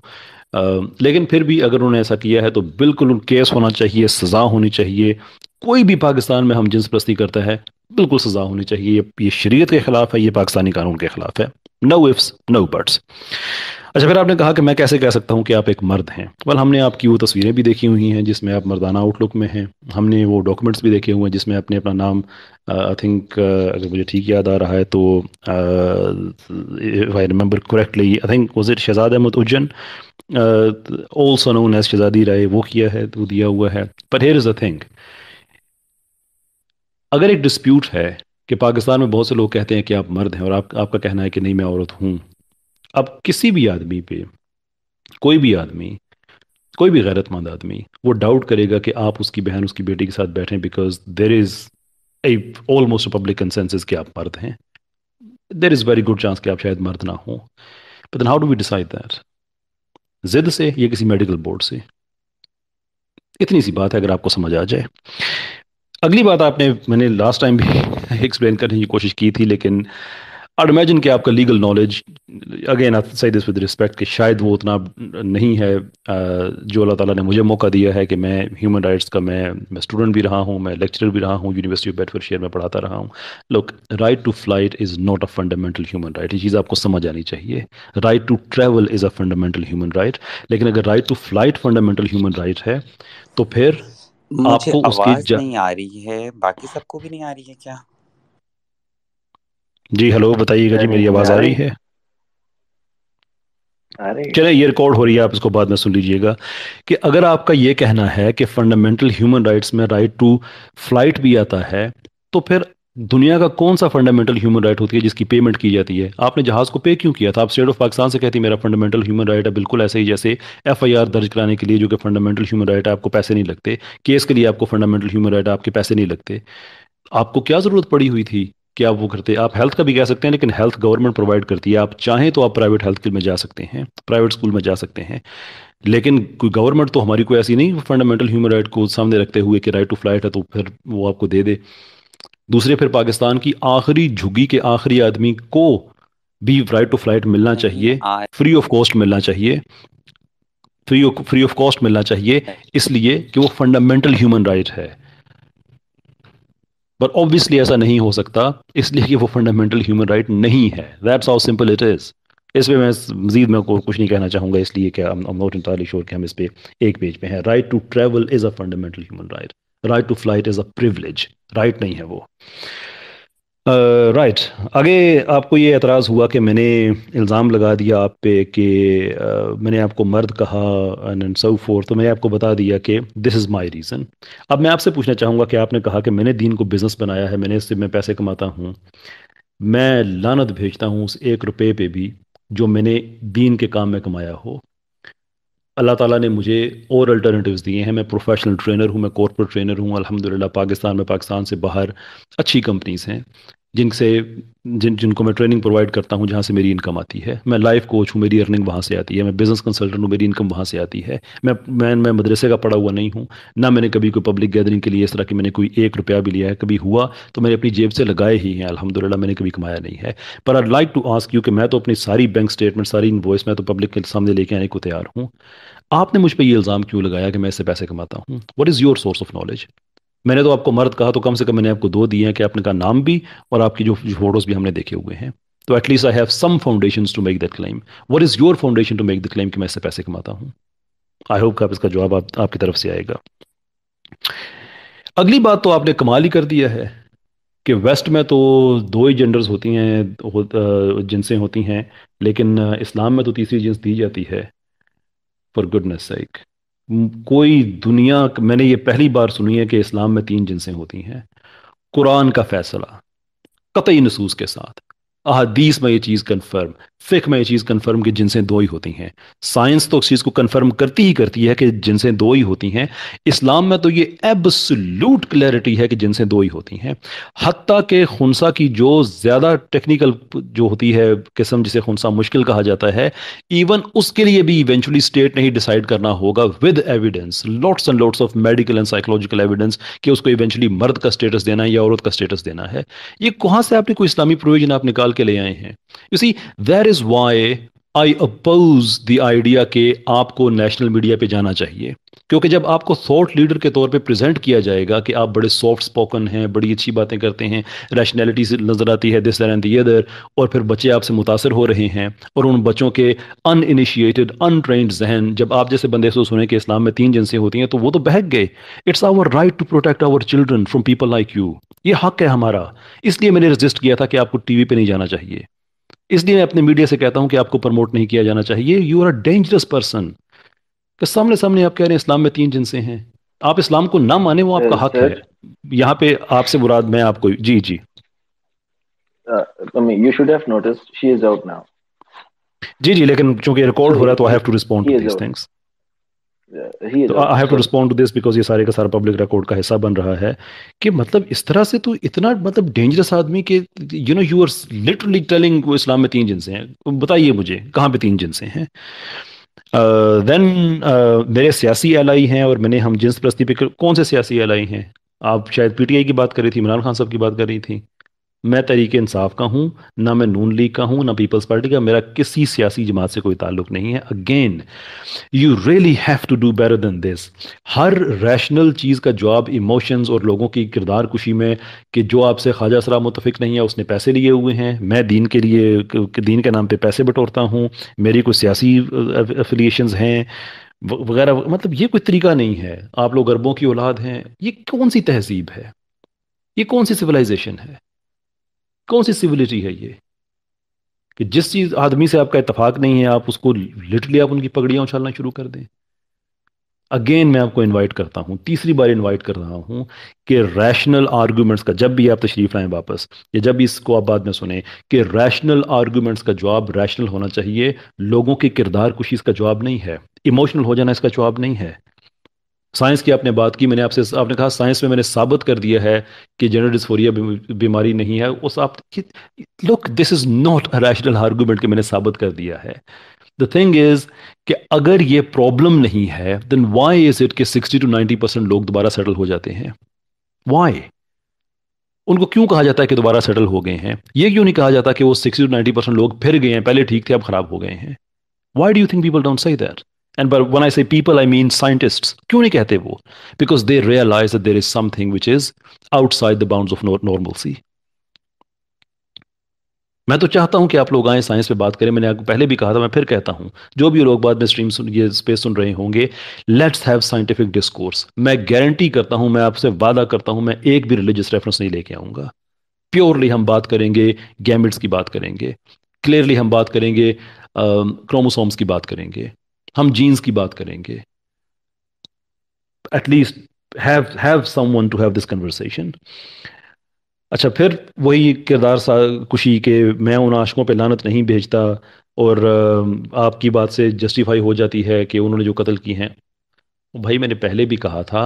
आ, लेकिन फिर भी अगर उन्होंने ऐसा किया है तो बिल्कुल केस होना चाहिए सज़ा होनी चाहिए कोई भी पाकिस्तान में हम जिन्स प्रस्ती करता है बिल्कुल सजा होनी चाहिए ये ये शरीयत के खिलाफ है ये पाकिस्तानी कानून के खिलाफ है नो इफ्स नो बर्ड्स अच्छा फिर आपने कहा कि मैं कैसे कह सकता हूँ कि आप एक मर्द हैं वल हमने आपकी वो तस्वीरें भी देखी हुई हैं जिसमें आप मर्दाना आउटलुक में हैं हमने वो डॉक्यूमेंट्स भी देखे हुए हैं जिसमें आपने अपना नाम आई थिंक अगर मुझे ठीक याद आ रहा है तो I remember correctly I think was it Shahzad Ahmed Ujjain also known as Shahzadi Rai वो किया है वो दिया हुआ है but here is a think अगर एक डिस्प्यूट है कि पाकिस्तान में बहुत से लोग कहते हैं कि आप मर्द हैं और आप आपका कहना है कि नहीं मैं औरत हूं अब किसी भी आदमी पे कोई भी आदमी कोई भी गैरतमंद आदमी वो डाउट करेगा कि आप उसकी बहन उसकी बेटी के साथ बैठे because there is a almost public consensus कि आप मर्द हैं there is very good chance कि आप शायद मर्द ना हों but how do we decide that जिद से या किसी मेडिकल बोर्ड से इतनी सी बात है अगर आपको समझ आ जाए अगली बात आपने मैंने लास्ट टाइम भी एक्सप्लेन करने की कोशिश की थी लेकिन आई इमेजिन कि आपका लीगल नॉलेज अगेन सही दिस विद रिस्पेक्ट कि शायद वो उतना नहीं है जो अल्लाह ताला ने मुझे मौका दिया है कि मैं ह्यूमन राइट्स का मैं मैं स्टूडेंट भी रहा हूँ मैं लेक्चरर भी रहा हूँ यूनिवर्सिटी ऑफ शेयर में पढ़ाता रहा हूँ look right to flight is not a fundamental human right ये चीज़ आपको समझ आनी चाहिए right to travel is a fundamental human right लेकिन अगर right to flight fundamental human right है तो फिर मुझे आवाज जा... नहीं आ रही है बाकी सबको भी नहीं आ रही है क्या जी हेलो बताइएगा जी मेरी आवाज आ रही है चले ये रिकॉर्ड हो रही है आप इसको बाद में सुन लीजिएगा कि अगर आपका ये कहना है कि फंडामेंटल ह्यूमन राइट्स में राइट टू फ्लाइट भी आता है तो फिर दुनिया का कौन सा फंडामेंटल ह्यूमन राइट होती है जिसकी पेमेंट की जाती है आपने जहाज को पे क्यों किया था आप स्टेट ऑफ पाकिस्तान से कहती मेरा फंडामेंटल ह्यूमन राइट है बिल्कुल ऐसे ही जैसे एफ आई आर दर्ज कराने के लिए जो कि फंडामेंटल ह्यूमन राइट है आपको पैसे नहीं लगते केस के लिए आपको फंडामेंटल ह्यूमन राइट आपके पैसे नहीं लगते आपको क्या ज़रूरत पड़ी हुई थी कि आप वो करते आप हेल्थ का भी कह सकते हैं लेकिन हेल्थ गवर्नमेंट प्रोवाइड करती है आप चाहें तो आप प्राइवेट हेल्थ में जा सकते हैं प्राइवेट स्कूल में जा सकते हैं लेकिन गवर्नमेंट तो हमारी कोई ऐसी नहीं फंडामेंटल ह्यूमन राइट को सामने रखते हुए कि राइट टू फ्लाइट है तो फिर वो आपको दे दे दूसरे फिर पाकिस्तान की आखिरी झुगी के आखिरी आदमी को भी राइट टू फ्लाइट मिलना चाहिए फ्री ऑफ कॉस्ट मिलना चाहिए फ्री फ्री ऑफ कॉस्ट मिलना चाहिए इसलिए कि वो फंडामेंटल ह्यूमन राइट है बट ऑब्वियसली ऐसा नहीं हो सकता इसलिए कि वो फंडामेंटल ह्यूमन राइट नहीं है that's how simple it is इस पर मैं मजीद मैं कुछ नहीं कहना चाहूंगा इसलिए कि आई नॉट इंटायरली श्योर कि हम इस पर एक पेज पे हैं right to travel is a fundamental human right right to flight is a privilege right नहीं है वो राइट uh, right. आगे आपको ये एतराज़ हुआ कि मैंने इल्ज़ाम लगा दिया आप पे कि uh, मैंने आपको मर्द कहा एंड सो फोर तो मैंने आपको बता दिया कि दिस इज़ माय रीज़न अब मैं आपसे पूछना चाहूँगा कि आपने कहा कि मैंने दीन को बिज़नेस बनाया है मैंने इससे मैं पैसे कमाता हूँ मैं लानत भेजता हूँ उस एक रुपये पे भी जो मैंने दीन के काम में कमाया हो अल्लाह ताला ने मुझे और अल्टरनेटिव्स दिए हैं मैं प्रोफेशनल ट्रेनर हूँ मैं कॉर्पोरेट ट्रेनर हूँ अल्हम्दुलिल्लाह पाकिस्तान में पाकिस्तान से बाहर अच्छी कंपनीज़ हैं जिनसे जिन जिनको मैं ट्रेनिंग प्रोवाइड करता हूँ जहाँ से मेरी इनकम आती है मैं लाइफ कोच हूँ मेरी अर्निंग वहाँ से आती है मैं बिजनेस कंसल्टेंट हूँ मेरी इनकम वहाँ से आती है मैं मैं मैं मदरसे का पढ़ा हुआ नहीं हूँ ना मैंने कभी कोई पब्लिक गैदरिंग के लिए इस तरह की मैंने कोई एक रुपया भी लिया है कभी हुआ तो मैंने अपनी जेब से लगाए ही हैं अलहमदिल्ला मैंने कभी कमाया नहीं है पर I like to ask you कि मैं तो अपनी सारी बैंक स्टेटमेंट सारी इन्वॉइस मैं तो पब्लिक के सामने लेके आने को तैयार हूँ आपने मुझ पर यह इल्ज़ाम क्यों लगाया कि मैं इससे पैसे कमाता हूँ what is your source of knowledge मैंने तो आपको मर्द कहा तो कम से कम मैंने आपको दो दिए हैं कि आपने कहा नाम भी और आपकी जो फोटोज भी हमने देखे हुए हैं तो at least I have some foundation to make that claim what is your foundation to make the claim कि मैं इससे पैसे कमाता हूं आई होप आप इसका जवाब आप, आपकी तरफ से आएगा अगली बात तो आपने कमाल ही कर दिया है कि वेस्ट में तो दो ही जेंडर्स होती हैं हो, जिनसें होती हैं लेकिन इस्लाम में तो तीसरी जिन्स दी जाती है फॉर गुडनेस साइक कोई दुनिया मैंने ये पहली बार सुनी है कि इस्लाम में तीन जिनसें होती हैं कुरान का फैसला कतई नसूस के साथ अहदीस में ये चीज़ कन्फर्म फिक में ये चीज़ कंफर्म कि जिनसें दो ही होती हैं साइंस तो उस चीज़ को कंफर्म करती ही करती है कि जिनसें दो ही होती हैं इस्लाम में तो ये एब्सलूट क्लैरिटी है कि जिनसें दो ही होती हैं हत्ता के खुनसा की जो ज़्यादा टेक्निकल जो होती है किस्म जिसे खुनसा मुश्किल कहा जाता है इवन उसके लिए भी इवेंचुअली स्टेट ने ही डिसाइड करना होगा with evidence lots and lots of medical and psychological evidence कि उसको इवेंचुअली मर्द का स्टेटस देना है या औरत का स्टेटस देना है ये कहां से आपने कोई इस्लामी प्रोविजन आप निकाल के ले आए हैं you see where is why I oppose the idea के आपको नेशनल मीडिया पे जाना चाहिए क्योंकि जब आपको थॉट लीडर के तौर पे प्रेजेंट किया जाएगा कि आप बड़े सॉफ्ट स्पोकन हैं बड़ी अच्छी बातें करते हैं रैशनैलिटी से नज़र आती है दिस एंड अदर और फिर बच्चे आपसे मुतासर हो रहे हैं और उन बच्चों के अन इनिशिएटेड अनट्रेंड जहन जब आप जैसे बंदे से सुने कि इस्लाम में तीन जिनसें होती हैं तो वो तो बहक गए it's our right to protect our children from people like you ये हक है हमारा इसलिए मैंने रजिस्ट किया था कि आपको टीवी वी नहीं जाना चाहिए इसलिए मैं अपने मीडिया से कहता हूं कि आपको प्रमोट नहीं किया जाना चाहिए you are a dangerous person सामने सामने आप कह रहे हैं इस्लाम में तीन जिनसे हैं आप इस्लाम को ना माने वो आपका हक है यहाँ पे आपसे मुराद मैं आपको जी जी you should have notice she is out now जी जी लेकिन चूंकि रिकॉर्ड हो रहा है तो आई हैव टू तो I have to respond to this because ये सारे का सारा पब्लिक रिकॉर्ड का हिस्सा बन रहा है कि मतलब इस तरह से तो इतना मतलब डेंजरस आदमी के you know you are literally telling इस्लाम में तीन जिनसे हैं तो बताइए मुझे कहाँ पे तीन जिनसे हैं देन uh, uh, मेरे सियासी एलाई हैं और मैंने हम जिन्स प्रस्ती पे कौन से सियासी एलाई हैं आप शायद पीटीआई की बात कर रही थी इमरान खान साहब की बात कर रही थी मैं तरीके इंसाफ का हूँ ना मैं नून लीग का हूँ ना पीपल्स पार्टी का मेरा किसी सियासी जमात से कोई ताल्लुक नहीं है again you really have to do better than this हर रैशनल चीज़ का जवाब इमोशंस और लोगों की किरदार कुशी में कि जो आपसे ख्वाजा सरा मुतफिक नहीं है उसने पैसे लिए हुए हैं मैं दीन के लिए दीन के नाम पर पैसे बटोरता हूँ मेरी कुछ सियासी एफिलियशन हैं वगैरह मतलब ये कोई तरीका नहीं है आप लोग अरबों की औलाद हैं ये कौन सी तहजीब है ये कौन सी सिविलाइजेशन है कौन सी सिविलिटी है ये कि जिस चीज आदमी से आपका इतफाक नहीं है आप उसको लिटरली आप उनकी पगड़ियां उछालना शुरू कर दें अगेन मैं आपको इनवाइट करता हूं तीसरी बार इनवाइट कर रहा हूं कि रैशनल आर्गूमेंट्स का जब भी आप तशरीफ लाएं वापस या जब भी इसको आप बाद में सुने कि रैशनल आर्गूमेंट्स का जवाब रैशनल होना चाहिए लोगों के किरदार कुशी इसका जवाब नहीं है इमोशनल हो जाना इसका जवाब नहीं है साइंस की आपने बात की मैंने आपसे आपने कहा साइंस में मैंने साबित कर दिया है कि जेनरल डिस्फोरिया बीमारी नहीं है उस आप look this is not a rational argument कि मैंने साबित कर दिया है द थिंग इज कि अगर ये प्रॉब्लम नहीं है देन वाई इज इट कि 60 टू 90 परसेंट लोग दोबारा सेटल हो जाते हैं वाई उनको क्यों कहा जाता है कि दोबारा सेटल हो गए हैं ये क्यों नहीं कहा जाता कि वो सिक्सटी टू नाइनटी परसेंट लोग फिर गए हैं पहले ठीक थे अब खराब हो गए हैं why do you think people don't say that and but one I say people I mean scientist क्यों नहीं कहते वो because they realise there is something which is outside the bound of normal सी मैं तो चाहता हूं कि आप लोग आए साइंस पे बात करें मैंने आपको पहले भी कहा था मैं फिर कहता हूं जो भी लोग बाद में स्ट्रीम सुन ये स्पेस सुन रहे होंगे लेट्स हैव साइंटिफिक डिस्कोर्स मैं गारंटी करता हूं मैं आपसे वादा करता हूं मैं एक भी रिलीजियस रेफरेंस नहीं लेके आऊंगा प्योरली हम बात करेंगे गैमिट्स की बात करेंगे क्लियरली हम बात करेंगे क्रोमोसोम्स की बात करेंगे हम जीन्स की बात करेंगे at least have have someone to have this conversation अच्छा फिर वही किरदार खुशी के मैं उन आशकों पे लानत नहीं भेजता और आपकी बात से जस्टिफाई हो जाती है कि उन्होंने जो कत्ल किए हैं भाई मैंने पहले भी कहा था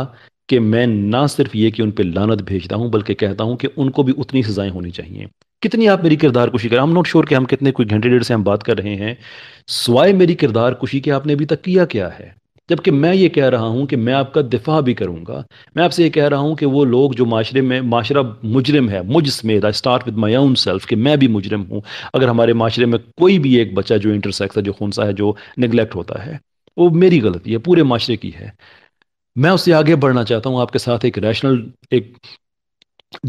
कि मैं ना सिर्फ ये कि उन पर लानत भेजता हूँ बल्कि कहता हूँ कि उनको भी उतनी सजाएं होनी चाहिए कितनी आप मेरी किरदार कुशी करें हम नॉट श्योर कि हम कितने कोई घंटे डेढ़ से हम बात कर रहे हैं स्वाय मेरी किरदार कुशी के आपने अभी तक किया क्या है जबकि मैं ये कह रहा हूं कि मैं आपका दिफा भी करूंगा मैं आपसे ये कह रहा हूँ कि वो लोग जो माशरे में माशरा मुजरम है मुझ समेत I start with my own self कि मैं भी मुजरम हूं अगर हमारे माशरे में कोई भी एक बच्चा जो इंटरसेक्स है जो खुनसा है जो निगलेक्ट होता है वो मेरी गलती है पूरे माशरे की है मैं उससे आगे बढ़ना चाहता हूँ आपके साथ एक रैशनल एक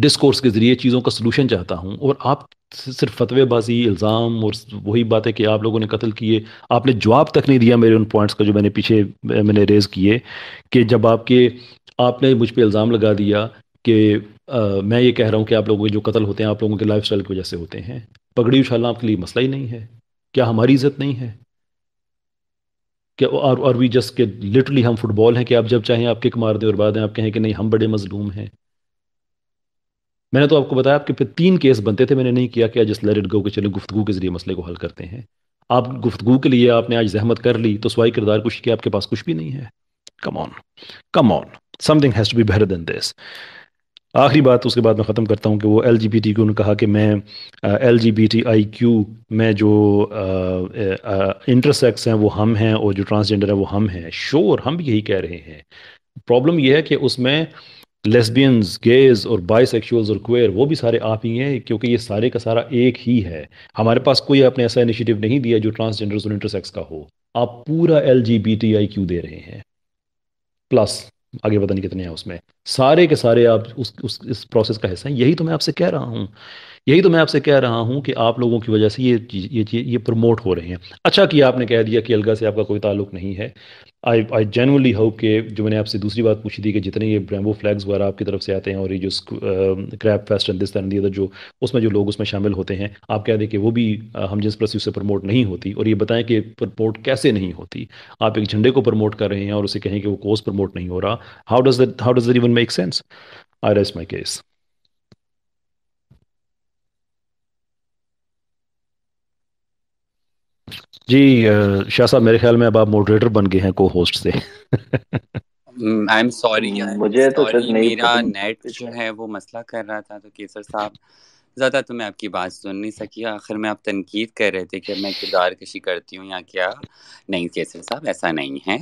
डिस्कोर्स के ज़रिए चीज़ों का सलूशन चाहता हूँ और आप सिर्फ फतवेबाजी इल्ज़ाम और वही बात है कि आप लोगों ने कत्ल किए आपने जवाब तक नहीं दिया मेरे उन पॉइंट्स का जो मैंने पीछे मैंने रेज़ किए कि जब आपके आपने मुझ पर इल्ज़ाम लगा दिया कि मैं ये कह रहा हूँ कि आप लोगों के जो कत्ल होते हैं आप लोगों के लाइफ स्टाइल की वजह से होते हैं पगड़ी उछालना आपके लिए मसला ही नहीं है क्या हमारी इज्जत नहीं है क्या और और वी जस्ट के लिटरली हम फुटबॉल हैं कि आप जब चाहें आप किक मार दें और बाद में आप कहें कि नहीं हम बड़े मजलूम हैं मैंने तो आपको बताया आपके तीन केस बनते थे मैंने नहीं किया कि जस्ट लेट इट गो के चले गुफ्तु के जरिए मसले को हल करते हैं आप गुफ्तु के लिए आपने आज जहमत कर ली तो सवाई किरदार कुछ किया आपके पास कुछ भी नहीं है come on come on something has to be better than this आखिरी बात उसके बाद मैं ख़त्म करता हूँ कि वो एल जी बी टी को उन्होंने कहा कि मैं L G B T I Q में जो इंटरसेक्स हैं वो हम हैं और जो ट्रांसजेंडर है वो हम हैं श्योर हम भी यही कह रहे हैं प्रॉब्लम यह है कि उसमें लेस्बियंस गेज और बाइसेक्सुअल्स और क्वेयर वो भी सारे आप ही हैं क्योंकि ये सारे का सारा एक ही है हमारे पास कोई आपने ऐसा इनिशिएटिव नहीं दिया जो ट्रांसजेंडर और इंटरसेक्स का हो आप पूरा L G B T I Q दे रहे हैं प्लस आगे पता नहीं कितने हैं उसमें सारे के सारे आप उस, उस इस प्रोसेस का हिस्सा हैं यही तो मैं आपसे कह रहा हूँ यही तो मैं आपसे कह रहा हूं कि आप लोगों की वजह से ये ये ये, ये प्रमोट हो रहे हैं अच्छा कि आपने कह दिया कि अलगा से आपका कोई ताल्लुक नहीं है आई आई जेनवनली होप के जो मैंने आपसे दूसरी बात पूछी थी कि जितने ये ब्रैम्बो फ्लैग्स वगैरह आपकी तरफ से आते हैं और ये जो crap fest and this and जो उसमें जो लोग उसमें शामिल होते हैं आप कह दें कि वो भी हम जिस प्रस्यू से प्रमोट नहीं होती और ये बताएं कि प्रमोट कैसे नहीं होती आप एक झंडे को प्रमोट कर रहे हैं और उसे कहें कि वो कोर्स प्रमोट नहीं हो रहा how does that how does there even make sense I rest my case जी शाह साहब मेरे ख्याल में अब आप मॉडरेटर बन गए हैं को होस्ट से आई एम सॉरी मुझे तो मेरा नेट जो है वो मसला कर रहा था तो केसर साहब ज़्यादा तो मैं आपकी बात सुन नहीं सकी आखिर में आप तनकीद कर रहे थे कि मैं किरदार कशी करती हूँ या क्या नहीं केसर साहब ऐसा नहीं है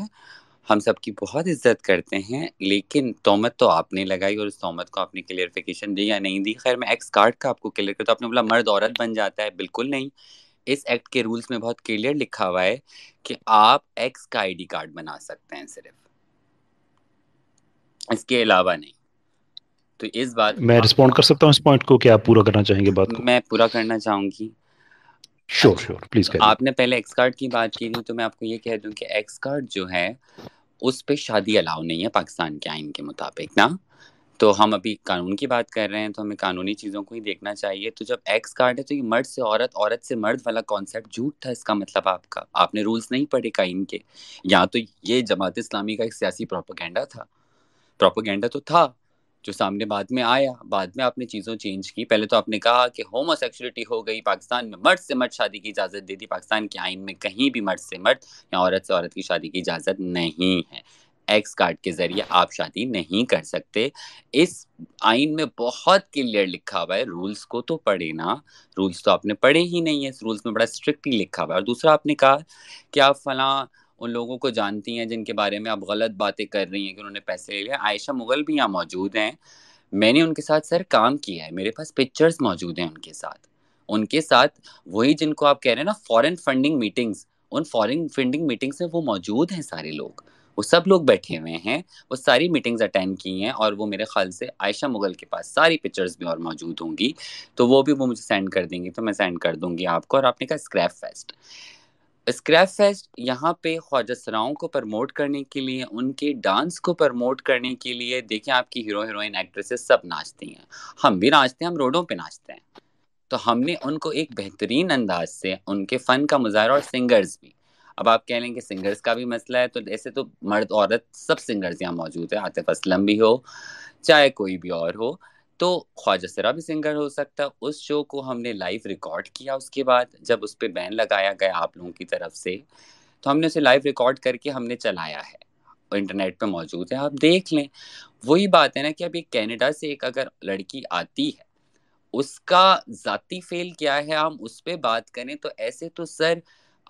हम सबकी बहुत इज्जत करते हैं लेकिन तोमत तो आपने लगाई और उस तोमत को आपने क्लियरफिकेशन दी या नहीं दी खैर मैं एक्स कार्ड का आपको क्लियर कर तो आपने बोला मर्द औरत बन जाता है बिल्कुल नहीं इस एक्ट के रूल्स में बहुत क्लियर लिखा हुआ है कि आप एक्स का आईडी कार्ड बना सकते हैं सिर्फ इसके अलावा नहीं तो इस बात मैं रिस्पोंड कर सकता हूँ इस पॉइंट को कि आप पूरा करना चाहेंगे बात को मैं पूरा करना चाहूंगी श्योर श्योर प्लीज कर आपने पहले एक्स कार्ड की बात की थी तो मैं आपको ये कह दूं कि एक्स कार्ड जो है उस पे शादी अलाउ नहीं है पाकिस्तान के आइन के मुताबिक ना तो हम अभी कानून की बात कर रहे हैं तो हमें कानूनी चीज़ों को ही देखना चाहिए तो जब एक्स कार्ड है तो ये मर्द से औरत औरत से मर्द वाला कॉन्सेप्ट झूठ था इसका मतलब आपका आपने रूल्स नहीं पढ़े काइन के या तो ये जमात इस्लामी का एक सियासी प्रोपोगेंडा था प्रोपोगेंडा तो था जो सामने बाद में आया बाद में आपने चीज़ों चेंज की पहले तो आपने कहा कि होमोसेक्सुअलिटी हो गई पाकिस्तान में मर्द से मर्द शादी की इजाज़त दे दी पाकिस्तान के आइन में कहीं भी मर्द से मर्द या औरत से औरत की शादी की इजाज़त नहीं है एक्स कार्ड के जरिए आप शादी नहीं कर सकते इस आइन में बहुत क्लियर लिखा हुआ है रूल्स को तो पढ़े ना रूल्स तो आपने पढ़े ही नहीं है रूल्स में बड़ा स्ट्रिक्टली लिखा हुआ है और दूसरा आपने कहा कि आप फला उन लोगों को जानती हैं जिनके बारे में आप गलत बातें कर रही हैं कि उन्होंने पैसे ले लिया आयशा मुगल भी यहाँ मौजूद हैं मैंने उनके साथ सर काम किया है मेरे पास पिक्चर्स मौजूद हैं उनके साथ उनके साथ वही जिनको आप कह रहे हैं ना फॉरेन फंडिंग मीटिंग्स उन फॉरेन फंडिंग मीटिंग्स में वो मौजूद हैं सारे लोग वो सब लोग बैठे हुए हैं वो सारी मीटिंग्स अटेंड की हैं और वो मेरे ख्याल से आयशा मुगल के पास सारी पिक्चर्स भी और मौजूद होंगी तो वो भी वो मुझे सेंड कर देंगी तो मैं सेंड कर दूंगी आपको और आपने कहा स्क्रैप फेस्ट स्क्रैप फेस्ट यहाँ पे ख्वाजा सराओं को प्रमोट करने के लिए उनके डांस को प्रमोट करने के लिए देखिए आपकी हीरो हीरोइन एक्ट्रेसेस सब नाचती हैं हम भी नाचते हैं हम रोडों पे नाचते हैं तो हमने उनको एक बेहतरीन अंदाज से उनके फ़न का मुजाहरा और सिंगर्स भी अब आप कह लें कि सिंगर्स का भी मसला है तो ऐसे तो मर्द औरत सब सिंगर्स यहाँ मौजूद है आतिफ असलम भी हो चाहे कोई भी और हो तो ख्वाजा सरा भी सिंगर हो सकता उस शो को हमने लाइव रिकॉर्ड किया उसके बाद जब उस पर बैन लगाया गया आप लोगों की तरफ से तो हमने उसे लाइव रिकॉर्ड करके हमने चलाया है और इंटरनेट पे मौजूद है आप देख लें वही बात है ना कि अभी कैनेडा से एक अगर लड़की आती है उसका ज़ाती फेल क्या है हम उस पर बात करें तो ऐसे तो सर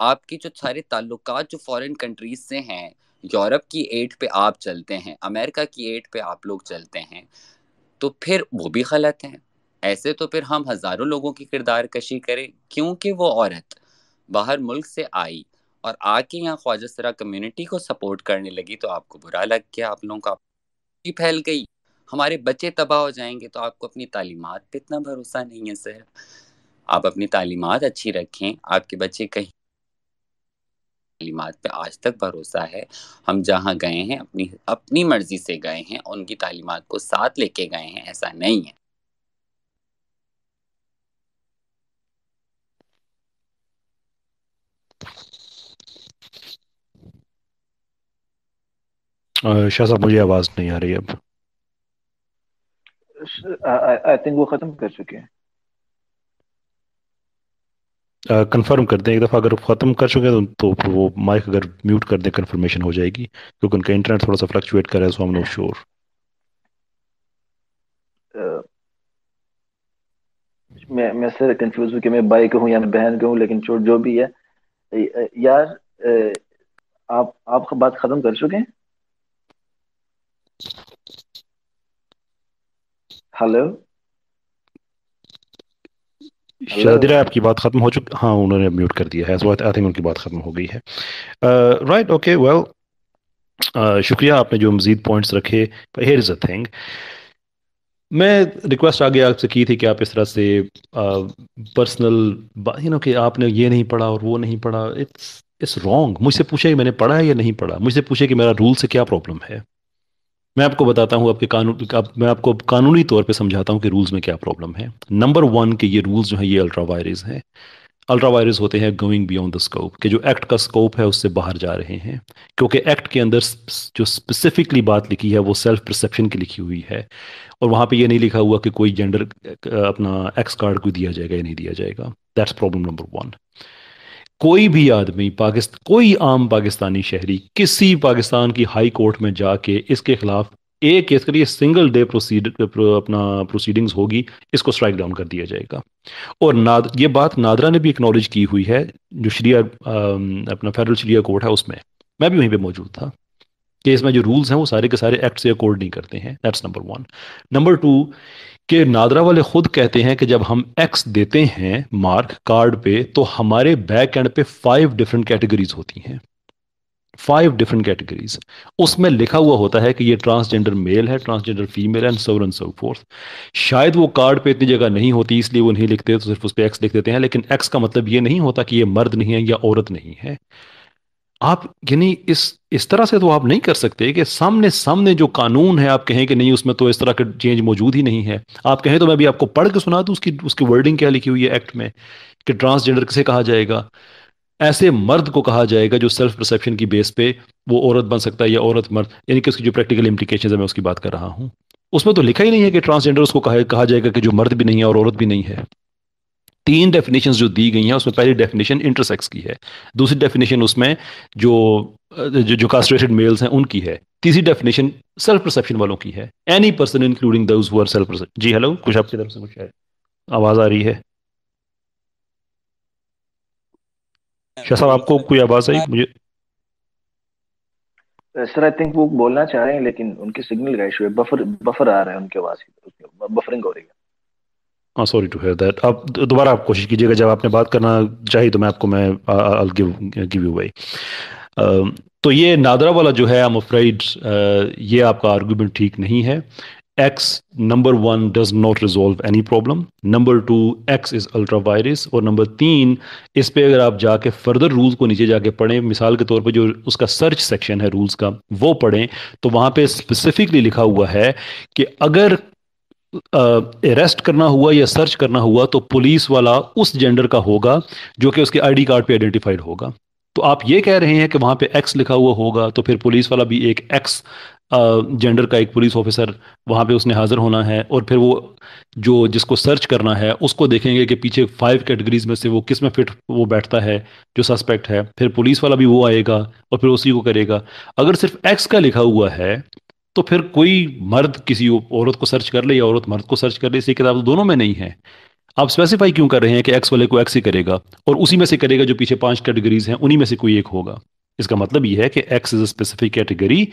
आपके जो सारे ताल्लुक जो फॉरेन कंट्रीज से हैं यूरोप की एड पे आप चलते हैं अमेरिका की एड पे आप लोग चलते हैं तो फिर वो भी गलत है ऐसे तो फिर हम हज़ारों लोगों की किरदार कशी करें क्योंकि वो औरत बाहर मुल्क से आई और आके यहाँ सरा कम्युनिटी को सपोर्ट करने लगी तो आपको बुरा लग गया आप लोगों का फैल गई हमारे बच्चे तबाह हो जाएंगे तो आपको अपनी तालीमत पे इतना भरोसा नहीं है सर आप अपनी तालीमत अच्छी रखें आपके बच्चे कहीं तालीमत पे आज तक भरोसा है हम जहाँ गए हैं अपनी अपनी मर्जी से गए हैं उनकी तालीमत को साथ लेके गए हैं ऐसा नहीं है शाह मुझे आवाज़ नहीं आ रही अब आई थिंक वो ख़त्म कर चुके हैं कंफर्म कर दें एक दफ़ा अगर ख़त्म कर चुके हैं तो वो माइक अगर म्यूट कर दें कंफर्मेशन हो जाएगी क्योंकि उनका इंटरनेट थोड़ा सा फ्लक्चुएट कर रहा है सो हम नो श्योर मैं मैं सर कंफ्यूज हूँ कि मैं भाई कहूँ या मैं बहन कहूँ लेकिन छोड़ जो भी है यार आप आप बात ख़त्म कर चुके हैं हेलो शादिरा आपकी बात खत्म हो चुकी हाँ उन्होंने म्यूट कर दिया है सो आई थिंक उनकी बात खत्म हो गई है राइट ओके वेल शुक्रिया आपने जो मजीद पॉइंट्स रखे हेयर इज़ अ थिंग मैं रिक्वेस्ट आगे आपसे की थी कि आप इस तरह से पर्सनल यू नो कि आपने ये नहीं पढ़ा और वो नहीं पढ़ा इट्स इट्स रॉन्ग मुझसे पूछे कि मैंने पढ़ा है या नहीं पढ़ा मुझसे पूछे कि मेरा रूल से क्या प्रॉब्लम है मैं आपको बताता हूँ आपके कानून आप, मैं आपको कानूनी तौर पे समझाता हूँ कि रूल्स में क्या प्रॉब्लम है नंबर वन के ये रूल्स जो है ये अल्ट्रा वायरस हैं अल्ट्रा वायरस होते हैं गोइंग बियॉन्ड द स्कोप के जो एक्ट का स्कोप है उससे बाहर जा रहे हैं क्योंकि एक्ट के अंदर जो स्पेसिफिकली बात लिखी है वो सेल्फ परसेप्शन की लिखी हुई है और वहाँ पे ये नहीं लिखा हुआ कि कोई जेंडर अपना एक्स कार्ड को दिया जाएगा या नहीं दिया जाएगा दैट्स प्रॉब्लम नंबर वन कोई भी आदमी पाकिस्त कोई आम पाकिस्तानी शहरी किसी पाकिस्तान की हाई कोर्ट में जाके इसके खिलाफ एक केस के लिए सिंगल डे प्रोसीड अपना प्रोसीडिंग्स होगी इसको स्ट्राइक डाउन कर दिया जाएगा और नाद ये बात नादरा ने भी एक्नॉलेज की हुई है जो श्रिया अपना फेडरल श्रिया कोर्ट है उसमें मैं भी वहीं पर मौजूद था केस में जो रूल्स हैं वो सारे के सारे एक्ट से अकॉर्ड नहीं करते हैं that's number one number two कि नादरा वाले खुद कहते हैं कि जब हम एक्स देते हैं मार्क कार्ड पे तो हमारे बैक एंड पे फाइव डिफरेंट कैटेगरीज होती हैं फाइव डिफरेंट कैटेगरीज उसमें लिखा हुआ होता है कि ये ट्रांसजेंडर मेल है transgender female and so and so forth शायद वो कार्ड पे इतनी जगह नहीं होती इसलिए वो नहीं लिखते तो सिर्फ उस पर एक्स लिख देते हैं लेकिन एक्स का मतलब ये नहीं होता कि ये मर्द नहीं है या औरत नहीं है आप यानी इस इस तरह से तो आप नहीं कर सकते कि सामने सामने जो कानून है आप कहें कि नहीं उसमें तो इस तरह का चेंज मौजूद ही नहीं है आप कहें तो मैं भी आपको पढ़ के सुना दूँ उसकी उसकी वर्डिंग क्या लिखी हुई है एक्ट में कि ट्रांसजेंडर किसे कहा जाएगा ऐसे मर्द को कहा जाएगा जो सेल्फ परसेप्शन की बेस पे वो औरत बन सकता है या औरत मर्द यानी कि उसकी जो प्रैक्टिकल इम्प्लीकेशन है मैं उसकी बात कर रहा हूँ उसमें तो लिखा ही नहीं है कि ट्रांसजेंडर उसको कहा, कहा जाएगा कि जो मर्द भी नहीं है और औरत भी नहीं है तीन डेफिनेशन जो दी गई हैं उसमें पहली डेफिनेशन इंटरसेक्स की है दूसरी डेफिनेशन उसमें जो जो, जो कास्ट्रेटेड मेल्स हैं उनकी है तीसरी डेफिनेशन सेल्फ परसेप्शन वालों की है any person including those who self perception जी हेलो कुछ आपकी तरफ से कुछ है आवाज आ रही है शाह आपको कोई आवाज आई मुझे सर आई थिंक वो बोलना चाह रहे हैं लेकिन उनके सिग्नल का बफर बफर आ रहा है उनके आवाज बफरिंग हो रही है हाँ सॉरी टू हेयर दैट आप दोबारा आप कोशिश कीजिएगा जब आपने बात करना चाहिए तो मैं आपको मैं I give give you why तो ये नादरा वाला जो है आई एम अफ्रेड ये आपका आर्गूमेंट ठीक नहीं है X number one does not resolve any problem number two X is ultra vires और नंबर तीन इस पर अगर आप जाके फर्दर रूल्स को नीचे जाके पढ़ें मिसाल के तौर पर जो उसका सर्च सेक्शन है रूल्स का वो पढ़ें तो वहाँ पे स्पेसिफिकली लिखा हुआ है कि अगर अरेस्ट करना हुआ या सर्च करना हुआ तो पुलिस वाला उस जेंडर का होगा जो कि उसके आईडी कार्ड पे आइडेंटिफाइड होगा तो आप ये कह रहे हैं कि वहां पे एक्स लिखा हुआ होगा तो फिर पुलिस वाला भी एक एक्स जेंडर का एक पुलिस ऑफिसर वहां पे उसने हाजिर होना है और फिर वो जो जिसको सर्च करना है उसको देखेंगे कि पीछे फाइव कैटेगरीज में से वो किस में फिट वो बैठता है जो सस्पेक्ट है फिर पुलिस वाला भी वो आएगा और फिर उसी को करेगा अगर सिर्फ एक्स का लिखा हुआ है तो फिर कोई मर्द किसी औरत को सर्च कर ले या औरत मर्द को सर्च कर ले इसी किताब तो दोनों में नहीं है आप स्पेसिफाई क्यों कर रहे हैं कि एक्स वाले को एक्स ही करेगा और उसी में से करेगा जो पीछे पांच कैटेगरीज हैं उन्हीं में से कोई एक होगा इसका मतलब यह है कि X is a specific category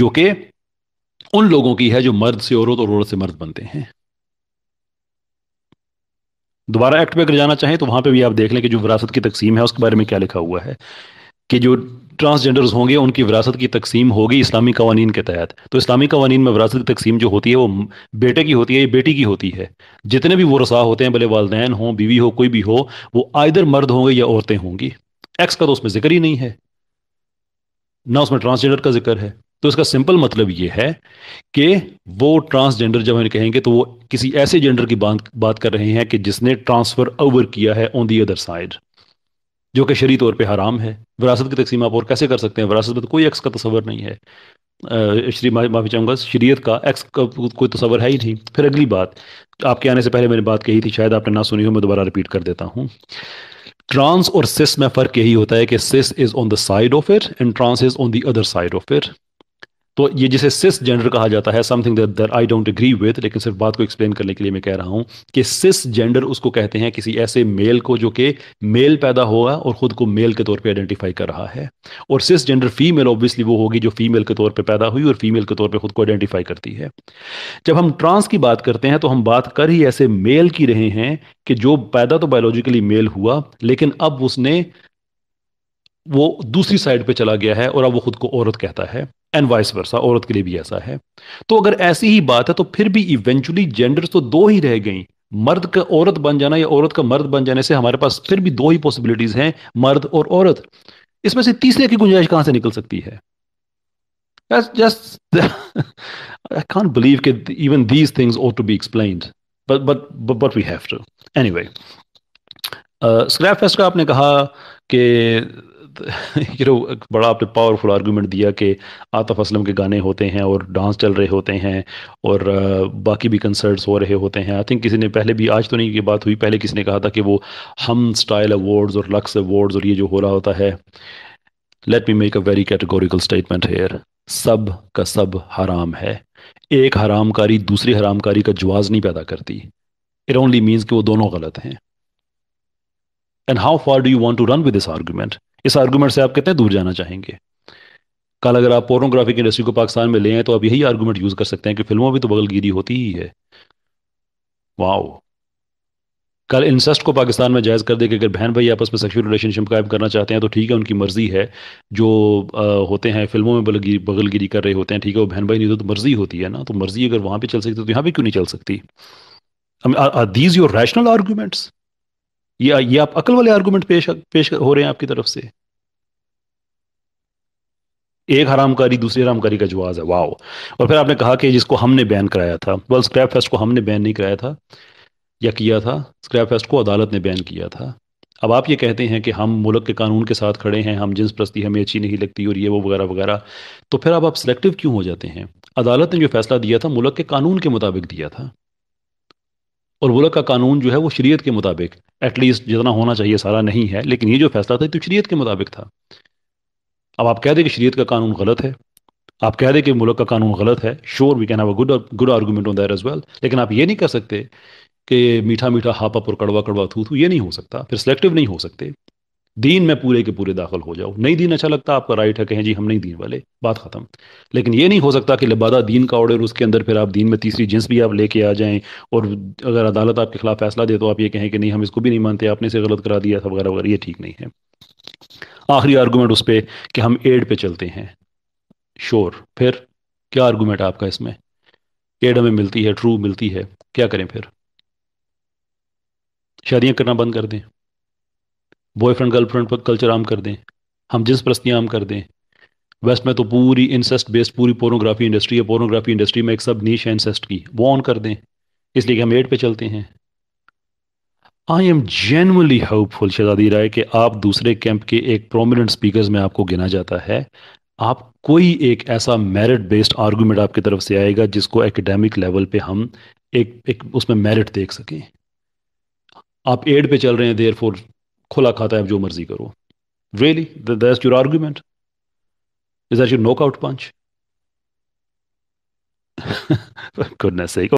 जो कि उन लोगों की है जो मर्द से औरत और औरत से मर्द बनते हैं दोबारा एक्ट पे अगर जाना चाहें तो वहां पे भी आप देख लें कि जो विरासत की तकसीम है उसके बारे में क्या लिखा हुआ है कि जो ट्रांसजेंडर्स होंगे उनकी विरासत की तकसीम होगी इस्लामी कवानीन के तहत तो इस्लामी कवानीन में विरासत की तकसीम जो होती है वो बेटे की होती है या बेटी की होती है जितने भी वो रसा होते हैं भले वाले हों बीवी हो कोई भी हो वो आयदर मर्द होंगे या औरतें होंगी एक्स का तो उसमें जिक्र ही नहीं है ना उसमें ट्रांसजेंडर का जिक्र है तो इसका सिंपल मतलब ये है कि वो ट्रांसजेंडर जब हम कहेंगे तो वो किसी ऐसे जेंडर की बात कर रहे हैं कि जिसने ट्रांसफर ओवर किया है ऑन दी अदर साइड जो कि शरी तौर पर हराम है विरासत की तकसीम आप और कैसे कर सकते हैं विरासत में तो कोई एक्स का तस्वर नहीं है श्री माफी चाहूँगा शरीयत का एक्स का कोई तस्वर है ही नहीं फिर अगली बात आपके आने से पहले मैंने बात कही थी शायद आपने ना सुनी हो मैं दोबारा रिपीट कर देता हूँ ट्रांस और सिस में फ़र्क यही होता है कि cis is on the side of it and trans is on the other side of it तो ये जिसे सिस जेंडर कहा जाता है something that that I don't agree with लेकिन सिर्फ बात को एक्सप्लेन करने के लिए मैं कह रहा हूं कि सिस जेंडर उसको कहते हैं किसी ऐसे मेल को जो कि मेल पैदा हुआ और खुद को मेल के तौर पे आइडेंटिफाई कर रहा है और सिस जेंडर फीमेल ऑब्वियसली वो होगी जो फीमेल के तौर पर पैदा हुई और फीमेल के तौर पर खुद को आइडेंटिफाई करती है जब हम ट्रांस की बात करते हैं तो हम बात कर ही ऐसे मेल की रहे हैं कि जो पैदा तो बायोलॉजिकली मेल हुआ लेकिन अब उसने वो दूसरी साइड पे चला गया है और अब वो खुद को औरत कहता है एंड वाइस वर्सा औरत के लिए भी ऐसा है तो अगर ऐसी ही बात है तो फिर भी इवेंचुअली जेंडर तो दो ही रह गई मर्द का औरत बन जाना या औरत का मर्द बन जाने से हमारे पास फिर भी दो ही पॉसिबिलिटीज हैं मर्द और औरत इसमें से तीसरे की गुंजाइश कहां से निकल सकती है जस्ट आई कांट बिलीव कि even these things ought to be explained but but but we have to anyway scrap fest का आपने कहा कि यू नो बड़ा आपने पावरफुल आर्गूमेंट दिया कि आतफ असलम के गाने होते हैं और डांस चल रहे होते हैं और बाकी भी कंसर्ट्स हो रहे होते हैं आई थिंक किसी ने पहले भी आज तो नहीं ये बात हुई पहले किसी ने कहा था कि वो हम स्टाइल अवार्ड्स और लक्स अवार्ड्स और ये जो हो रहा होता है let me make a very categorical statement here सब का सब हराम है एक हरामकारी दूसरी हरामकारी का जवाज नहीं पैदा करती इट ओनली मीन्स कि वो दोनों गलत हैं and how far do you want to run with this argument इस आर्गूमेंट से आप कितने दूर जाना चाहेंगे कल अगर आप पोर्नोग्राफिक इंडस्ट्री को पाकिस्तान में ले आए तो आप यही आर्गूमेंट यूज कर सकते हैं कि फिल्मों में तो बगलगिरी होती ही है वाओ कल इंसेस्ट को पाकिस्तान में जायज़ कर दे कि अगर बहन भाई आपस में सेक्सुअल रिलेशनशिप कायम करना चाहते हैं तो ठीक है उनकी मर्ज़ी है जो आ, होते हैं फिल्मों में बलगिरी बगलगिरी कर रहे होते हैं ठीक है वो बहन भाई नहीं तो, तो मर्ज़ी होती है ना तो मर्ज़ी अगर वहाँ पर चल सकती तो यहाँ पर क्यों नहीं चल सकती दीज योर रैशनल आर्ग्यूमेंट्स ये ये आप अकल वाले आर्गूमेंट पेश पेश हो रहे हैं आपकी तरफ से एक हरामकारी दूसरे हरामकारी का जवाब है वाओ और फिर आपने कहा कि जिसको हमने बैन कराया था वर्ल्ड स्क्रैप फेस्ट को हमने बैन नहीं कराया था या किया था स्क्रैप फेस्ट को अदालत ने बैन किया था अब आप ये कहते हैं कि हम मुल्क के कानून के साथ खड़े हैं हम जिन्स प्रस्ती हमें अच्छी नहीं लगती और ये वो वगैरह वगैरह तो फिर अब आप सिलेक्टिव क्यों हो जाते हैं अदालत ने जो फैसला दिया था मुल्क के कानून के मुताबिक दिया था और वो का कानून जो है वो शरीयत के मुताबिक एटलीस्ट जितना होना चाहिए सारा नहीं है लेकिन ये जो फैसला था तो शरीयत के मुताबिक था अब आप कह दें कि शरीयत का कानून गलत है आप कह दें कि मुल्क का कानून गलत है sure we can have a good good argument on that as well लेकिन आप ये नहीं कह सकते कि मीठा मीठा हापा और कड़वा कड़वा थू थू ये नहीं हो सकता फिर सेलेक्टिव नहीं हो सकते दीन में पूरे के पूरे दाखिल हो जाओ नहीं दीन अच्छा लगता आपका राइट है कहें जी हम नहीं दीन वाले बात खत्म लेकिन ये नहीं हो सकता कि लिबादा दीन का ऑर्डर उसके अंदर फिर आप दीन में तीसरी जिन्स भी आप लेके आ जाएं और अगर अदालत आपके खिलाफ फैसला दे तो आप ये कहें कि नहीं हम इसको भी नहीं मानते आपने इसे गलत करा दिया था वगैरह वगैरह ये ठीक नहीं है आखिरी आर्गूमेंट उस पर कि हम एड पे चलते हैं श्योर फिर क्या आर्गूमेंट है आपका इसमें एड हमें मिलती है ट्रू मिलती है क्या करें फिर शादियां करना बंद कर दें बॉयफ्रेंड गर्लफ्रेंड पर कल्चर आम कर दें हम जिस प्रस्तियाँ आम कर दें वेस्ट में तो पूरी इंसेस्ट बेस्ड पूरी पोर्नोग्राफी इंडस्ट्री है पोर्नोग्राफी इंडस्ट्री में एक सब नीच है इंसेस्ट की वो ऑन कर दें इसलिए कि हम एड पे चलते हैं आई एम जेनवनली होपफुल शहजादी राय कि आप दूसरे कैंप के एक प्रोमिनेंट स्पीकर में आपको गिना जाता है आप कोई एक ऐसा मेरिट बेस्ड आर्गूमेंट आपकी तरफ से आएगा जिसको एकेडमिक लेवल पे हम एक एक उसमें मेरिट देख सकें आप एड पे चल रहे हैं देयर फोर खुला खाता है जो मर्जी करो really that your argument is that your knockout punch goodness sake